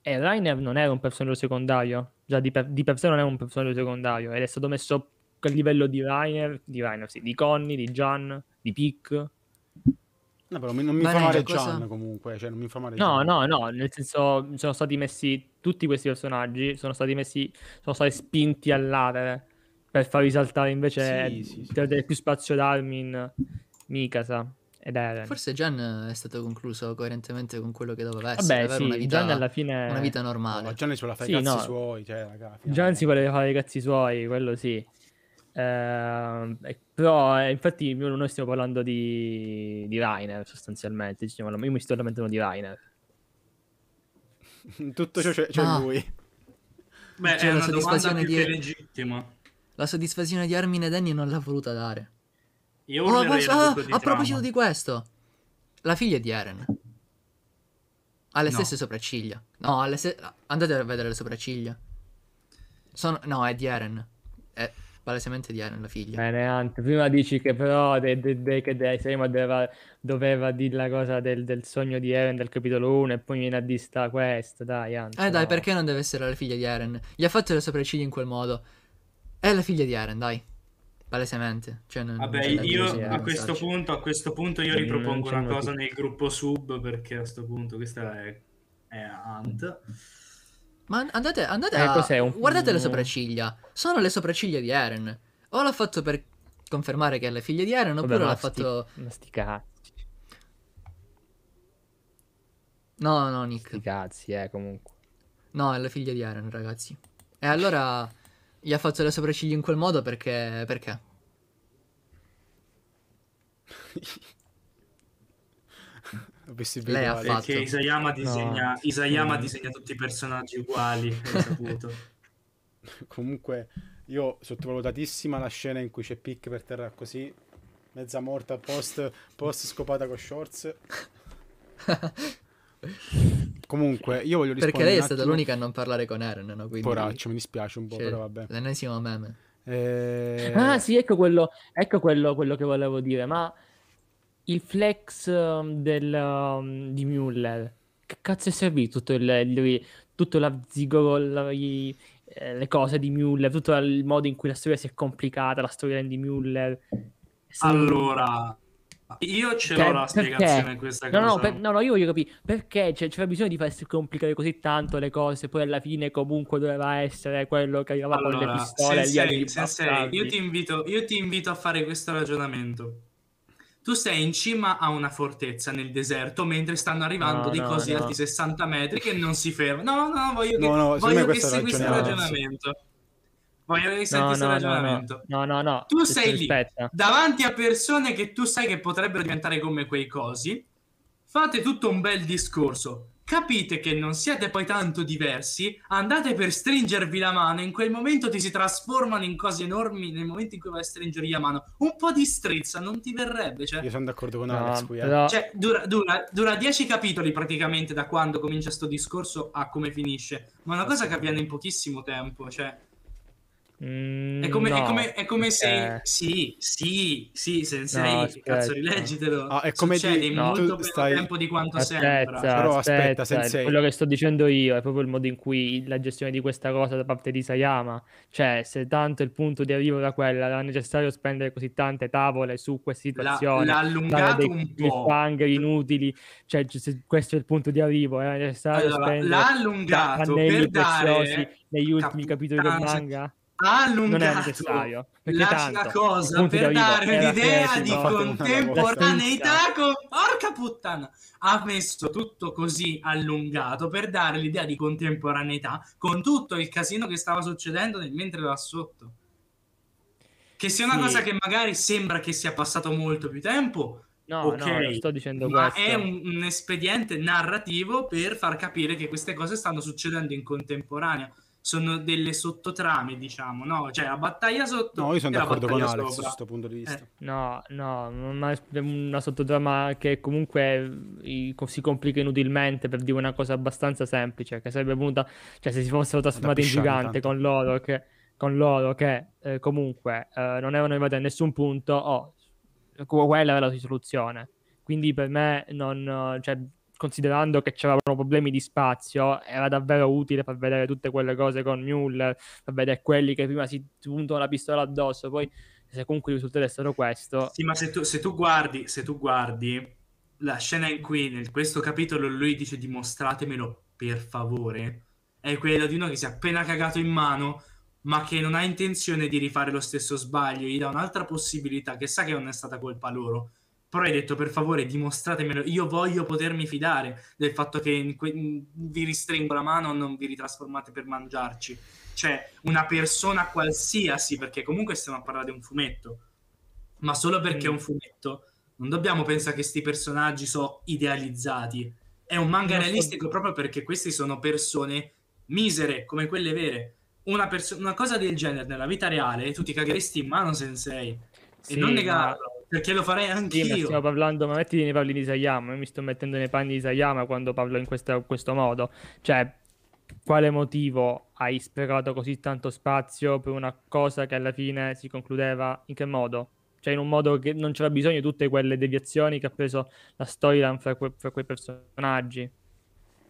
B: E Rainer non era un personaggio secondario, già di per, di per sé non è un personaggio secondario ed è stato messo a livello di Rainer, di Rainer, sì, di Conny, di Gian, di Pick. No,
D: però non mi Ma fa male cosa... Gian comunque, cioè non mi fa male No,
B: Gian. no, no, nel senso sono stati messi tutti questi personaggi, sono stati messi, sono stati spinti all'atere per far risaltare invece sì, sì, sì, più spazio Darmin Mikasa. È...
A: Forse Gian è stato concluso coerentemente con quello che doveva essere. Vabbè, sì, una vita, Gian alla fine... una vita normale. No, Gian si voleva fare sì, i
E: cazzi no. suoi. Cioè,
A: Gian si voleva fare i cazzi suoi, quello sì. Eh,
B: però eh, infatti noi stiamo parlando di, di Rainer sostanzialmente. Diciamo,
A: io mi sto lamentando di Rainer.
B: Tutto ciò c'è, c'è ah. lui.
C: Beh, cioè, è una domanda più di... che er- legittima.
A: La soddisfazione di Armin e Danny non l'ha voluta dare.
E: Io oh, posso... ah, di a proposito di
A: questo, la figlia di Eren ha le no. stesse sopracciglia. No, se... andate a vedere le sopracciglia. Sono... No, è di Eren. È palesemente di Eren la figlia. Bene,
B: Ant, prima dici che però de, de, de, che de, Sema doveva, doveva dire la cosa del,
A: del, sogno di Eren del capitolo 1 e poi viene a dista questo, dai Ant. Eh no. dai, perché non deve essere la figlia di Eren? Gli ha fatto le sopracciglia in quel modo. È la figlia di Eren, dai. Palesemente. Cioè, non, Vabbè, non io a questo,
C: punto, a questo, punto, io cioè, ripropongo una cosa più. nel gruppo sub perché a questo punto questa è, è Ant.
A: Ma andate, andate eh, a... Un... Guardate le sopracciglia. Sono le sopracciglia di Eren. O l'ha fatto per confermare che è la figlia di Eren, oppure Vabbè, l'ha fatto... Ma
B: sti cazzi.
A: No, no, Nick. Sti cazzi, eh, comunque. No, è la figlia di Eren, ragazzi. E allora... Gli ha fatto le sopracciglia in quel modo perché... perché?
D: Lei
C: ha fatto. Perché Isayama disegna, no. Isayama mm. disegna tutti i personaggi uguali,
D: Comunque, io sottovalutatissima la scena in cui c'è Pic per terra così, mezza morta, post, post scopata con shorts.
A: Comunque, io voglio rispondere. Perché lei è stata l'unica a non parlare con Aaron. No? Quindi... Poraccio, mi dispiace un po', cioè, però vabbè. L'ennesimo meme. Eh... Ah, sì,
B: ecco, quello, ecco quello, quello, che volevo dire. Ma il flex um, del, um, di Muller, che cazzo è servito tutto il, il tutto la zigogol, eh, le cose di Muller, tutto il modo in cui la storia si è complicata, la storia di
C: Muller.
B: Allora,
C: io ce l'ho la spiegazione in questa cosa. No, no, per,
B: no, io voglio capire perché cioè, c'era bisogno di farsi complicare così tanto le cose, poi alla fine comunque doveva essere quello che arrivava allora, con le pistole sensei, lì sensei, io ti,
C: invito, io ti invito a fare questo ragionamento. Tu sei in cima a una fortezza nel deserto mentre stanno arrivando no, dei no, cosi no. alti 60 metri che non si fermano. No, no, voglio che, no, no, voglio che
B: segui questo ragionamento.
C: Voglio sentire no, no, ragionamento.
B: No, no, no. Tu sei lì rispetta.
C: davanti a persone che tu sai che potrebbero diventare come quei cosi. Fate tutto un bel discorso. Capite che non siete poi tanto diversi. Andate per stringervi la mano. In quel momento ti si trasformano in cose enormi. Nel momento in cui vai a stringergli la mano, un po' di strizza non ti verrebbe. Cioè... Io sono d'accordo con Alex. No, qui, eh. però... cioè, dura, dura, dura dieci capitoli praticamente da quando comincia questo discorso a come finisce. Ma è una eh cosa che avviene in pochissimo tempo. Cioè
E: Mm, è, come, no, è, come, è come se...
C: Sì, sì, sì, Sensei, no, cazzo, rileggitelo. Ah, è come Succede di... molto no, meno stai... tempo di quanto aspetta, sembra. Però aspetta, aspetta Quello
B: che sto dicendo io è proprio il modo in cui la gestione di questa cosa da parte di Sayama, cioè se tanto il punto di arrivo era quella, era necessario spendere così tante tavole su queste situazioni. L'ha, l'ha allungato un po'. Cliffhanger inutili, cioè se questo è il punto di arrivo, era necessario allora, spendere... L'ha allungato per dare... Negli ultimi capitoli del manga
E: allungato. Ah, non è la cosa
C: per dare un'idea di contemporaneità con... Porca puttana! Ha messo tutto così allungato per dare l'idea di contemporaneità con tutto il casino che stava succedendo nel mentre là sotto. Che sia una sì. cosa che magari sembra che sia passato molto più tempo, No, okay, no, sto
B: dicendo ma questo. è un,
C: un, espediente narrativo per far capire che queste cose stanno succedendo in contemporanea sono delle sottotrame, diciamo, no? Cioè la battaglia sotto. No, io sono d'accordo con Alex sopra. su questo punto di vista. Eh.
B: No, no, è una sottotrama che comunque si complica inutilmente per dire una cosa abbastanza semplice, che sarebbe venuta, cioè se si fossero trasformati in gigante tanto. con loro che, con loro che eh, comunque eh, non erano arrivati a nessun punto, oh, quella era la soluzione. Quindi per me non, cioè, considerando che c'erano problemi di spazio, era davvero utile far vedere tutte quelle cose con Müller, per vedere quelli che prima si puntano la pistola addosso, poi se comunque il risultato è stato questo... Sì, ma se tu,
C: se tu guardi, se tu guardi la scena in cui nel questo capitolo lui dice dimostratemelo per favore, è quella di uno che si è appena cagato in mano ma che non ha intenzione di rifare lo stesso sbaglio, gli dà un'altra possibilità che sa che non è stata colpa loro però hai detto per favore dimostratemelo, io voglio potermi fidare del fatto che que- vi ristringo la mano o non vi ritrasformate per mangiarci. Cioè una persona qualsiasi, perché comunque stiamo a parlare di un fumetto, ma solo perché è mm. un fumetto non dobbiamo pensare che questi personaggi sono idealizzati. È un manga non realistico so... proprio perché queste sono persone misere come quelle vere. Una, perso- una, cosa del genere nella vita reale tu ti cagheresti in mano sensei sì, e non negarlo. Perché lo farei anch'io. Sì, ma stiamo
B: parlando, ma mettiti nei panni di Sayama. Io mi sto mettendo nei panni di Sayama quando parlo in questa, questo modo. Cioè, quale motivo hai sprecato così tanto spazio per una cosa che alla fine si concludeva in che modo? Cioè, in un modo che non c'era bisogno di tutte quelle deviazioni che ha preso la storyline fra, que- fra quei personaggi.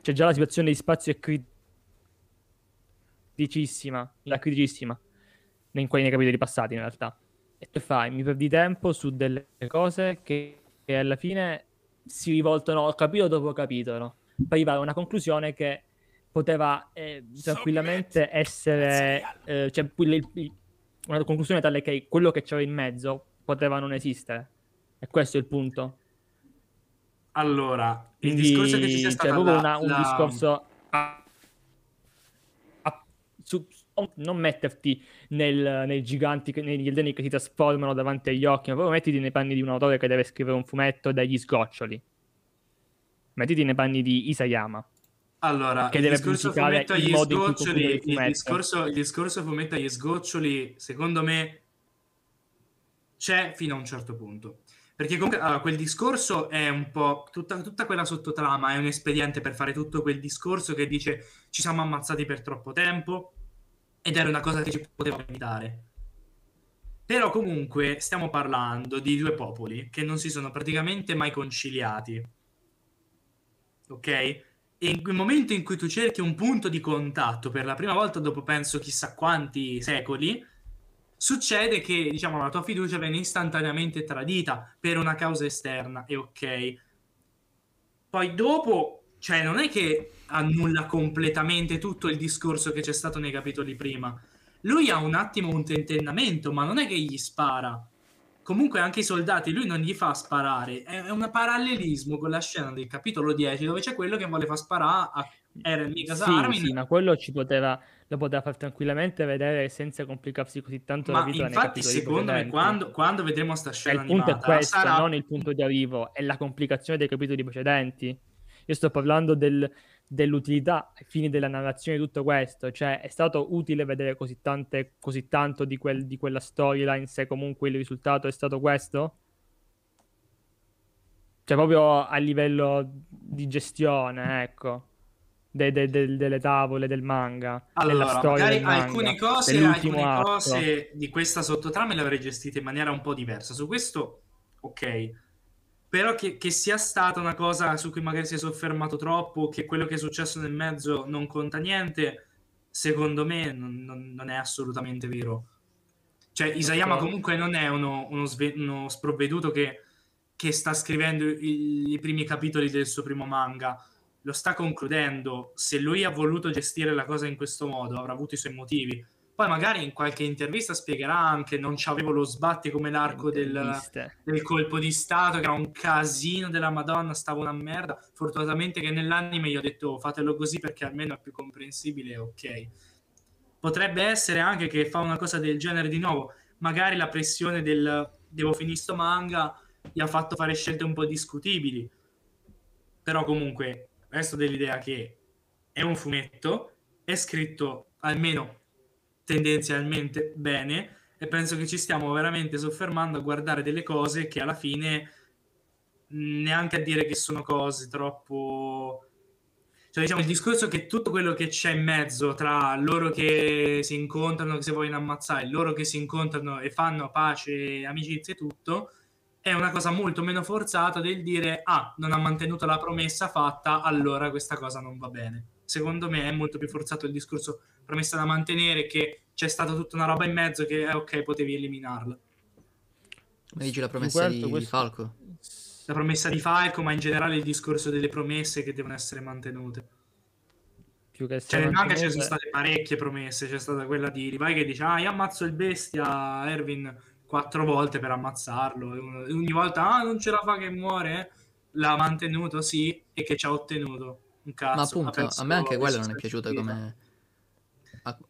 B: Cioè, già la situazione di spazio è criticissima, la criticissima, in quei capitoli passati in realtà e tu fai, mi perdi tempo su delle cose che, che alla fine si rivoltano, ho capito dopo capitolo, Per arrivare a una conclusione che poteva eh, tranquillamente essere, eh, cioè il, il, una conclusione tale che quello che c'era in mezzo poteva non esistere. E questo è il punto.
C: Allora, il Quindi, discorso che ci sia stato... Cioè, proprio la, una, un la... discorso a,
B: a, su, non metterti nel, nei giganti, negli eldeni che ti trasformano davanti agli occhi, ma proprio mettiti nei panni di un autore che deve scrivere un fumetto dagli sgoccioli. Mettiti nei panni di Isayama. Allora, che deve pubblicare il modo sgoccioli, il, il, discorso,
C: il discorso fumetto agli sgoccioli, secondo me, c'è fino a un certo punto. Perché comunque allora, quel discorso è un po' tutta, tutta, quella sottotrama, è un espediente per fare tutto quel discorso che dice ci siamo ammazzati per troppo tempo, ed era una cosa che ci poteva evitare. Però comunque stiamo parlando di due popoli che non si sono praticamente mai conciliati. Ok? E in quel momento in cui tu cerchi un punto di contatto per la prima volta dopo penso chissà quanti secoli, succede che diciamo la tua fiducia viene istantaneamente tradita per una causa esterna e ok. Poi dopo, cioè non è che annulla completamente tutto il discorso che c'è stato nei capitoli prima. Lui ha un attimo un tentennamento, ma non è che gli spara. Comunque anche i soldati, lui non gli fa sparare. È, è un parallelismo con la scena del capitolo 10 dove c'è quello che vuole far sparare a Eren Mikas sì, Armin. Sì,
B: ma quello ci poteva, lo poteva far tranquillamente vedere senza complicarsi così tanto ma la vita. Infatti, secondo me, quando,
C: quando vedremo sta scena, il animata, è questo, sarà... non il
B: punto di arrivo, è la complicazione dei capitoli precedenti. Io sto parlando del, dell'utilità ai fini della narrazione di tutto questo, cioè è stato utile vedere così, tante, così tanto di, quel, di quella storyline se comunque il risultato è stato questo? Cioè proprio a livello di gestione, ecco, de, de, de, delle tavole del manga, allora, della storia magari manga, alcune cose, alcune cose
C: di questa sottotrama le avrei gestite in maniera un po' diversa. Su questo, ok però che, che, sia stata una cosa su cui magari si è soffermato troppo, che quello che è successo nel mezzo non conta niente, secondo me non, non, non è assolutamente vero. Cioè, Isayama okay. comunque non è uno, uno, sve- uno sprovveduto che, che, sta scrivendo i, i, primi capitoli del suo primo manga, lo sta concludendo. Se lui ha voluto gestire la cosa in questo modo, avrà avuto i suoi motivi. Poi magari in qualche intervista spiegherà anche non c'avevo lo sbatti come l'arco del, del, colpo di stato, che era un casino della Madonna, stavo una merda. Fortunatamente che nell'anime gli ho detto oh, fatelo così perché almeno è più comprensibile, ok. Potrebbe essere anche che fa una cosa del genere di nuovo, magari la pressione del devo finire sto manga gli ha fatto fare scelte un po' discutibili. Però comunque resto dell'idea che è un fumetto, è scritto almeno tendenzialmente bene e penso che ci stiamo veramente soffermando a guardare delle cose che alla fine neanche a dire che sono cose troppo cioè diciamo il discorso che tutto quello che c'è in mezzo tra loro che si incontrano che si vogliono ammazzare loro che si incontrano e fanno pace amicizia e tutto è una cosa molto meno forzata del dire ah non ha mantenuto la promessa fatta allora questa cosa non va bene secondo me è molto più forzato il discorso promessa da mantenere che c'è stata tutta una roba in mezzo che è eh, ok potevi eliminarla. Ma dici la promessa questo, di, questo... di Falco? La promessa di Falco, ma in generale il discorso delle promesse che devono essere mantenute.
B: Più che cioè, nel manga ci sono state
C: parecchie promesse. C'è stata quella di Rivai che dice: Ah, io ammazzo il bestia Erwin quattro volte per ammazzarlo. E ogni volta, ah, non ce la fa che muore. L'ha mantenuto, sì, e che ci ha ottenuto un cazzo. Ma appunto, a me anche quello non è piaciuto come...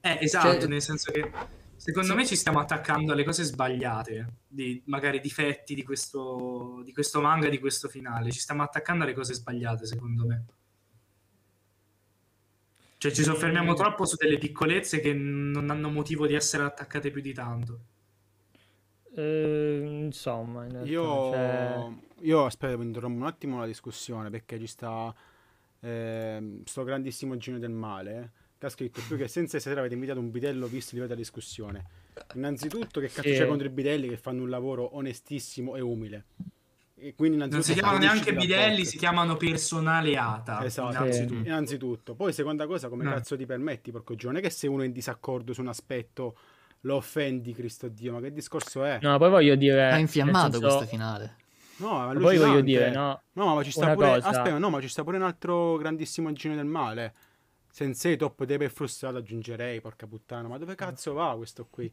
C: Eh, cioè esatto, cioè... nel senso che secondo sì. me ci stiamo attaccando alle cose sbagliate, di, magari difetti di questo, di questo manga, di questo finale. Ci stiamo attaccando alle cose sbagliate, secondo me. Cioè ci soffermiamo eh. troppo su delle piccolezze che non hanno motivo di essere attaccate più di tanto. Eh,
B: insomma, in
C: realtà, io, cioè...
D: io spero interrompo un attimo la discussione perché ci sta eh, sto grandissimo genio del male che ha scritto più che senza essere avete invitato un bidello visto di la discussione innanzitutto che cazzo c'è contro i bidelli che fanno un lavoro onestissimo e umile e quindi non si chiamano neanche bidelli
C: si chiamano personale ATA esatto innanzitutto,
D: innanzitutto. poi seconda cosa come no. Eh. cazzo ti permetti porco giovane che se uno è in disaccordo su un aspetto lo offendi Cristo Dio ma che discorso è no poi
B: voglio dire ha infiammato senso... questo finale
D: No, poi voglio dire, no, no, ma ci sta pure, cosa... aspetta, no, ma ci sta pure un altro grandissimo genio del male. Sensei top deve frustrato aggiungerei, porca puttana, ma dove cazzo va questo qui?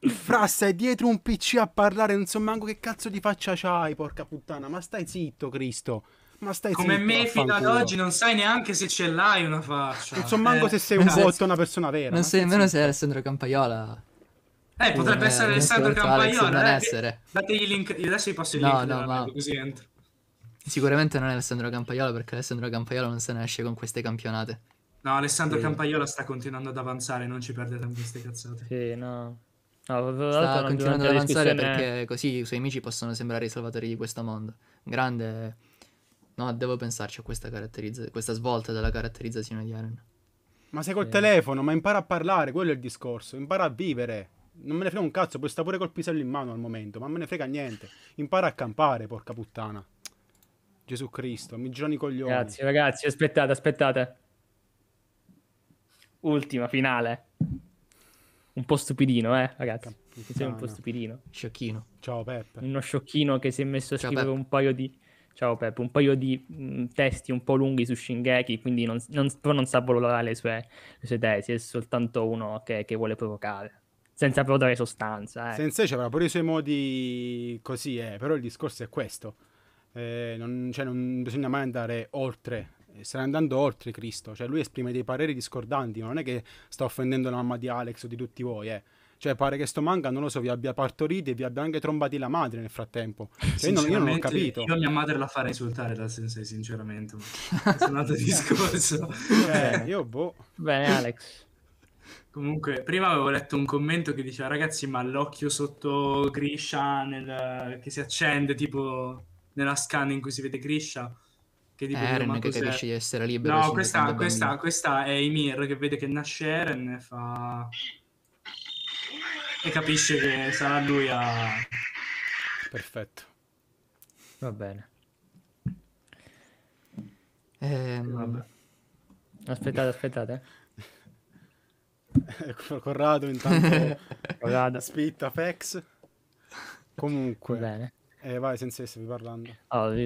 D: Il frassa è dietro un PC a parlare, non so manco che cazzo di faccia c'hai, porca puttana, ma stai zitto, Cristo. Ma stai Come zitto, me fino ad
C: oggi non sai neanche se ce l'hai una faccia. Non so manco eh, se sei un bot
A: una persona vera. Non sei nemmeno se è Alessandro Campaiola eh, potrebbe come, essere Alessandro Campagnolo.
C: Eh, dategli il link. Io adesso vi passo il no, link. No, ma... così entro.
A: Sicuramente non è Alessandro Campagnolo perché Alessandro Campagnolo non se ne esce con queste campionate.
C: No, Alessandro e... Campagnolo sta continuando ad avanzare, non ci perdete in queste cazzate. Sì, no. no sta continuando ad avanzare perché
A: così i suoi amici possono sembrare i salvatori di questo mondo. Grande... No, devo pensarci a questa, caratterizza... questa svolta della caratterizzazione di Aaron.
D: Ma sei col eh. telefono, ma impara a parlare, quello è il discorso, impara a vivere. Non me ne frega un cazzo, poi sta pure col pisello in mano al momento, ma me ne frega niente. Impara a campare, porca puttana. Gesù Cristo, mi girano i coglioni. Grazie,
B: ragazzi, aspettate, aspettate. Ultima, finale. Un po' stupidino, eh, ragazzi. Sei un po' stupidino. Sciocchino. Ciao Peppe. Uno sciocchino che si è messo a Ciao, scrivere Peppe. un paio di... Ciao Peppe, un paio di mh, mm, testi un po' lunghi su Shingeki, quindi non, non, non sa valutare le sue, le sue tesi, è soltanto uno che, che vuole provocare senza però dare sostanza. Eh. Sensei
D: cioè, avrà pure i suoi modi così, eh, però il discorso è questo. Eh, non, cioè, non, bisogna mai andare oltre. Eh, Stai andando oltre Cristo, cioè lui esprime dei pareri discordanti, ma non è che sta offendendo la mamma di Alex o di tutti voi, eh. Cioè, pare che sto manga, non lo so, vi abbia partorito e vi abbia anche trombati la madre nel frattempo. Cioè, io, non, io non ho capito. Io mia madre la farei
C: insultare dal sensei, sinceramente. Ma... è un altro discorso. eh, io boh. Bene, Alex. Comunque, prima avevo letto un commento che diceva, ragazzi, ma l'occhio sotto Grisha nel... che si accende tipo nella scan in cui si vede Grisha. Che tipo, Eren dico, che cos'è? capisce di essere libero. No, questa, questa, questa, è Ymir che vede che nasce Eren e fa... E capisce che sarà lui a...
B: Perfetto. Va bene. Ehm... Aspettate, aspettate. Eh.
D: Ecco, Corrado intanto Corrado. spitta Fex.
B: Comunque. Bene.
D: Eh, vai, senza stavi parlando.
B: Allora,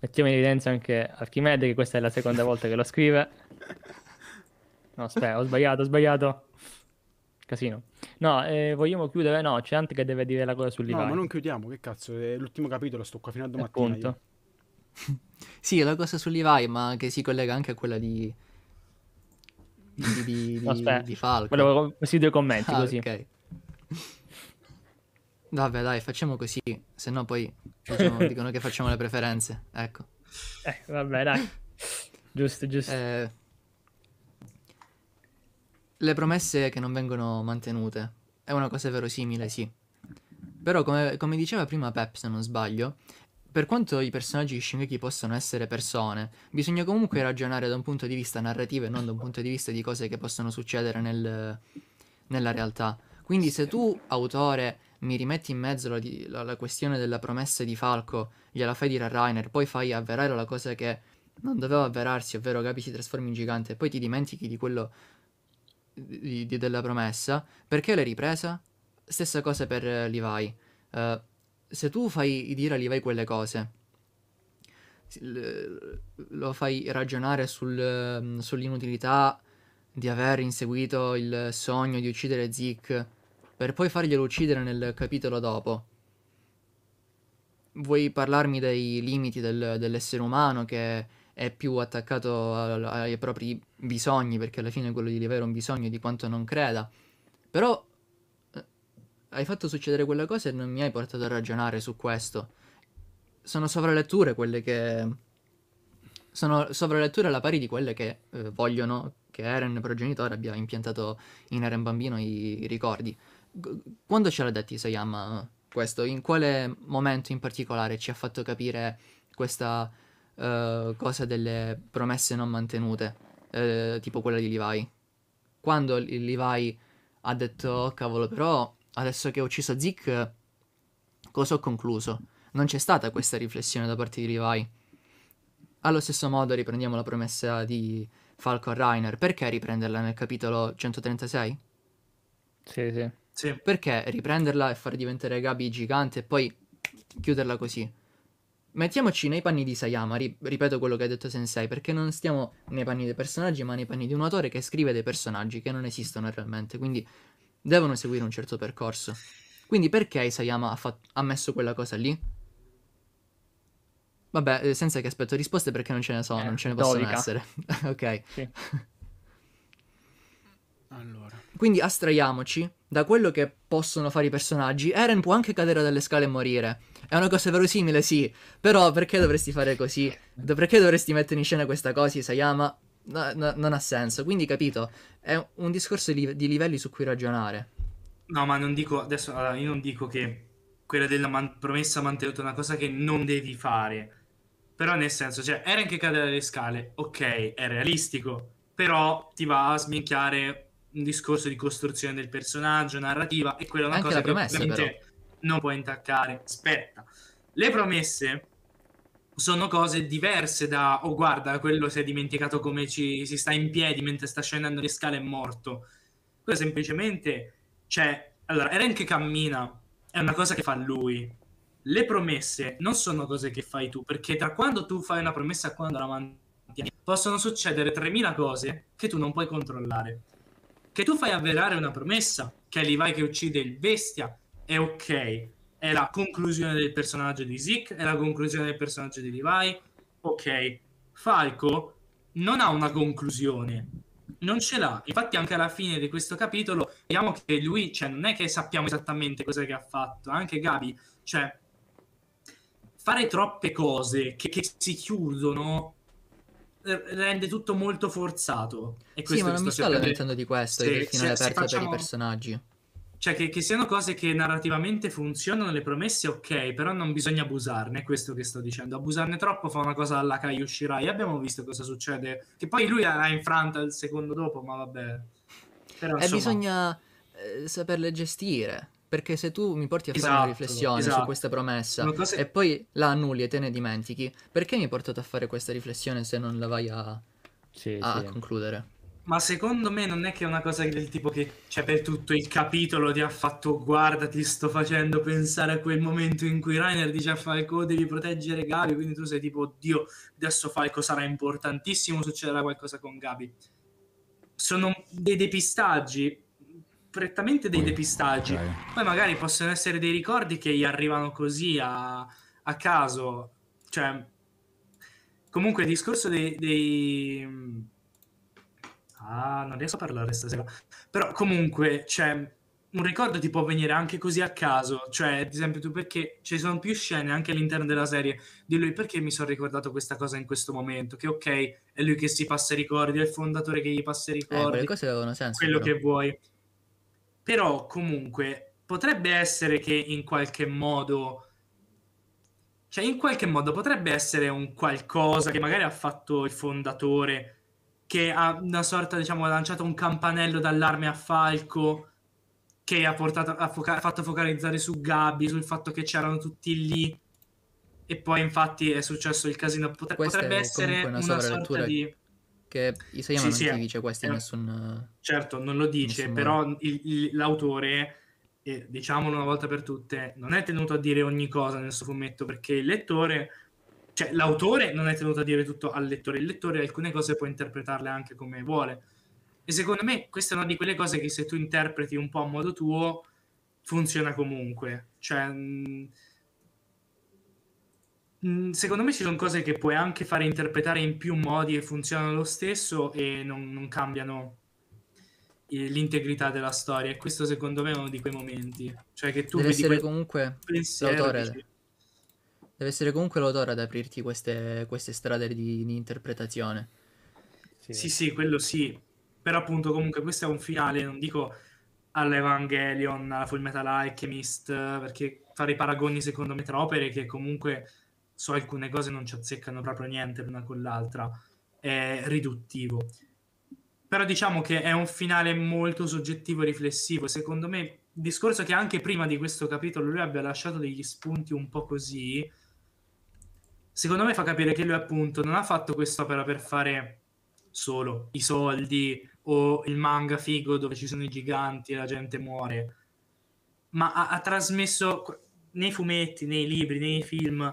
B: mettiamo in evidenza anche Archimede che questa è la seconda volta che lo scrive. No, aspetta, ho sbagliato, ho sbagliato. Casino. No, eh, vogliamo chiudere? No, c'è Ante che deve dire la cosa sull'Ivan. No, ma non
D: chiudiamo, che cazzo, è l'ultimo capitolo, sto qua fino a domattina. Appunto.
A: sì, la cosa sull'Ivan, ma che si collega anche a quella di di, di, di, di Falco. Volevo questi due commenti ah, così. Ok. Vabbè, dai, facciamo così, se no poi facciamo, dicono che facciamo le preferenze. Ecco. Eh, vabbè, dai. Giusto, giusto. Eh, le promesse che non vengono mantenute è una cosa verosimile, sì. Però, come, come diceva prima Pep, se non sbaglio, per quanto i personaggi di Shingeki possano essere persone, bisogna comunque ragionare da un punto di vista narrativo e non da un punto di vista di cose che possono succedere nel, nella realtà. Quindi se tu, autore, mi rimetti in mezzo la, la, la, questione della promessa di Falco, gliela fai dire a Rainer, poi fai avverare la cosa che non doveva avverarsi, ovvero Gabi si trasforma in gigante, e poi ti dimentichi di quello di, di, della promessa, perché l'hai ripresa? Stessa cosa per eh, Levi. Uh, se tu fai dire a Levi quelle cose, lo fai ragionare sul, mm, sull'inutilità di aver inseguito il sogno di uccidere Zeke per poi farglielo uccidere nel capitolo dopo. Vuoi parlarmi dei limiti del, dell'essere umano che è più attaccato ai propri bisogni, perché alla fine quello di Levi era un bisogno di quanto non creda. Però hai fatto succedere quella cosa e non mi hai portato a ragionare su questo. Sono sovraletture quelle che... Sono sovraletture alla pari di quelle che eh, vogliono che Eren, progenitore, abbia impiantato in Eren bambino i, i ricordi. Quando ce l'ha detto Isayama eh, questo? In quale momento in particolare ci ha fatto capire questa uh, cosa delle promesse non mantenute, uh, tipo quella di Levi? Quando Levi ha detto, oh, cavolo, però adesso che ho ucciso Zik, cosa ho concluso? Non c'è stata questa riflessione da parte di Levi. Allo stesso modo riprendiamo la promessa di Falco a Reiner. Perché riprenderla nel capitolo 136? Sì, sì. Sì. Perché riprenderla e far diventare Gabi gigante e poi chiuderla così? Mettiamoci nei panni di Sayama, ri- ripeto quello che ha detto Sensei, perché non stiamo nei panni dei personaggi, ma nei panni di un autore che scrive dei personaggi che non esistono realmente, quindi devono seguire un certo percorso. Quindi perché Isayama ha, fatto, ha messo quella cosa lì? Vabbè, eh, senza che aspetto risposte perché non ce ne sono, eh, non ce ne possono dodica. essere. ok. Sì. Allora. Quindi astraiamoci da quello che possono fare i personaggi. Eren può anche cadere dalle scale e morire. È una cosa verosimile, sì. Però perché dovresti fare così? perché dovresti mettere in scena questa cosa, Isayama? no, no, non ha senso. Quindi, capito, è un discorso di, di, livelli su cui ragionare.
C: No, ma non dico adesso, allora, io non dico che quella della man- promessa mantenuta è una cosa che non devi fare. Però nel senso, cioè, Eren che cade dalle scale, ok, è realistico, però ti va a sminchiare un discorso di costruzione del personaggio, narrativa, e quella è una Anche cosa che promessa, non puoi intaccare. Aspetta, le promesse sono cose diverse da, oh guarda, quello si è dimenticato come ci, si sta in piedi mentre sta scendendo le scale è morto. Quello semplicemente, cioè, allora, Eren che cammina è una cosa che fa lui. Le promesse non sono cose che fai tu, perché tra quando tu fai una promessa e quando la mantieni, possono succedere 3.000 cose che tu non puoi controllare. Che tu fai avverare una promessa, che è vai che uccide il bestia, è ok, è la conclusione del personaggio di Zeke, è la conclusione del personaggio di Levi. Ok, Falco non ha una conclusione, non ce l'ha. Infatti, anche alla fine di questo capitolo, vediamo che lui, cioè, non è che sappiamo esattamente cosa che ha fatto, anche Gabi, cioè, fare troppe cose che, che si chiudono eh, rende tutto molto forzato. E sì, ma non mi sto lamentando di questo, se, del finale se, aperto facciamo... per i
A: personaggi.
C: Cioè, che, che, siano cose che narrativamente funzionano, le promesse, ok, però non bisogna abusarne, è questo che sto dicendo. Abusarne troppo fa una cosa alla Kai Ushirai. Abbiamo visto cosa succede, che poi lui l'ha infranta il secondo dopo, ma vabbè. Però, eh, insomma... eh,
A: bisogna eh, saperle gestire, perché se tu mi porti a esatto, fare una esatto, riflessione esatto. su questa promessa cosa... e poi la annulli e te ne dimentichi, perché mi hai portato a fare questa riflessione se non la vai a, sì, a sì. concludere?
C: Ma secondo me non è che è una cosa del tipo che c'è cioè, per tutto il capitolo ti ha fatto guarda ti sto facendo pensare a quel momento in cui Rainer dice a Falco devi proteggere Gabi quindi tu sei tipo oddio adesso Falco sarà importantissimo succederà qualcosa con Gabi sono dei depistaggi prettamente dei depistaggi poi magari possono essere dei ricordi che gli arrivano così a, a caso cioè comunque il discorso dei, dei Ah, non riesco a parlare stasera. Però comunque, cioè, un ricordo ti può venire anche così a caso. Cioè, ad esempio, tu perché ci sono più scene anche all'interno della serie di lui perché mi sono ricordato questa cosa in questo momento. Che ok, è lui che si passa i ricordi, è il fondatore che gli passa i eh, ricordi. Eh,
A: cose avevano senso. Quello però. che
C: vuoi. Però comunque potrebbe essere che in qualche modo cioè in qualche modo potrebbe essere un qualcosa che magari ha fatto il fondatore che ha una sorta, diciamo, ha lanciato un campanello d'allarme a Falco che ha, portato, ha foca- fatto focalizzare su Gabi, sul fatto che c'erano tutti lì e poi infatti è successo il casino. Pot- potrebbe essere una, una sorta di... Che Isayama sì, non sì, dice questo in eh, nessun... Certo, non lo dice, però il, il, l'autore, eh, diciamolo una volta per tutte, non è tenuto a dire ogni cosa nel suo fumetto perché il lettore cioè l'autore non è tenuto a dire tutto al lettore, il lettore alcune cose può interpretarle anche come vuole. E secondo me questa è una di quelle cose che se tu interpreti un po' a modo tuo funziona comunque. Cioè, mm, mm, secondo me ci sono cose che puoi anche fare interpretare in più modi e funzionano lo stesso e non, non cambiano eh, l'integrità della storia e questo secondo me è uno di quei momenti cioè che tu Deve vedi essere comunque l'autore dici,
A: Deve essere comunque l'autore ad aprirti queste, queste strade di, di interpretazione.
C: Sì. sì. sì, quello sì. Però appunto comunque questo è un finale, non dico all'Evangelion, alla Full Metal Alchemist, perché fare i paragoni secondo me tra opere che comunque su alcune cose non ci azzeccano proprio niente l'una con l'altra, è riduttivo. Però diciamo che è un finale molto soggettivo e riflessivo. Secondo me, discorso che anche prima di questo capitolo lui abbia lasciato degli spunti un po' così, secondo me fa capire che lui appunto non ha fatto quest'opera per fare solo i soldi o il manga figo dove ci sono i giganti e la gente muore, ma ha, ha trasmesso nei fumetti, nei libri, nei film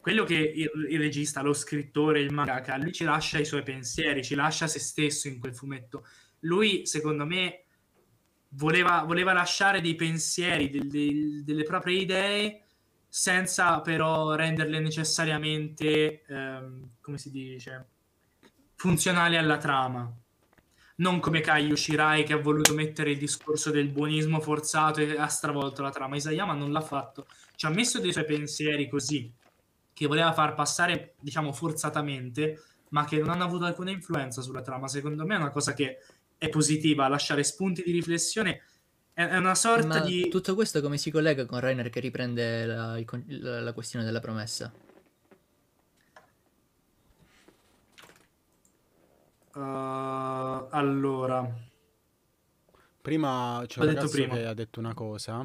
C: quello che il, il, regista, lo scrittore, il mangaka, lui ci lascia i suoi pensieri, ci lascia se stesso in quel fumetto. Lui, secondo me, voleva, voleva lasciare dei pensieri, del, del, delle proprie idee senza però renderle necessariamente, ehm, come si dice, funzionali alla trama. Non come Kai Ushirai che ha voluto mettere il discorso del buonismo forzato e ha stravolto la trama. Isayama non l'ha fatto, ci ha messo dei suoi pensieri così, che voleva far passare, diciamo, forzatamente, ma che non hanno avuto alcuna influenza sulla trama. Secondo me è una cosa che è positiva, lasciare spunti di riflessione è una sorta Ma di...
A: Tutto questo come si collega con Rainer che riprende la, il, la, la questione della promessa?
C: Uh, allora,
D: prima c'è cioè, prima. che ha detto una cosa.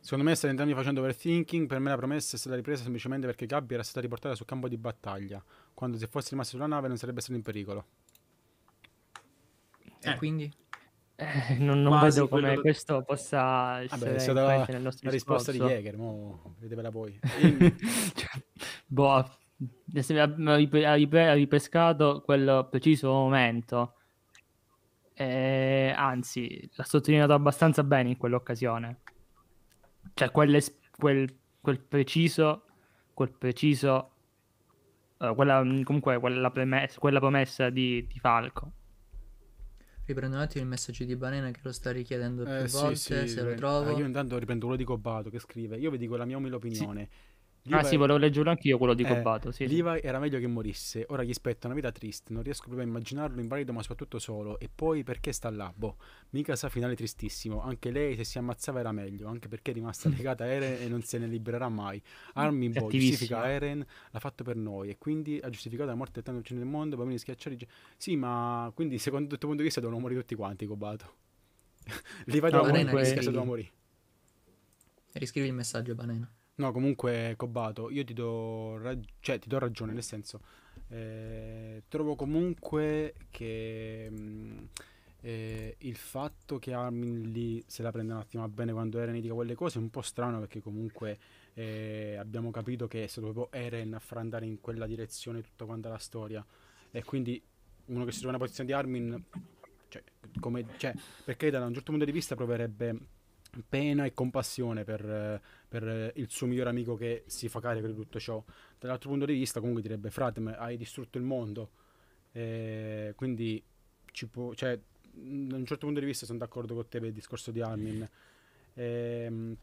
D: Secondo me stanno entrambi facendo overthinking. Per me la promessa è stata ripresa semplicemente perché Gabby era stata riportata sul campo di battaglia. Quando se fosse rimasto sulla nave non sarebbe stato in pericolo.
A: E eh. quindi?
B: Eh, non, non vedo come quello... questo possa essere Vabbè, è la, nel nostro la risposta di Jäger,
D: mo vedetela voi. cioè,
B: boh, ha ripescato quel preciso momento. Eh, anzi, l'ha sottolineato abbastanza bene in quell'occasione. Cioè, quelle, quel, quel, preciso, quel preciso, uh, quella, comunque quella, premessa, quella promessa di, di Falco
A: riprendo un attimo il messaggio di Banana che lo sta richiedendo più eh, sì, volte, sì, se lo eh, trovo. Io intanto
D: riprendo quello di Cobato che scrive, io vi dico la mia umile opinione, sì. Levi... Ah sì, volevo
A: leggerlo anch'io quello di eh,
D: Cobbato. Sì, Levi sì. era meglio che morisse, ora gli spetta una vita triste, non riesco proprio a immaginarlo invalido ma soprattutto solo. E poi perché sta là? Boh, mica sa finale tristissimo. Anche lei se si ammazzava era meglio, anche perché è rimasta legata a Eren e non se ne libererà mai. Armin Boy giustifica Eren, l'ha fatto per noi e quindi ha giustificato la morte di tante persone del mondo, bambini schiacciati. Sì, ma quindi secondo il tuo punto di vista devono morire tutti quanti, Cobbato. Levi no, doveva morire, rischiato doveva morire. Riscrivi
A: il messaggio, Banena.
D: No, comunque, Cobato, io ti do, rag- cioè, ti do ragione, nel senso, eh, trovo comunque che mh, mm, eh, il fatto che Armin lì se la prenda un attimo bene quando Eren dica quelle cose è un po' strano perché comunque eh, abbiamo capito che è stato proprio Eren a far andare in quella direzione tutta quanta la storia e quindi uno che si trova in una posizione di Armin, cioè, come, cioè, perché da un certo punto di vista proverebbe pena e compassione per, per, il suo migliore amico che si fa carico di tutto ciò. Dall'altro punto di vista, comunque direbbe: Frate, hai distrutto il mondo. Eh, quindi, può, cioè, da un certo punto di vista, sono d'accordo con te per il discorso di Armin. Eh,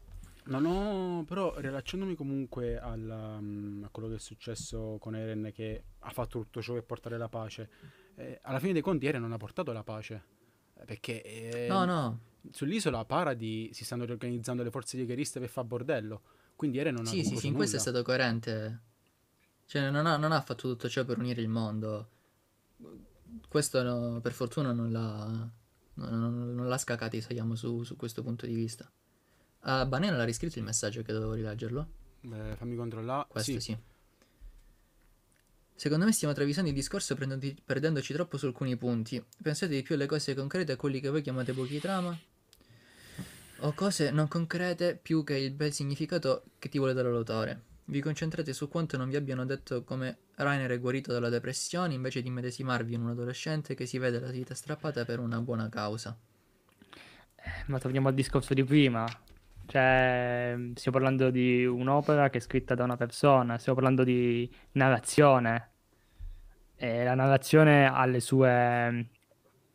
D: non ho, però, rilacciandomi comunque alla, mm, a quello che è successo con Eren, che ha fatto tutto ciò per portare la pace, eh, alla fine dei conti, Eren non ha portato la pace. Eh, perché. no, ehm, no sull'isola para di si stanno riorganizzando le forze jagheriste per fare
A: bordello. Quindi Eren non sì, ha Sì, sì, sì, in questo è stato coerente. Cioè, non ha, non ha, fatto tutto ciò per unire il mondo. Questo, no, per fortuna, non l'ha, non, non l'ha scacato, Isayamo, su, su, questo punto di vista. Uh, Bane l'ha riscritto il messaggio che dovevo rileggerlo? Beh, fammi controllare. Ah, questo sì. sì. Secondo me stiamo travisando il discorso prendendoci troppo su alcuni punti. Pensate di più alle cose concrete a quelli che voi chiamate pochi trama? o cose non concrete più che il bel significato che ti vuole dare l'autore. Vi concentrate su quanto non vi abbiano detto come Rainer è guarito dalla depressione invece di medesimarvi in un adolescente che si vede la vita strappata per una buona causa.
B: Eh, ma torniamo al discorso di prima.
A: Cioè, mm,
B: stiamo parlando di un'opera che è scritta da una persona, stiamo parlando di narrazione. E la narrazione ha le sue mm,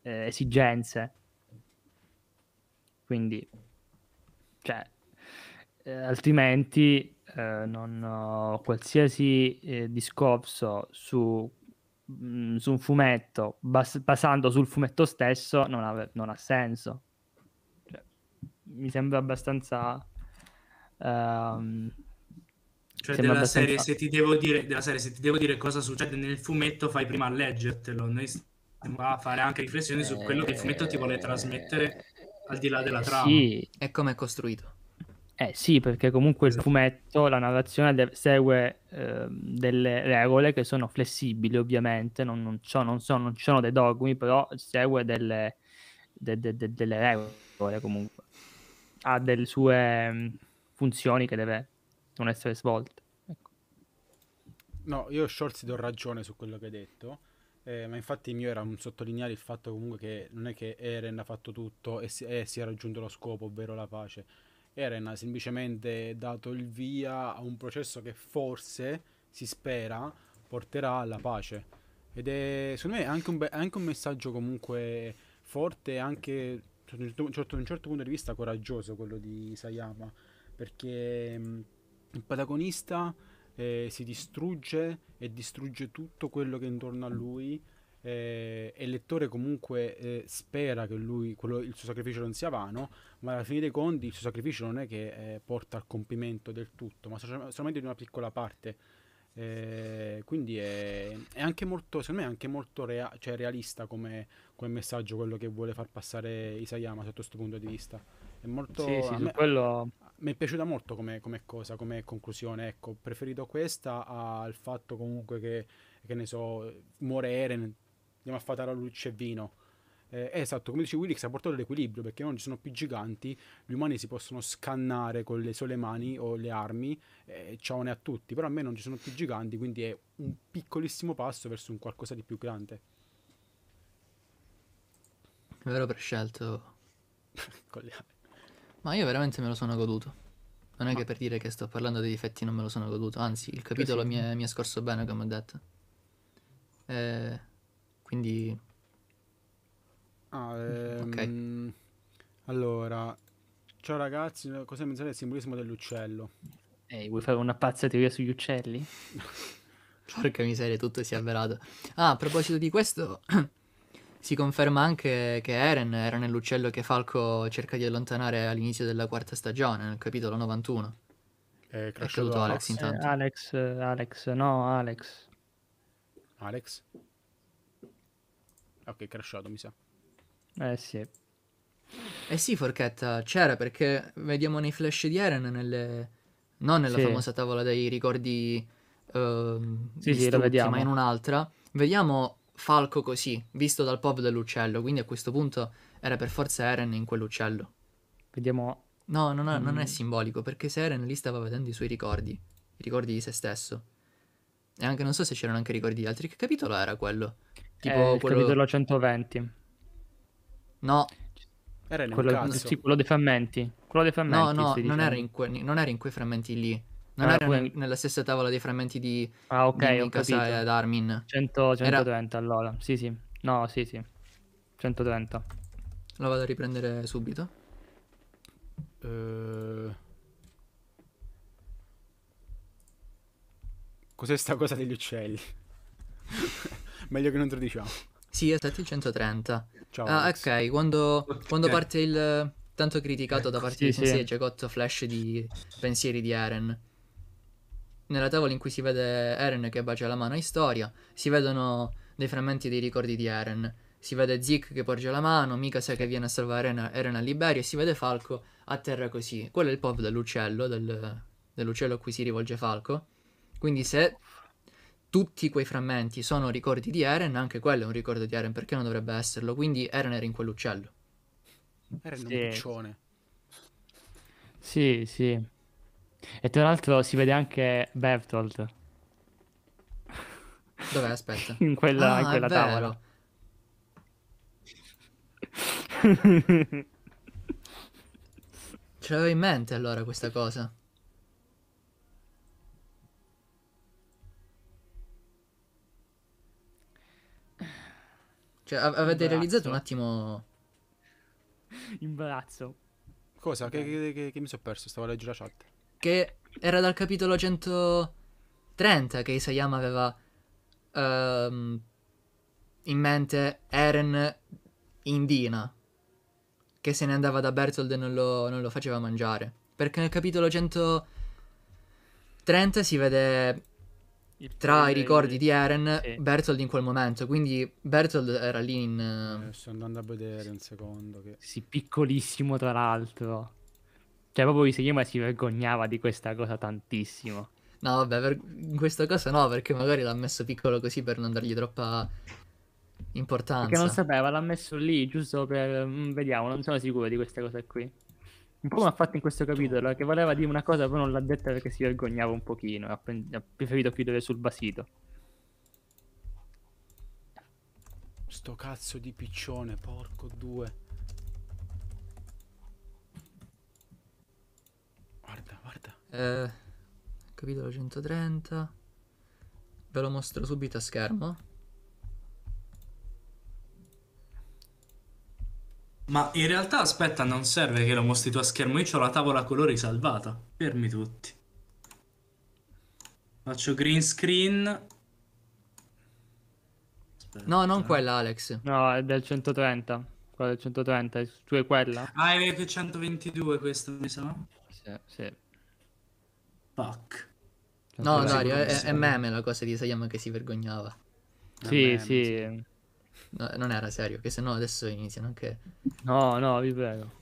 B: eh, esigenze. Quindi cioè, eh, altrimenti eh, non, qualsiasi eh, discorso su, mh, mm, su, un fumetto bas- basando sul fumetto stesso non ha, non ha senso. Cioè, mi sembra abbastanza... Ehm,
C: cioè della, abbastanza... Serie, se dire, della serie, se ti devo dire cosa succede nel fumetto, fai prima a leggertelo. Noi stiamo a fare anche riflessioni su quello che il fumetto ti vuole trasmettere al di là della eh, trama. Sì.
A: E come è costruito. Eh sì, perché
B: comunque esatto. il fumetto, la narrazione deve, segue eh, delle regole che sono flessibili ovviamente, non, non, so, non, so, non ci sono dei dogmi, però segue delle, de, de, de, delle regole comunque. Ha delle sue ehm, funzioni che deve, devono essere svolte. Ecco.
D: No, io Shorts do ragione su quello che hai detto eh, ma infatti il mio era un sottolineare il fatto comunque che non è che Eren ha fatto tutto e si, e si è raggiunto lo scopo, ovvero la pace. Eren ha semplicemente dato il via a un processo che forse, si spera, porterà alla pace. Ed è, secondo me, anche un, be- anche un messaggio comunque forte, anche da un, certo, un, certo, punto di vista coraggioso quello di Sayama, perché mh, mm, il protagonista eh, si distrugge e distrugge tutto quello che è intorno a lui eh, e il lettore comunque eh, spera che lui, quello, il suo sacrificio non sia vano, ma alla fine dei conti il suo sacrificio non è che eh, porta al compimento del tutto, ma solamente di una piccola parte. quindi è, è, anche molto, secondo me è anche molto rea- cioè realista come, come, messaggio quello che vuole far passare Isayama sotto questo punto di vista. È molto... Sì, sì, me... quello mi è piaciuta molto come, come, cosa, come conclusione. Ecco, ho preferito questa al fatto comunque che, che ne so, muore Eren, andiamo a fatare la luce e vino. Eh, esatto, come dice Willix, ha portato l'equilibrio perché non ci sono più giganti, gli umani si possono scannare con le sole mani o le armi, eh, ciao ne a tutti, però a me non ci sono più giganti, quindi è un piccolissimo passo verso un qualcosa di più grande.
A: Ve l'ho prescelto.
D: con le armi.
A: Ma io veramente me lo sono goduto. Non è che ah. per dire che sto parlando dei difetti non me lo sono goduto, anzi il capitolo mi, è, mi, è, scorso bene come ho detto. Eh, quindi...
D: Ah, ehm, ok. Allora, ciao ragazzi, cosa pensate del simbolismo dell'uccello?
A: Ehi, vuoi fare una pazza teoria sugli uccelli? Porca miseria, tutto si è avverato. Ah, a proposito di questo, Si conferma anche che Eren era nell'uccello che Falco cerca di allontanare all'inizio della quarta stagione, nel capitolo 91. È cresciuto Alex, Alex intanto. Eh,
B: Alex, Alex, no, Alex.
D: Alex? Ok, crashato, mi sa.
A: Eh sì. Eh sì, Forchetta, c'era perché vediamo nei flash di Eren, nelle... non nella sì. famosa tavola dei ricordi uh, sì, sì, ma in un'altra. Vediamo falco così, visto dal pop dell'uccello, quindi a questo punto era per forza Eren in quell'uccello. Vediamo... No, non è, mm. non è mm. simbolico, perché se Eren lì stava vedendo i suoi ricordi, i ricordi di se stesso. E anche non so se c'erano anche ricordi di altri. Che capitolo era quello? Tipo eh, quello... capitolo
B: 120. No. Era quello, sì, quello dei frammenti. Quello dei frammenti. No, no, non, diciamo. era
A: que- non era in quei frammenti lì non ah, era poi... nella stessa tavola dei frammenti di Ah, ok, di ho capito. ed Armin. 100, 120 era... allora. Sì, sì. No, sì, sì. 130. Lo vado a riprendere subito. Uh... Cos'è sta cosa degli uccelli? Meglio che non te lo diciamo. Sì, è 130. Ciao. Ah, ok, quando, quando parte il tanto criticato da parte sì, di Sensei sì. Jacotto Flash di Pensieri di Eren nella tavola in cui si vede Eren che bacia la mano a Historia, si vedono dei frammenti dei ricordi di Eren. Si vede Zeke che porge la mano, Mika sa che viene a salvare Eren, Eren a Liberia e si vede Falco a terra così. Quello è il pop dell'uccello, del, dell'uccello a cui si rivolge Falco. Quindi se tutti quei frammenti sono ricordi di Eren, anche quello è un ricordo di Eren, perché non dovrebbe esserlo? Quindi Eren era in quell'uccello.
D: Eren sì. un buccione.
B: Sì, sì. E tra l'altro si vede anche Bertolt.
A: Dov'è? Aspetta. in quella, ah, in quella tavola. Ce l'avevo in mente allora questa cosa. Cioè, avete realizzato un attimo...
D: Imbarazzo. Cosa? Che, che, che, che mi sono perso? Stavo a leggere la chat
A: che era dal capitolo 130 che Isayama aveva um, in mente Eren Indina, che se ne andava da Bertold e non lo, non lo faceva mangiare. Perché nel capitolo 130 si vede tra i ricordi di Eren, sì. Bertold in quel momento. Quindi Bertold era lì in. Eh, sto andando a vedere un secondo.
B: Che... Sì, piccolissimo tra l'altro. Cioè, proprio Isayama si vergognava di
A: questa cosa tantissimo. No, vabbè, per... in questa cosa no, perché magari l'ha messo piccolo così per non dargli troppa importanza. Perché non sapeva, l'ha messo lì giusto per... Mm,
B: vediamo, non sono sicuro di questa cosa qui. Un po' come ha fatto in questo capitolo, che voleva dire una cosa, poi non l'ha detta perché si vergognava un pochino, ha, pre- ha preferito chiudere sul basito.
D: Sto cazzo di piccione, porco due.
A: Guarda, guarda. Eh, capitolo 130. Ve lo mostro subito a schermo.
C: Ma in realtà aspetta, non serve che lo mostri tu a schermo, io ho la tavola colori salvata. Fermi tutti. Faccio green screen. Aspetta. No, non
B: quella, Alex. No, è del 130. Quella del 130,
A: tu è quella?
C: Ah, è 122 questo, mi sa. Sì, Fuck. Cioè, no, Dario, è, è, meme
A: la cosa di Sayama che si vergognava. È sì, meme, sì. No, non era serio, che se no adesso iniziano anche...
D: No, no, vi prego.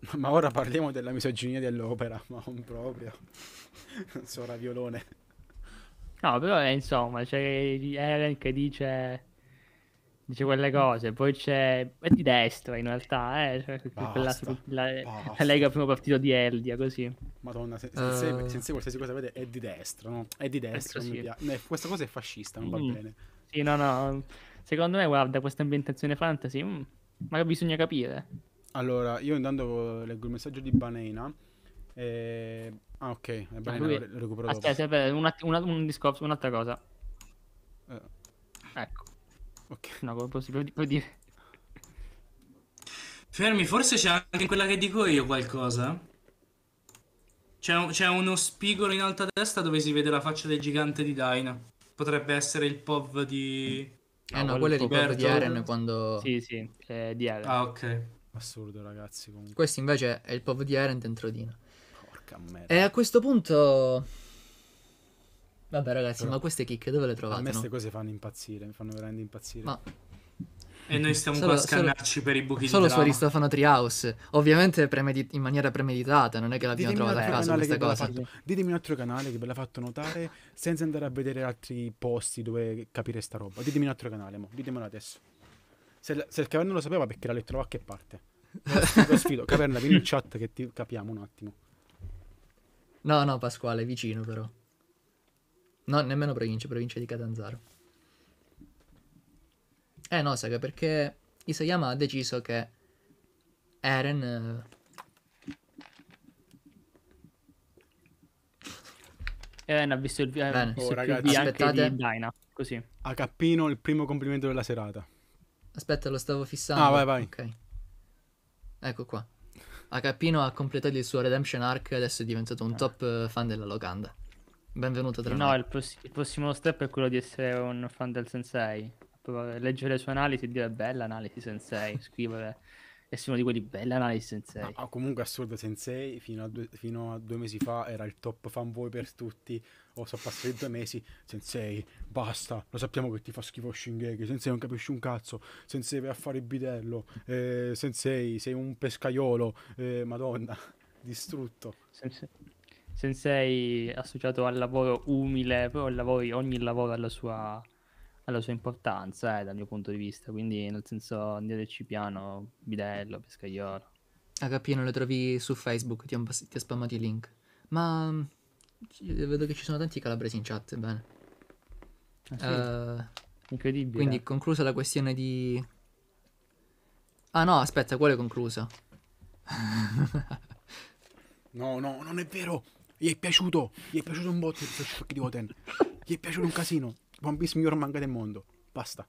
D: Ma ora parliamo della misoginia dell'opera, ma non proprio. non so,
B: No, però eh, insomma, c'è cioè, Eren che dice dice quelle cose, poi c'è... è di destra in realtà, eh? cioè, basta, quella su... la... la Lega primo partito di Eldia, così.
D: Madonna, se, se, uh... se, se, qualsiasi cosa vede è di destra, no? È di destra, sì. eh, questa cosa è
B: fascista, non mm. va bene. Sì, no, no, secondo me, guarda, questa ambientazione fantasy, mh, mm, ma bisogna capire.
D: Allora, io intanto leggo il messaggio di Banena. Eh... Ah, ok, eh, Banena lui... lo recupero Aspetta, dopo.
B: Aspetta, un, att- un, un discorso, un'altra cosa.
C: Eh. Ecco. Ok, no, come si può dire? Fermi, forse c'è anche quella che dico io qualcosa. C'è, c'è uno spigolo in alto a destra dove si vede la faccia del gigante di Daina. Potrebbe essere il POV di... Eh no, no quello è il POV di Eren quando... Sì, sì, eh, di Eren. Ah, ok. Assurdo, ragazzi, comunque.
A: Questo invece è il POV di Eren dentro Dina. Porca merda. E a questo punto... Vabbè ragazzi, Però ma queste chicche dove le trovate? A me queste
D: cose fanno impazzire, mi fanno veramente impazzire. Ma...
A: E
C: noi stiamo solo, qua a scannarci solo, per i buchi
D: solo di Solo su
A: Aristofano Treehouse. Ovviamente premedit- in maniera premeditata, non è che l'abbiamo Ditemi trovata
D: a eh, caso questa cosa. Fatto, ditemi un altro canale che ve l'ha fatto notare senza andare a vedere altri posti dove capire sta roba. Ditemi un altro canale, mo. ditemelo adesso. Se, se il caverna
A: lo sapeva perché l'ha letto a che parte. Lo sfido. Caverna, vieni in chat che ti capiamo un attimo. No, no, Pasquale, vicino però. No, nemmeno provincia, provincia di Catanzaro. Eh no, Saga, perché Isayama ha deciso che Eren... Eh, Eren ha visto il video
E: eh, Bene. Oh, ragazzi, aspettate.
B: di Dina,
A: così. A Cappino il primo complimento della serata. Aspetta, lo stavo fissando. Ah, vai, vai. Ok. Ecco qua. A Cappino ha completato il suo Redemption Arc e adesso è diventato un ah. top fan della locanda. Benvenuto tra No, il,
B: pross- il, prossimo step è quello di essere un fan del sensei. leggere le sue analisi e dire bella analisi sensei, scrivere. Essere uno di quelli bella analisi sensei.
D: Ah, comunque assurdo sensei, fino a, due, fino a, due, mesi fa era il top fanboy per tutti. O oh, sono passati due mesi, sensei, basta, lo sappiamo che ti fa schifo Shingeki, sensei non capisci un cazzo, sensei vai a fare il bidello, eh, sensei sei un pescaiolo, eh, madonna distrutto.
B: Sensei, sensei associato al lavoro umile, però lavori, ogni lavoro ha la sua, ha la sua importanza eh, dal mio punto di vista, quindi nel senso andiamoci
A: piano, bidello, pescaiolo. HP non lo trovi su Facebook, ti ho, ti ho spammato i link. Ma mm, vedo che ci sono tanti calabresi in chat, bene. Ah, sì. uh, Incredibile. Quindi conclusa la questione di... Ah no, aspetta, quale è conclusa?
D: no, no, non è vero. Gli è piaciuto, gli è piaciuto un botto il flashback di Goten. gli è piaciuto un casino. One Piece miglior manga del mondo. Basta.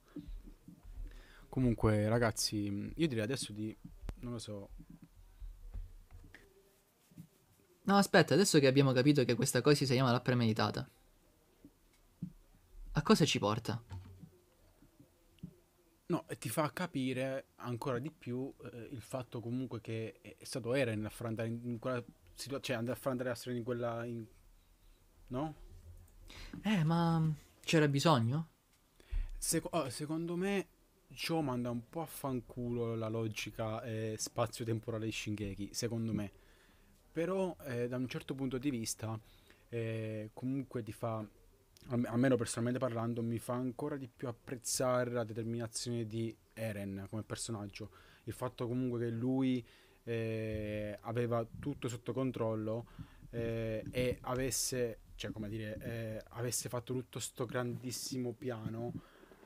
D: Comunque, ragazzi, io direi adesso di. Non lo so.
A: No, aspetta, adesso che abbiamo capito che questa cosa si chiama la premeditata, a cosa ci porta?
D: No, e ti fa capire ancora di più eh, il fatto comunque che è stato Eren a affrontare in quella situa- cioè andare a fare Andrea Astro in quella... In... No?
A: Eh, ma c'era bisogno?
D: Se- oh, secondo me ciò manda un po' a fanculo la logica eh, spazio-temporale di Shingeki, secondo me. Però eh, da un certo punto di vista eh, comunque ti fa, almeno personalmente parlando, mi fa ancora di più apprezzare la determinazione di Eren come personaggio. Il fatto comunque che lui eh, aveva tutto sotto controllo eh, e avesse, cioè, come dire, eh, avesse fatto tutto questo grandissimo piano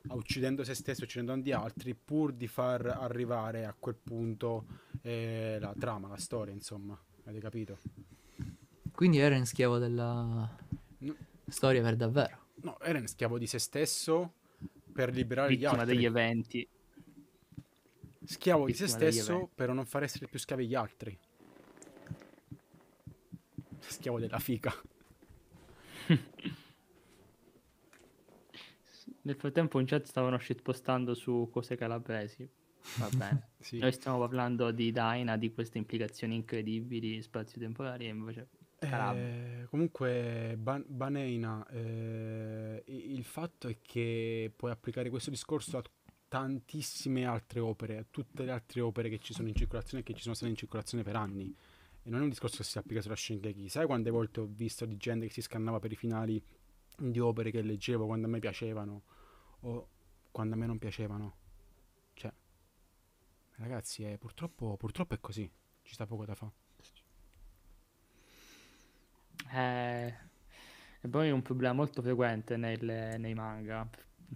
D: uccidendo se stesso, uccidendo anche altri, pur di far arrivare a quel punto eh, la trama, la storia, insomma, avete capito?
A: Quindi Eren schiavo della no. storia per davvero.
D: No, Eren schiavo di se stesso per liberare Vittima gli altri. degli eventi. Schiavo di se stesso per non far essere più schiavi gli altri.
B: Schiavo della fica. Nel frattempo in chat stavano shitpostando su cose calabresi. Va bene. sì. Noi stiamo parlando di Daina, di queste implicazioni incredibili spazio-temporali e invece...
D: Eh, comunque, ban- Baneina, eh, il fatto è che puoi applicare questo discorso a tantissime altre opere, tutte le altre opere che ci sono in circolazione e che ci sono state in circolazione per anni. E non è un discorso che si applica solo a Shingeki. Sai quante volte ho visto di gente che si scannava per i finali di opere che leggevo quando a me piacevano o quando a me non piacevano? Cioè,
B: ragazzi, eh, purtroppo, purtroppo è così. Ci sta poco da fare. Eh, e poi è un problema molto frequente nel, nei manga,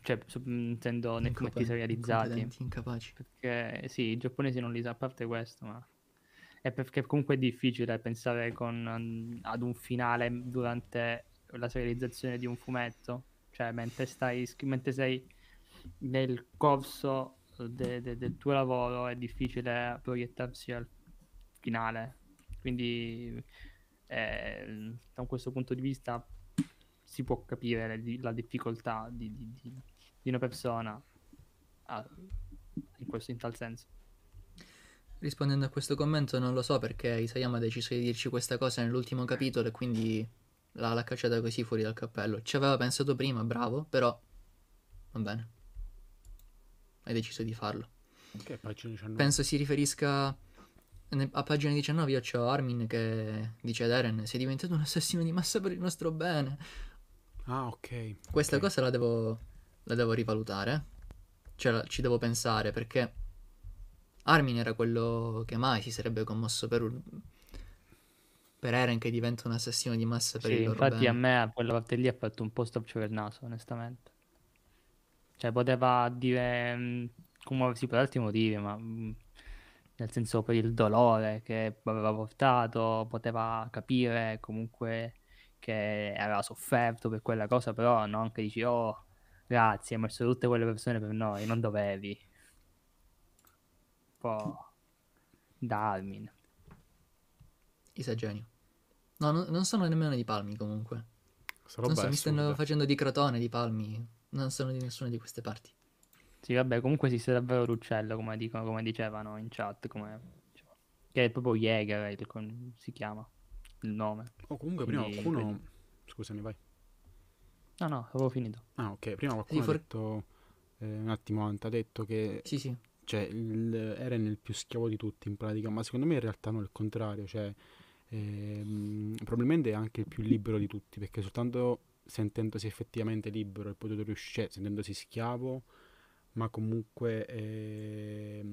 B: cioè mm, intendo nei fumetti serializzati incapaci perché sì i giapponesi non li sa a parte questo ma è perché comunque è difficile pensare con, mm, ad un finale durante la serializzazione di un fumetto cioè mentre stai mentre sei nel corso de, de, del tuo lavoro è difficile proiettarsi al finale quindi eh, da questo punto di vista si può capire la difficoltà
A: di, di, di, di una persona ah, in, questo, in tal senso. Rispondendo a questo commento non lo so perché Isayama ha deciso di dirci questa cosa nell'ultimo capitolo e quindi l'ha, l'ha cacciata così fuori dal cappello. Ci aveva pensato prima, bravo, però va bene. Hai deciso di farlo. Che pagina 19? Penso si riferisca a pagina 19 io c'ho Armin che dice ad Eren sei diventato un assassino di massa per il nostro bene. Ah, ok. Questa okay. cosa la devo, la devo rivalutare. Eh. Cioè, la, ci devo pensare perché Armin era quello che mai si sarebbe commosso per, un, per Eren che diventa un assassino di massa per sì, il loro infatti bene. a
B: me a quella parte lì ha fatto un po' storcere il naso, onestamente. Cioè, poteva dire... Mm, commuoversi per altri motivi, ma mm, nel senso per il dolore che aveva portato, poteva capire comunque che aveva sofferto per quella cosa, però non che dici oh grazie, hai messo tutte quelle persone per noi, non dovevi.
A: Un po' Darwin. Isagenio. No, non, non sono nemmeno di Palmi comunque. Non so, mi stanno facendo di Crotone, di Palmi. Non sono di nessuna di queste parti.
B: Sì, vabbè, comunque esiste davvero l'uccello, come, dicono, come dicevano in chat, come... Cioè, che è proprio Jäger, si chiama il nome.
D: O oh, comunque prima qualcuno... Quindi... Scusami, vai. No,
B: no, avevo finito.
D: Ah, ok, prima qualcuno for... ha detto... Eh, un attimo, ha detto che... Sì, sì. Cioè, il, Eren è il più schiavo di tutti in pratica, ma secondo me in realtà non è il contrario, cioè... Eh, probabilmente è anche il più libero di tutti, perché soltanto sentendosi effettivamente libero e potuto riuscire, cioè, sentendosi schiavo, ma comunque eh,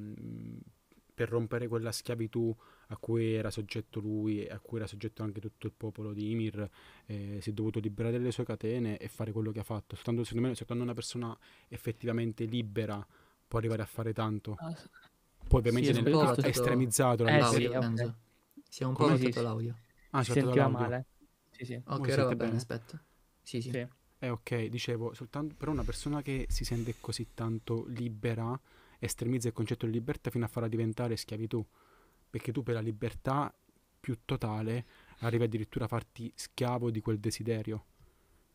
D: per rompere quella schiavitù a cui era soggetto lui e a cui era soggetto anche tutto il popolo di Ymir, eh, si è dovuto liberare delle sue catene e fare quello che ha fatto. Soltanto, secondo me, soltanto una persona effettivamente libera può arrivare a fare tanto. Ah, Poi ovviamente sì, nel, ha esatto. estremizzato la eh, sì, okay. Si è un po' sì, l'audio. Ah, si sentiva male. Sì, sì. Ok, ora va bene, aspetta. Sì, sì. sì. Eh, ok, dicevo, soltanto, però una persona che si sente così tanto libera estremizza il concetto di libertà fino a farla diventare schiavitù perché tu per la libertà più totale arrivi addirittura a farti schiavo di quel desiderio.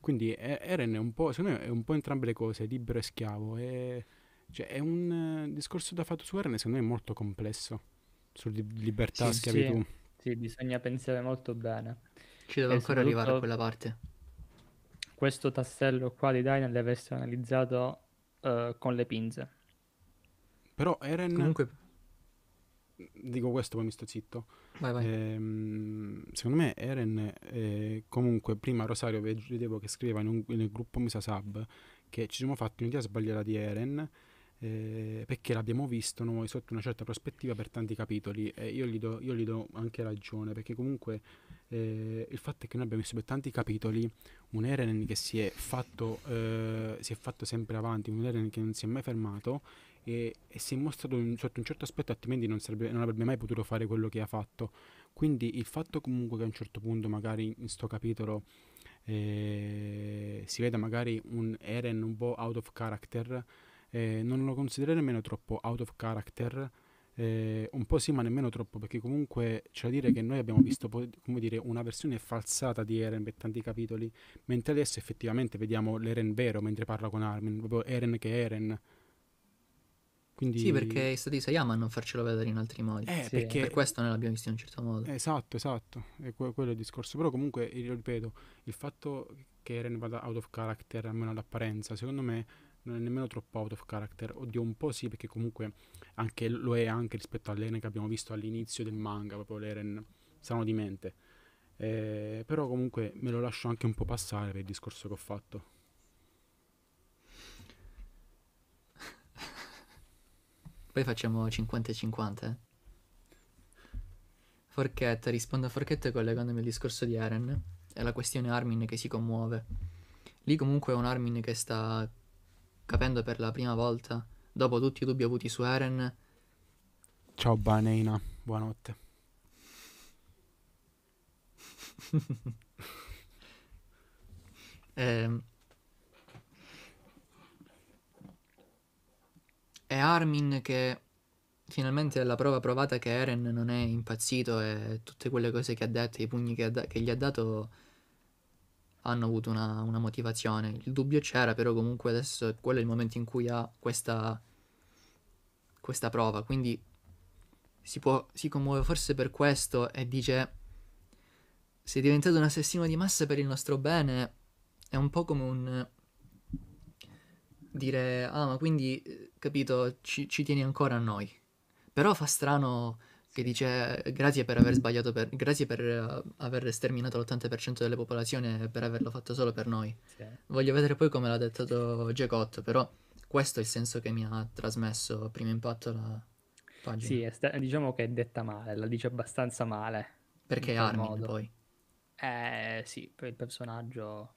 D: Quindi Eren è un po', secondo me è un po' entrambe le cose, libero e schiavo. È, cioè, è un eh, discorso da fatto su Eren, secondo me è molto complesso, su libertà e sì, schiavitù.
B: Sì. sì. bisogna pensare molto bene. Ci deve ancora arrivare a quella parte. Questo tassello qua di Dynan deve essere analizzato uh, con le pinze. Però Eren... Comunque dico questo poi mi sto
D: zitto. Vai, vai. Ehm, secondo me Eren, eh, comunque prima Rosario vedevo che scriveva in un, nel gruppo Misa Sub che ci siamo fatti un'idea sbagliata di Eren eh, perché l'abbiamo visto noi sotto una certa prospettiva per tanti capitoli e io gli do, io gli do anche ragione perché comunque eh, il fatto è che noi abbiamo visto per tanti capitoli un Eren che si è fatto, eh, si è fatto sempre avanti, un Eren che non si è mai fermato e, e si è mostrato un, sotto un certo aspetto altrimenti non, sarebbe, non, avrebbe mai potuto fare quello che ha fatto quindi il fatto comunque che a un certo punto magari in, in sto capitolo eh, si veda magari un Eren un po' out of character eh, non lo considero nemmeno troppo out of character eh, un po' sì ma nemmeno troppo perché comunque c'è da dire che noi abbiamo visto come dire una versione falsata di Eren per tanti capitoli mentre adesso effettivamente vediamo l'Eren vero
A: mentre parla con Armin proprio Eren che è Eren quindi... Sì, perché è stato Isayama a non farcelo vedere in altri modi. Eh, sì. perché... Per questo noi l'abbiamo visto in un certo modo.
D: Esatto, esatto, E que- quello è il discorso. Però comunque, io ripeto, il fatto che Eren vada out of character, almeno all'apparenza, secondo me non è nemmeno troppo out of character. Oddio, un po' sì, perché comunque anche, lo è anche rispetto all'Eren che abbiamo visto all'inizio del manga, proprio l'Eren sano di mente. Eh, però comunque me lo lascio anche un po' passare per il discorso che ho fatto.
A: Poi facciamo 50 e 50. Eh? Forchetta, rispondo a Forchetta collegandomi al discorso di Eren. È la questione Armin che si commuove. Lì comunque è un Armin che sta capendo per la prima volta, dopo tutti i dubbi avuti su Eren.
D: Ciao Baneina, buonanotte.
A: eh, è Armin che finalmente è la prova provata che Eren non è impazzito e tutte quelle cose che ha detto, i pugni che, da- che gli ha dato hanno avuto una, una, motivazione. Il dubbio c'era, però comunque adesso quello è il momento in cui ha questa, questa prova, quindi si, può, si commuove forse per questo e dice sei diventato un assassino di massa per il nostro bene, è un po' come un dire, ah ma quindi, eh, capito, ci, ci tieni ancora a noi. Però fa strano che dice eh, grazie per aver sbagliato, per, grazie per uh, aver sterminato l'80% delle popolazioni e per averlo fatto solo per noi. Sì. Voglio vedere poi come l'ha dettato Jacot, però questo è il senso che mi ha trasmesso a primo impatto la pagina.
B: Sì, sta- diciamo che è detta male, la dice abbastanza male. Perché Armin modo. poi? Eh sì, poi il personaggio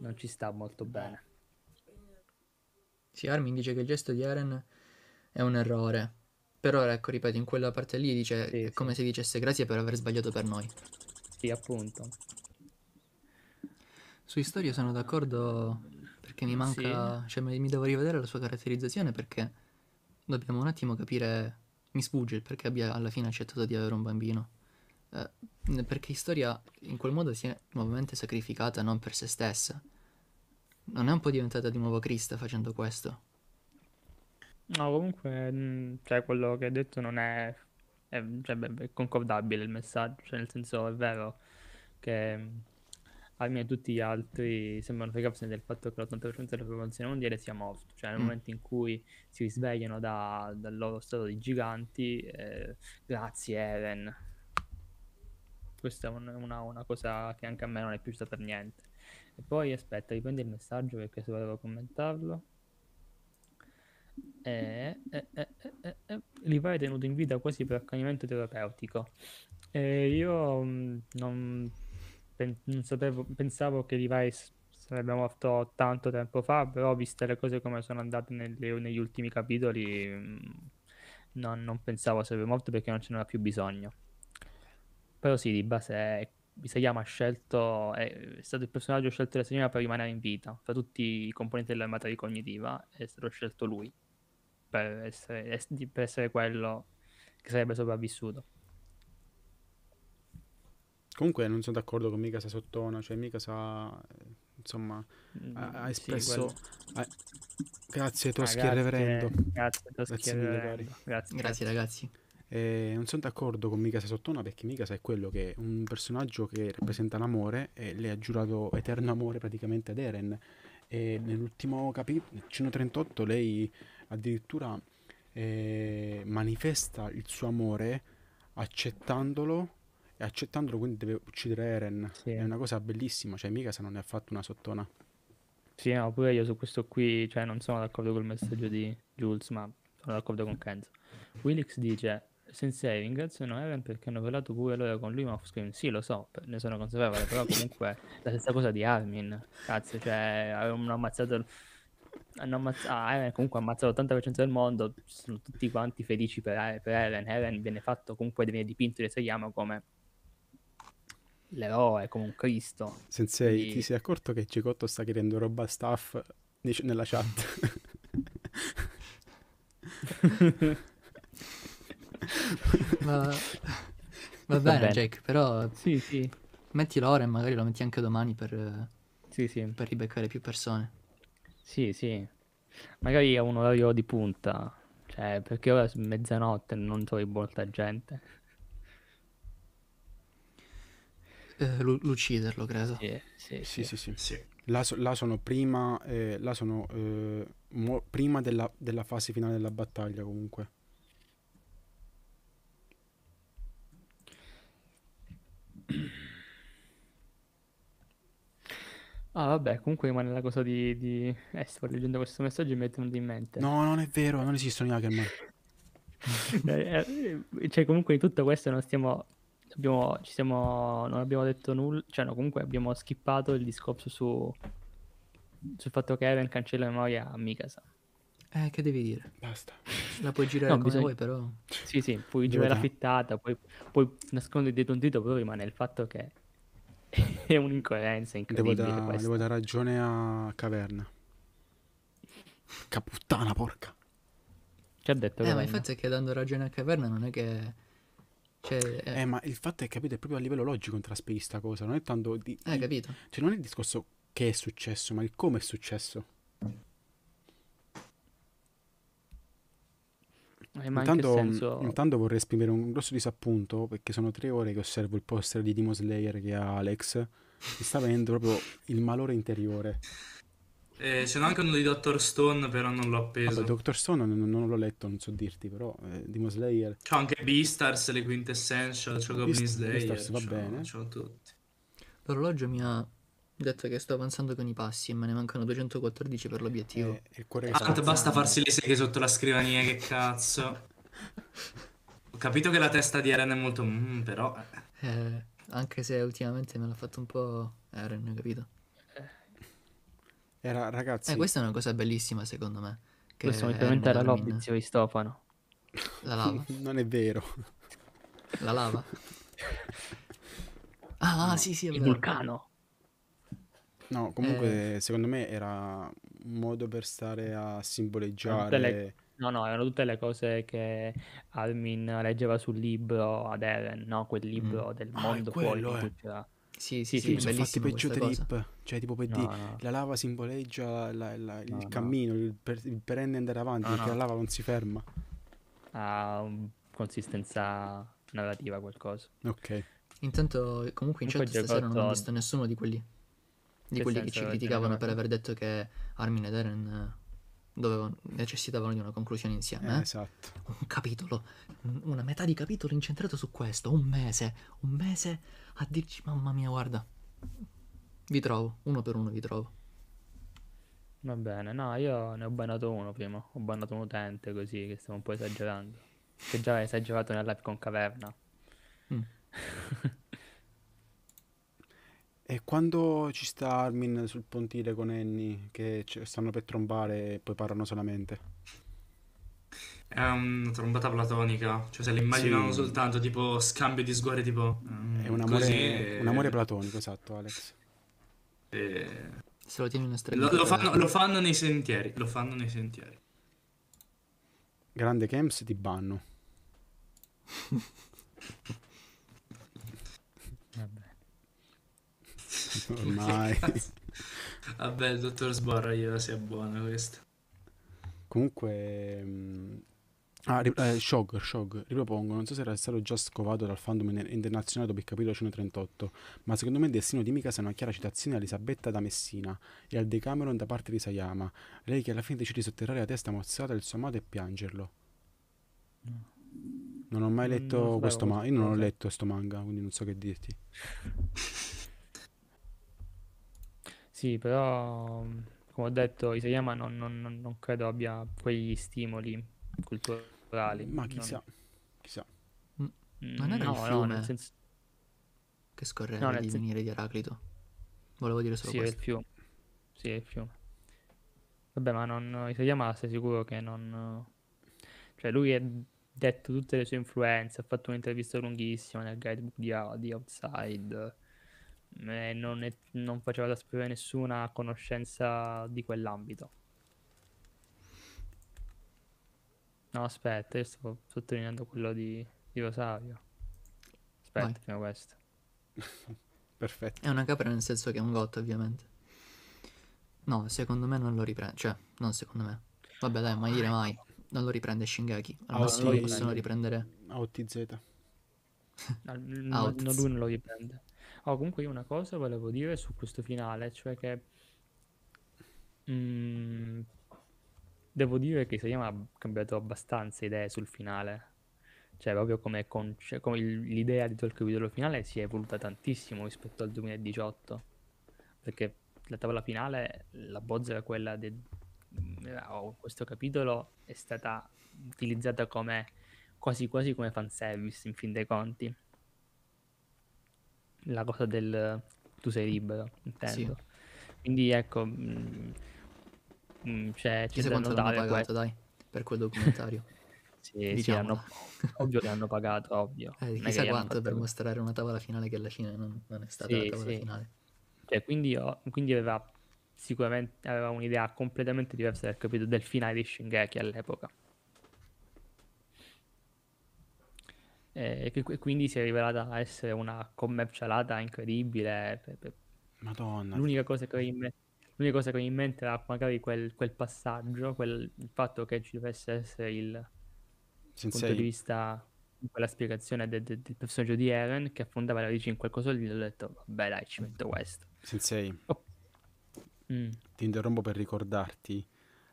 B: non ci sta molto bene.
A: Sì, Armin dice che il gesto di Eren è un errore. Però ecco, ripeto, in quella parte lì dice sì, è sì. come se dicesse grazie per aver sbagliato per noi. Sì, appunto. Su storia sono d'accordo perché mi manca, sì. cioè mi, mi devo rivedere la sua caratterizzazione perché dobbiamo un attimo capire, mi sfugge il perché abbia alla fine accettato di avere un bambino. Eh, perché storia in quel modo si è nuovamente sacrificata non per se stessa, non è un po' diventata di nuovo Crista facendo questo?
B: No, comunque, mm, cioè, quello che hai detto non è, è, cioè, è concordabile il messaggio, cioè, nel senso è vero che mm, almeno tutti gli altri sembrano fregarsi del fatto che l'80% della popolazione mondiale sia morto, cioè nel mm. momento in cui si risvegliano da, dal loro stato di giganti, eh, grazie Eren. Questa è una, una cosa che anche a me non è piaciuta per niente. E poi aspetta, riprendi il messaggio perché se volevo commentarlo. E, e, e, e, e li pare tenuto in vita quasi per accanimento terapeutico. E io mm, non, pen, non sapevo, pensavo che Levi sarebbe morto tanto tempo fa, però viste le cose come sono andate nelle, negli ultimi capitoli, mh, mm, non pensavo sarebbe morto perché non ce n'era più bisogno. Però sì, di base è Isayama ha scelto, è, stato il personaggio scelto da Isayama per rimanere in vita, tra tutti i componenti dell'armata materia cognitiva è stato scelto lui per essere, per essere quello che sarebbe sopravvissuto. Comunque
D: non sono d'accordo con Mika Sottona, cioè Mika sa, insomma mm, ha, espresso... Sì, ha... Eh, grazie Toschi ah, grazie, reverendo. Grazie Toschi grazie, reverendo. Grazie, grazie, grazie ragazzi. Eh, non sono d'accordo con Mikasa Sottona perché Mikasa è quello che è un personaggio che rappresenta l'amore e le ha giurato eterno amore praticamente ad Eren. E nell'ultimo capitolo, 138, lei addirittura eh, manifesta il suo amore accettandolo e accettandolo quindi deve uccidere
B: Eren. Sì. È una cosa bellissima, cioè Mikasa non è affatto una sottona. Sì, no, pure io su questo qui, cioè non sono d'accordo col messaggio di Jules, ma sono d'accordo con Kenzo. Willix dice Sensei, ringraziano Eren perché hanno parlato pure loro con lui, ma screen sì lo so, ne sono consapevole, però comunque la stessa cosa di Armin, cazzo, cioè avevano ammazzato, hanno ah, ammazzato, ah, Eren comunque ha ammazzato l'80% del mondo, sono tutti quanti felici per, per Eren, Eren viene fatto comunque, viene dipinto di Sayama come
D: l'eroe, come un Cristo. Sensei, Quindi... ti sei accorto che Cicotto sta chiedendo roba staff nella chat?
A: Ma... Va, bene, Va bene, Jake, però... Sì, sì. Metti l'ora e magari lo metti anche domani per... Sì, sì. Per ribeccare più persone. Sì, sì. Magari a un orario di punta. Cioè, perché ora è mezzanotte
B: e non trovi molta gente.
A: Eh, l- l'ucciderlo, credo. Sì, sì, sì. sì, sì, sì.
D: Là, so- là, sono prima, eh, là sono, eh, mo- prima della, della fase finale della battaglia comunque.
B: Ah, vabbè, comunque rimane la cosa di, di... Eh, sto leggendo questo messaggio e mi mettono in mente. No, non è vero, non esistono i hackerman. Eh, eh, cioè, comunque in tutto questo non stiamo... Abbiamo, ci siamo, non abbiamo detto nulla, cioè no, comunque abbiamo skippato il discorso su, sul fatto che Evan cancella la memoria a Mikasa.
A: Eh, che devi dire? Basta. La puoi girare no, come bisogna... vuoi, però.
B: Sì, sì, puoi girare la fittata, puoi, puoi nascondere dietro un dito, però rimane il fatto che è un'incoerenza
D: incredibile. Devo, da, questa. devo dare
B: ragione a Caverna.
D: Caputtana, porca. Ci ha detto. Eh, Caverna. ma il
A: fatto è che dando ragione a Caverna non è che. Cioè, eh, eh ma il fatto è capito, è proprio a livello logico che te
D: sta cosa. Non è tanto. Di, eh, capito. Cioè, non è il discorso che è successo, ma il come è successo.
E: Eh, intanto, in
C: senso...
D: intanto, vorrei esprimere un grosso disappunto perché sono tre ore che osservo il poster di Demon Slayer che ha Alex. Mi sta venendo proprio il malore interiore.
C: Eh, ce n'è anche uno di Dr. Stone, però non l'ho appeso. Vabbè,
D: Dr. Stone non, non, l'ho letto, non so dirti, però eh, Demon
C: Slayer. C'ho anche Beastars, le Quintessential, c'ho Goblin Slayer. Beastars, va c'ho, bene. C'ho tutti.
A: L'orologio mi ha detto che sto avanzando con i passi e me ne mancano 214 per l'obiettivo. Eh, il cuore ah, basta farsi
C: le seghe sotto la scrivania, che cazzo. Ho capito che la testa di Eren è molto... Mm, però...
A: Eh, eh anche se ultimamente me l'ha fatto un po' Eren, ho capito. Era,
C: ragazzi... Eh, questa
A: è una cosa bellissima secondo me. Che Questo ultimamente era l'obizio di Stofano. La lava.
D: non è vero.
A: La lava. Ah, no. sì, sì, è vero. Il vulcano.
D: No, eh. comunque eh, secondo me era un modo per stare a simboleggiare... Le...
B: No, no, erano tutte le cose che Almin leggeva sul libro ad Eren, no? Quel mm. libro mm. del ah, mondo ah, quello, fuori. Eh. C'era... Sì,
A: sì, sì, sì sono fatti peggio trip, cosa.
B: cioè tipo
D: per no, dire, no. la lava simboleggia la, la, il no, cammino, il, per, il, perenne andare avanti, perché la lava
B: non si ferma. Ha consistenza narrativa qualcosa.
E: Ok.
A: Intanto comunque in chat stasera non ho visto nessuno di quelli di che quelli che ci criticavano per aver detto che Armin ed Eren eh, dovevano, necessitavano di una conclusione insieme. Eh, eh? Esatto. Un capitolo, una metà di capitolo incentrato su questo, un mese, un mese a dirci mamma mia guarda, vi trovo, uno per uno vi trovo. Va
B: bene, no, io ne ho bannato uno prima, ho bannato un utente così che stiamo un po' esagerando, che già aveva esagerato nella live con Caverna.
E: Mm.
D: E quando ci sta Armin sul pontile con Annie, che c- stanno per trombare e poi parlano solamente?
C: È una trombata platonica, cioè se la immaginano Sì. soltanto tipo scambio di sguardi tipo... Mm, È un amore, e- un amore eh.
D: platonico, esatto, Alex.
C: e-
D: Se lo tieni in estremo. Lo, lo fanno, lo fanno
C: nei sentieri, lo fanno nei sentieri.
D: Grande Camps ti banno.
E: Ormai.
C: Vabbè, il dottor Sborra gliela sia buona questa.
D: Comunque... Mh, mm, ah, ri- eh, Shog, Shog, ripropongo, non so se era stato già scovato dal fandom internazionale dopo il capitolo 138, ma secondo me il destino di Mika sia una chiara citazione a Elisabetta da Messina e al Decameron da parte di Sayama, lei che alla fine decide di sotterrare la testa mozzata del suo amato e piangerlo. Non ho mai letto mm, questo manga. Io non ho letto questo manga, quindi non so che dirti.
B: Sì, però come ho detto, Isayama non, non, non credo abbia quegli stimoli culturali. Ma chissà, non... chissà.
E: Mm. mm, non
B: era no, il fiume no,
E: senso...
A: che scorre no, di sen... venire di Eraclito.
B: Volevo dire solo sì, questo. È il fiume. Sì, è il fiume. Vabbè, ma non... Isayama sei sicuro che non... Cioè, lui ha detto tutte le sue influenze, ha fatto un'intervista lunghissima nel guidebook di, di Outside eh, non, è, non, faceva da sapere nessuna conoscenza di quell'ambito. No, aspetta, io sto sottolineando quello di, di Rosario. Aspetta, prima questo.
A: Perfetto. È una capra nel senso che è un gotto, ovviamente. No, secondo me non lo riprende. Cioè, non secondo me. Vabbè, dai, mai dire mai. Non lo riprende Shingeki. Al massimo ah, lo possono riprendere.
B: Out Z. no, no, lui non lo
A: riprende. Oh,
B: comunque io una cosa volevo dire su questo finale, cioè che... mm, devo dire che Isayama ha cambiato abbastanza idee sul finale. Cioè, proprio come, conce- cioè, come l'idea di quel capitolo finale si è evoluta tantissimo rispetto al 2018. Perché la tavola finale, la bozza era quella del... Oh, questo capitolo è stata utilizzata come quasi quasi come fanservice in fin dei conti la cosa del tu sei libero, intendo. Sì. Quindi ecco, mh, mh, c'è, c'è da notare pagato, questo. dai, per quel documentario. sì, sì diciamo. hanno, ovvio che hanno pagato, ovvio. Eh, chissà quanto per mostrare
A: una tavola finale che alla fine non, non è stata sì, la tavola sì. finale.
B: Cioè, quindi, io, quindi aveva sicuramente aveva un'idea completamente diversa del, capito, del finale di Shingeki all'epoca. e eh, quindi si è rivelata essere una commercialata incredibile. Madonna. L'unica cosa che ho in mente. L'unica cosa che ho in mente era magari quel, quel passaggio, quel, il fatto che ci dovesse essere il Sensei. punto di vista, quella spiegazione de, de, del personaggio di Eren che affondava la radice in qualcosa lì, ho detto vabbè dai ci metto questo.
D: Sensei, oh. mm. ti interrompo per ricordarti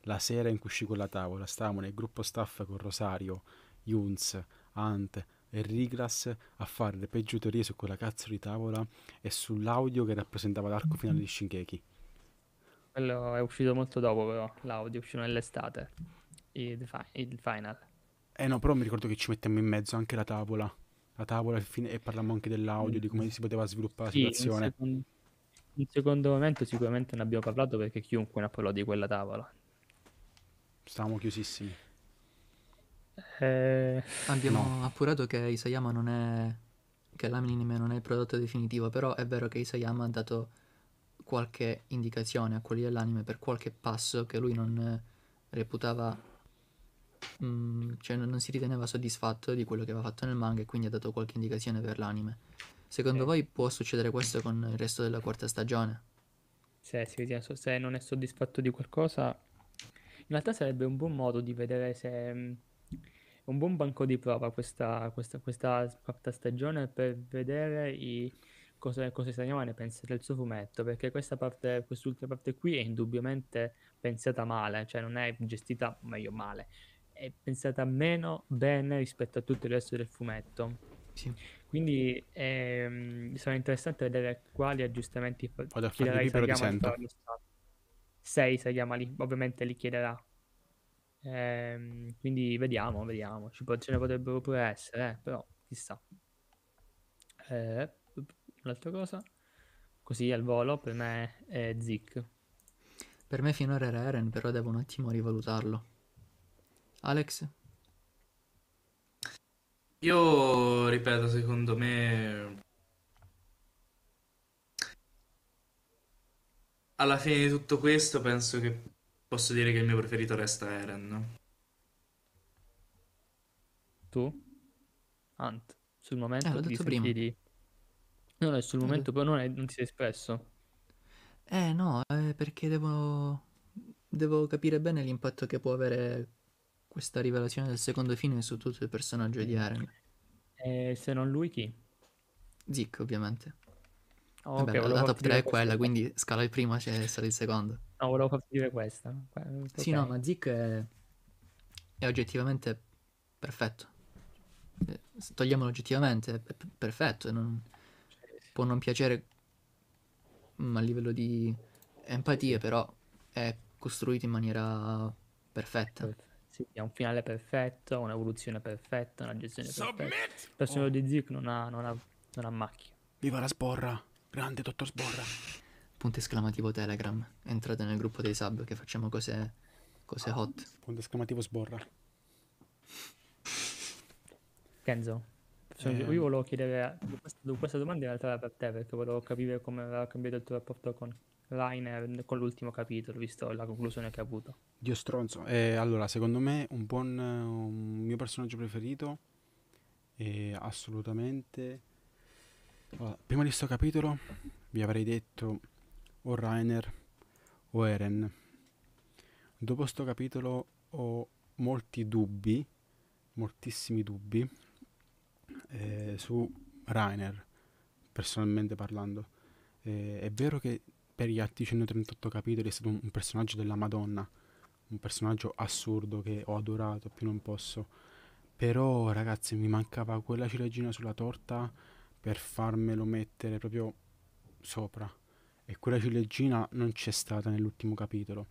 D: la sera in cui uscì quella tavola, stavamo nel gruppo staff con Rosario, Junz, Ant, e Riglas a fare le peggio teorie su quella cazzo di tavola e sull'audio che rappresentava l'arco finale mhm. di Shinkeki.
B: Quello è uscito molto dopo, però l'audio è uscito nell'estate, il, fi- il final.
D: Eh no, però mi ricordo che ci mettiamo in mezzo anche la tavola. La tavola fine- e parlammo anche dell'audio, di come si poteva sviluppare sì, la situazione. In
B: secondo, secondo momento sicuramente ne abbiamo parlato perché chiunque ne ha parlato di quella tavola. Stavamo chiusissimi.
A: Eh, Abbiamo no. appurato che Isayama non è. che l'anime non è il prodotto definitivo, però è vero che Isayama ha dato qualche indicazione a quelli dell'anime per qualche passo che lui non reputava. Mh, mm, cioè non si riteneva soddisfatto di quello che aveva fatto nel manga e quindi ha dato qualche indicazione per l'anime. Secondo eh. voi può succedere questo con il resto della quarta stagione? Se, se non è soddisfatto di qualcosa,
B: in realtà sarebbe un buon modo di vedere se mm, un buon banco di prova questa, questa, questa, stagione per vedere i, cosa, cosa Sagnama ne pensa del suo fumetto, perché questa parte, quest'ultima parte qui è indubbiamente pensata male, cioè non è gestita, meglio male, è pensata meno bene rispetto a tutto il resto del fumetto. Sì. Quindi ehm, sarà interessante vedere quali aggiustamenti fa- chiederà Isagama. 6 Sagama, ovviamente li chiederà Ehm, quindi vediamo, vediamo. Ci po- ce ne potrebbero pure essere, eh, però chissà. Eh, cosa, così al volo, per me è Zik.
A: Per me finora era Eren, però devo un attimo rivalutarlo. Alex?
C: Io ripeto, secondo me alla fine di tutto questo penso che posso dire che il mio preferito resta Eren. Tu? Ant, sul momento eh, l'ho detto prima. Sentiri...
B: No, no, sul momento però non, è... non ti sei espresso.
A: Eh no, eh, perché devo... devo capire bene l'impatto che può avere questa rivelazione del secondo film su tutto il personaggio di Eren. Eh, se non lui chi? Zick, ovviamente. Oh, Vabbè, okay, la top 3 è quella, questo. quindi scala il primo c'è sarà il secondo. No, volevo farti dire questa.
E: Okay. Sì, no,
A: ma Zik è... è oggettivamente perfetto. Eh, togliamolo oggettivamente, è perfetto. Non... Può non piacere mm, a livello di empatia, però è costruito in maniera perfetta.
B: Sì, ha un finale perfetto, un'evoluzione perfetta, una gestione perfetta. Il personaggio oh. di Zik non ha, non, ha, non ha macchie. Viva la sporra! Grande, dottor Sborra.
A: Punto esclamativo Telegram. Entrate nel gruppo dei sub che facciamo cose, cose hot. Punto esclamativo Sborra.
B: Kenzo, cioè, eh. io volevo chiedere questa, questa domanda in realtà era per te perché volevo capire come aveva cambiato il tuo rapporto con Rainer con l'ultimo capitolo, visto la conclusione che ha avuto. Dio stronzo.
D: Eh, allora, secondo me un buon un mio personaggio preferito è eh, assolutamente allora, prima di questo capitolo vi avrei detto o Rainer o Eren. Dopo questo capitolo ho molti dubbi, moltissimi dubbi, eh, su Rainer, personalmente parlando. Eh, è vero che per gli altri 138 capitoli è stato un, un personaggio della Madonna, un personaggio assurdo che ho adorato più non posso. Però ragazzi mi mancava quella ciliegina sulla torta per farmelo mettere proprio sopra. E quella ciliegina non c'è stata nell'ultimo capitolo.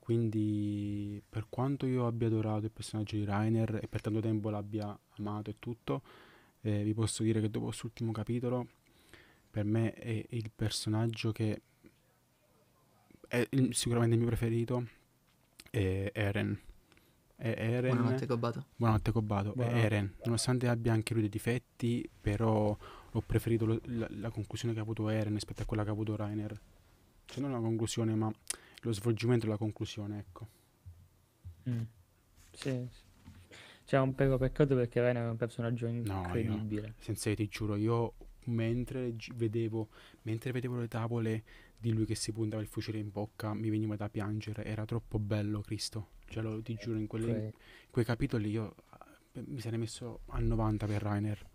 D: Quindi, per quanto io abbia adorato il personaggio di Rainer e per tanto tempo l'abbia amato e tutto, eh, vi posso dire che dopo quest'ultimo capitolo, per me è il personaggio che è il, sicuramente il mio preferito, è Eren. È Eren. Buonanotte Cobato. Buonanotte Cobato. Buonanotte. È Eren. Nonostante abbia anche lui dei difetti, però ho preferito lo, la, la, conclusione che ha avuto Eren rispetto a quella che ha avuto Rainer. Cioè non la conclusione, ma lo svolgimento della conclusione, ecco.
E: Mm.
B: Sì, sì. Cioè, un vero peccato perché Rainer è un personaggio incredibile.
D: No, io, senza io ti giuro, io mentre vedevo, mentre vedevo le tavole di lui che si puntava il fucile in bocca, mi veniva da piangere. Era troppo bello, Cristo. Cioè, lo, ti giuro, in, quelle, in quei capitoli io eh, mi sarei messo a
B: 90 per Rainer.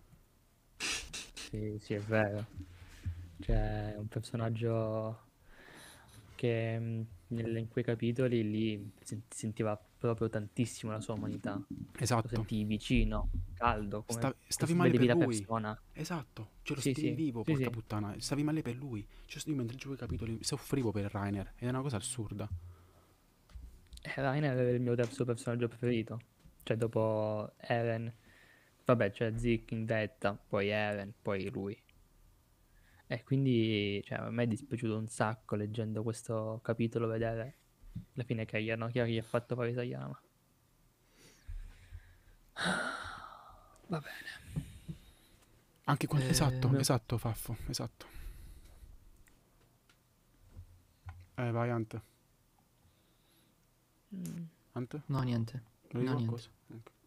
B: Sì, sì, è vero. Cioè, è un personaggio che mm, nel- in quei capitoli lì si sentiva proprio tantissimo la sua umanità. Esatto. Lo Esatto. sentivi vicino, caldo, come Sta- stavi male per lui. persona.
D: Esatto. Cioè lo Sì, sentivi sì, vivo, porca sì. puttana. Stavi male per lui. Cioè, io mentre giocavo i capitoli soffrivo per Rainer. Ed è una cosa assurda.
B: Eh, Rainer è il mio terzo personaggio preferito. Cioè, dopo Eren Vabbè, c'è cioè Zic in vetta, poi Even, poi lui. E quindi cioè, a me è dispiaciuto un sacco leggendo questo capitolo, vedere la fine che gli gli ha fatto poi Isayama.
D: Va bene. Anche quando... Eh, esatto, mio... esatto, Faffo, esatto. Eh, vai Ant.
A: Mm. No, niente. No, niente. Cosa? Ecco.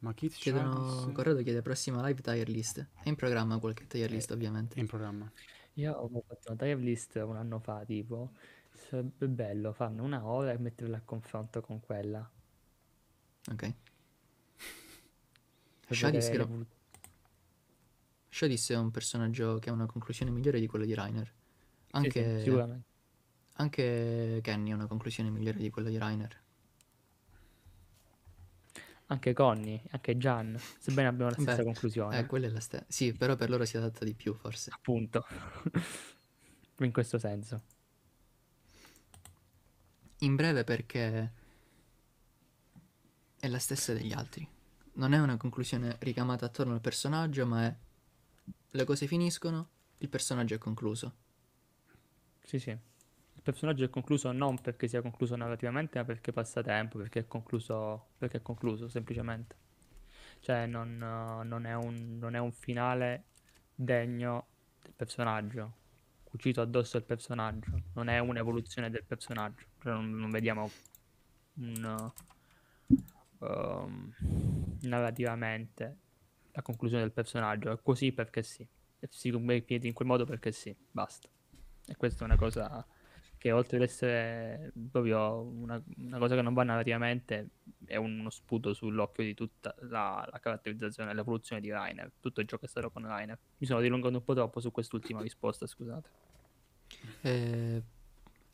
A: Ma chi ti chiedono? Cioè? Corrado chiede prossima live tier list. È in programma qualche tier eh, list, eh, ovviamente. È in programma. Io ho fatto una tier list un anno fa, tipo. Sarebbe bello farne una ora e
B: metterla a confronto con quella.
A: Ok. Shadis, è un personaggio che ha una conclusione migliore di quella di Reiner. Anche, sì, sì, anche Kenny ha una conclusione migliore di quella di Reiner.
B: Anche Connie, anche Gian,
A: sebbene abbiamo la stessa Beh, conclusione. Eh, quella è la stessa. Sì, però per loro si adatta di più, forse. Appunto. In questo senso. In breve perché è la stessa degli altri. Non è una conclusione ricamata attorno al personaggio, ma è le cose finiscono, il personaggio è concluso. Sì, sì il personaggio è concluso non perché sia concluso
B: narrativamente, ma perché passa tempo, perché è concluso, perché è concluso semplicemente. Cioè non, eh, non, è un, non, è un, finale degno del personaggio, cucito addosso al personaggio, non è un'evoluzione del personaggio, cioè non, non, vediamo un, eh, um, narrativamente la conclusione del personaggio, è così perché sì, e si mette i piedi in quel modo perché sì, basta. E questa è una cosa che oltre ad essere proprio una, una cosa che non va narrativamente, è uno sputo sull'occhio di tutta la, la caratterizzazione e l'evoluzione di Rainer, tutto ciò che è stato con Rainer. Mi sono dilungato un po' troppo su quest'ultima risposta, scusate.
A: Eh,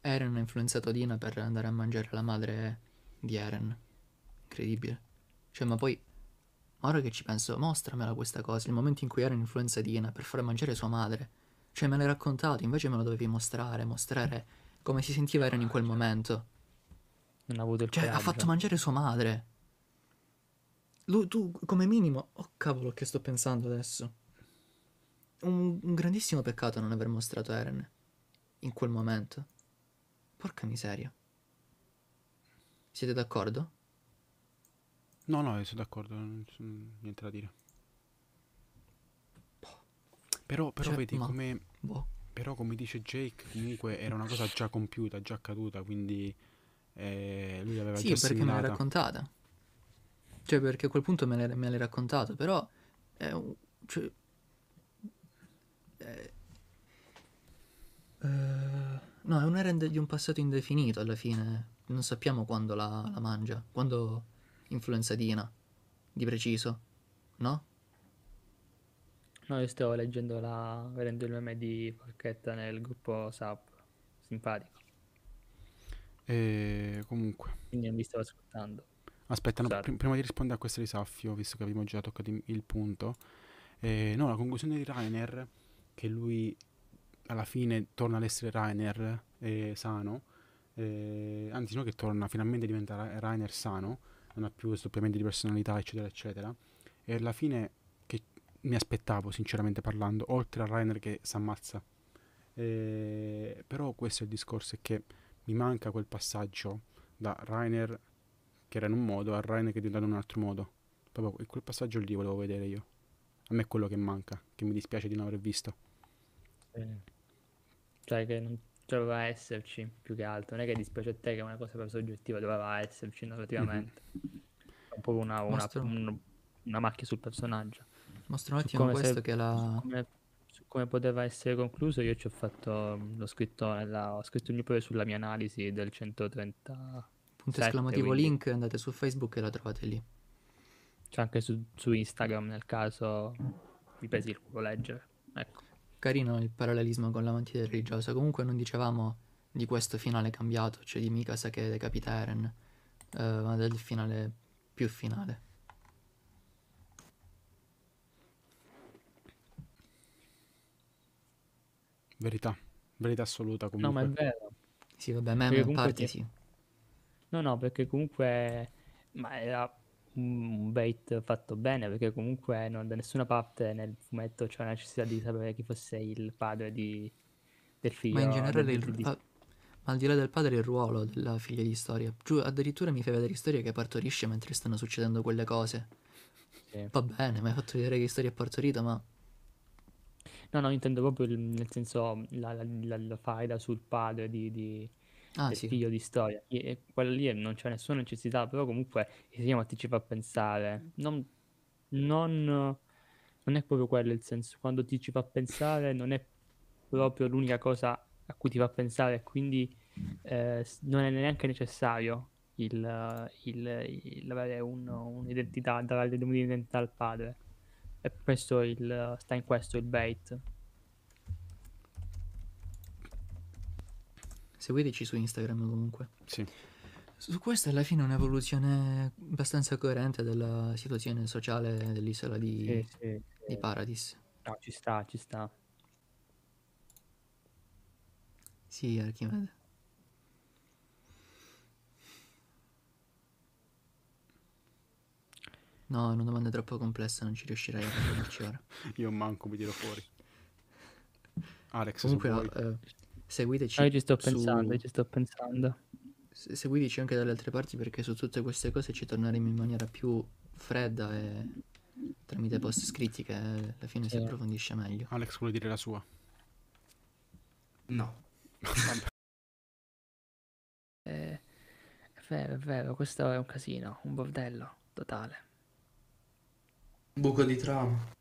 A: Eren ha influenzato Dina per andare a mangiare la madre di Eren. Incredibile. Cioè, ma poi, ora che ci penso, mostramela questa cosa, il momento in cui Eren influenza Dina per far mangiare sua madre. Cioè, me l'hai raccontato, invece me lo dovevi mostrare, mostrare come si sentiva Eren in quel momento. Non ha avuto il cioè, coraggio. ha fatto mangiare sua madre. Lui, tu, come minimo... Oh, cavolo, che sto pensando adesso. Un, un grandissimo peccato non aver mostrato Eren in quel momento. Porca miseria. Siete d'accordo?
D: No, no, sono d'accordo, non
A: c'è niente da dire. Boh. Però, però cioè, vedi ma... come...
D: Boh. Però come dice Jake, comunque era una cosa già compiuta, già accaduta, quindi
A: eh, lui aveva sì, già Sì, perché me l'ha raccontata. Cioè, perché a quel punto me l'hai, me l'hai raccontato, però... Eh, cioè, eh, no, è un errand di un passato indefinito alla fine. Non sappiamo quando la, la mangia, quando influenza Dina, di preciso, no?
B: No, io stavo leggendo la... vedendo il meme di Porchetta nel gruppo SAP. Simpatico.
A: E
D: comunque. Quindi non vi stavo ascoltando. Aspetta, no, pr- prima di rispondere a questo di Saffio, visto che abbiamo già toccato il punto, eh, no, la conclusione di Rainer, che lui alla fine torna ad essere Rainer eh, sano, eh, anzi no che torna, finalmente diventa Rainer sano, non ha più sdoppiamenti di personalità, eccetera, eccetera, e alla fine mi aspettavo, sinceramente parlando, oltre a Rainer che si ammazza. Eh, però questo è il discorso, è che mi manca quel passaggio da Rainer che era in un modo a Rainer che diventa in un altro modo. Proprio quel passaggio lì volevo vedere io. A me è quello che manca, che mi dispiace di non aver visto.
E: Eh.
B: Cioè che non doveva esserci più che altro, non è che dispiace a te che è una cosa per soggettiva, doveva esserci mhm. narrativamente. Mm-hmm. un po' una, una, una, una macchia sul personaggio mostra un attimo questo se, che la... Come, come, poteva essere concluso io ci ho fatto, mm, l'ho scritto, nella, ho scritto un libro sulla mia analisi del 130...
A: Punto esclamativo quindi. link, andate su Facebook e la trovate lì. C'è anche su, su Instagram nel caso vi pesi il culo leggere. Ecco. Carino il parallelismo con la mantia religiosa. Comunque non dicevamo di questo finale cambiato, cioè di Mikasa che decapita Eren, eh, ma del finale più finale.
D: Verità, verità assoluta comunque. No, ma è vero. Sì, vabbè, ma in parte ti... sì.
B: No, no, perché comunque ma era un bait fatto bene, perché comunque non da nessuna parte nel fumetto c'è la necessità di sapere chi fosse il padre di...
A: del figlio. Ma in generale il... Di... Ma al di là del padre il ruolo della figlia di storia. Giù, addirittura mi fai vedere storia che partorisce mentre stanno succedendo quelle cose. Sì. Va bene, mi hai fatto vedere che storia è partorita, ma
B: No, no, intendo proprio il- nel senso la, la, la- la faida sul padre di, di- Ah, del sì. figlio di storia. E, e eh, quella lì eh, non c'è nessuna necessità, però comunque il cinema ti ci fa pensare. Non, non, non è proprio quello il senso. Quando ti ci fa pensare non è proprio l'unica cosa a cui ti fa pensare, quindi eh, non è neanche necessario il, il- il avere un- un'identità, dare un'identità al padre. E questo il, sta in questo il bait.
A: Seguiteci su Instagram comunque. Sì. Su questa alla fine è un'evoluzione abbastanza coerente della situazione sociale dell'isola di, sì, sì, sì. di Paradis.
B: No, ci sta, ci sta.
A: Sì, Archimede. No, è una domanda troppo complessa, non ci riuscirei a risponderci ora.
D: Io manco mi tiro fuori. Alex, comunque
A: eh, seguiteci. Ah, io ci sto su... pensando, io ci sto pensando. Se- seguiteci anche dalle altre parti perché su tutte queste cose ci torneremo in maniera più fredda e tramite post scritti che alla fine sì. si approfondisce meglio.
D: Alex vuole dire la sua?
E: No.
A: eh,
B: è
E: vero, è vero, questo è un casino, un bordello totale. Buco di trama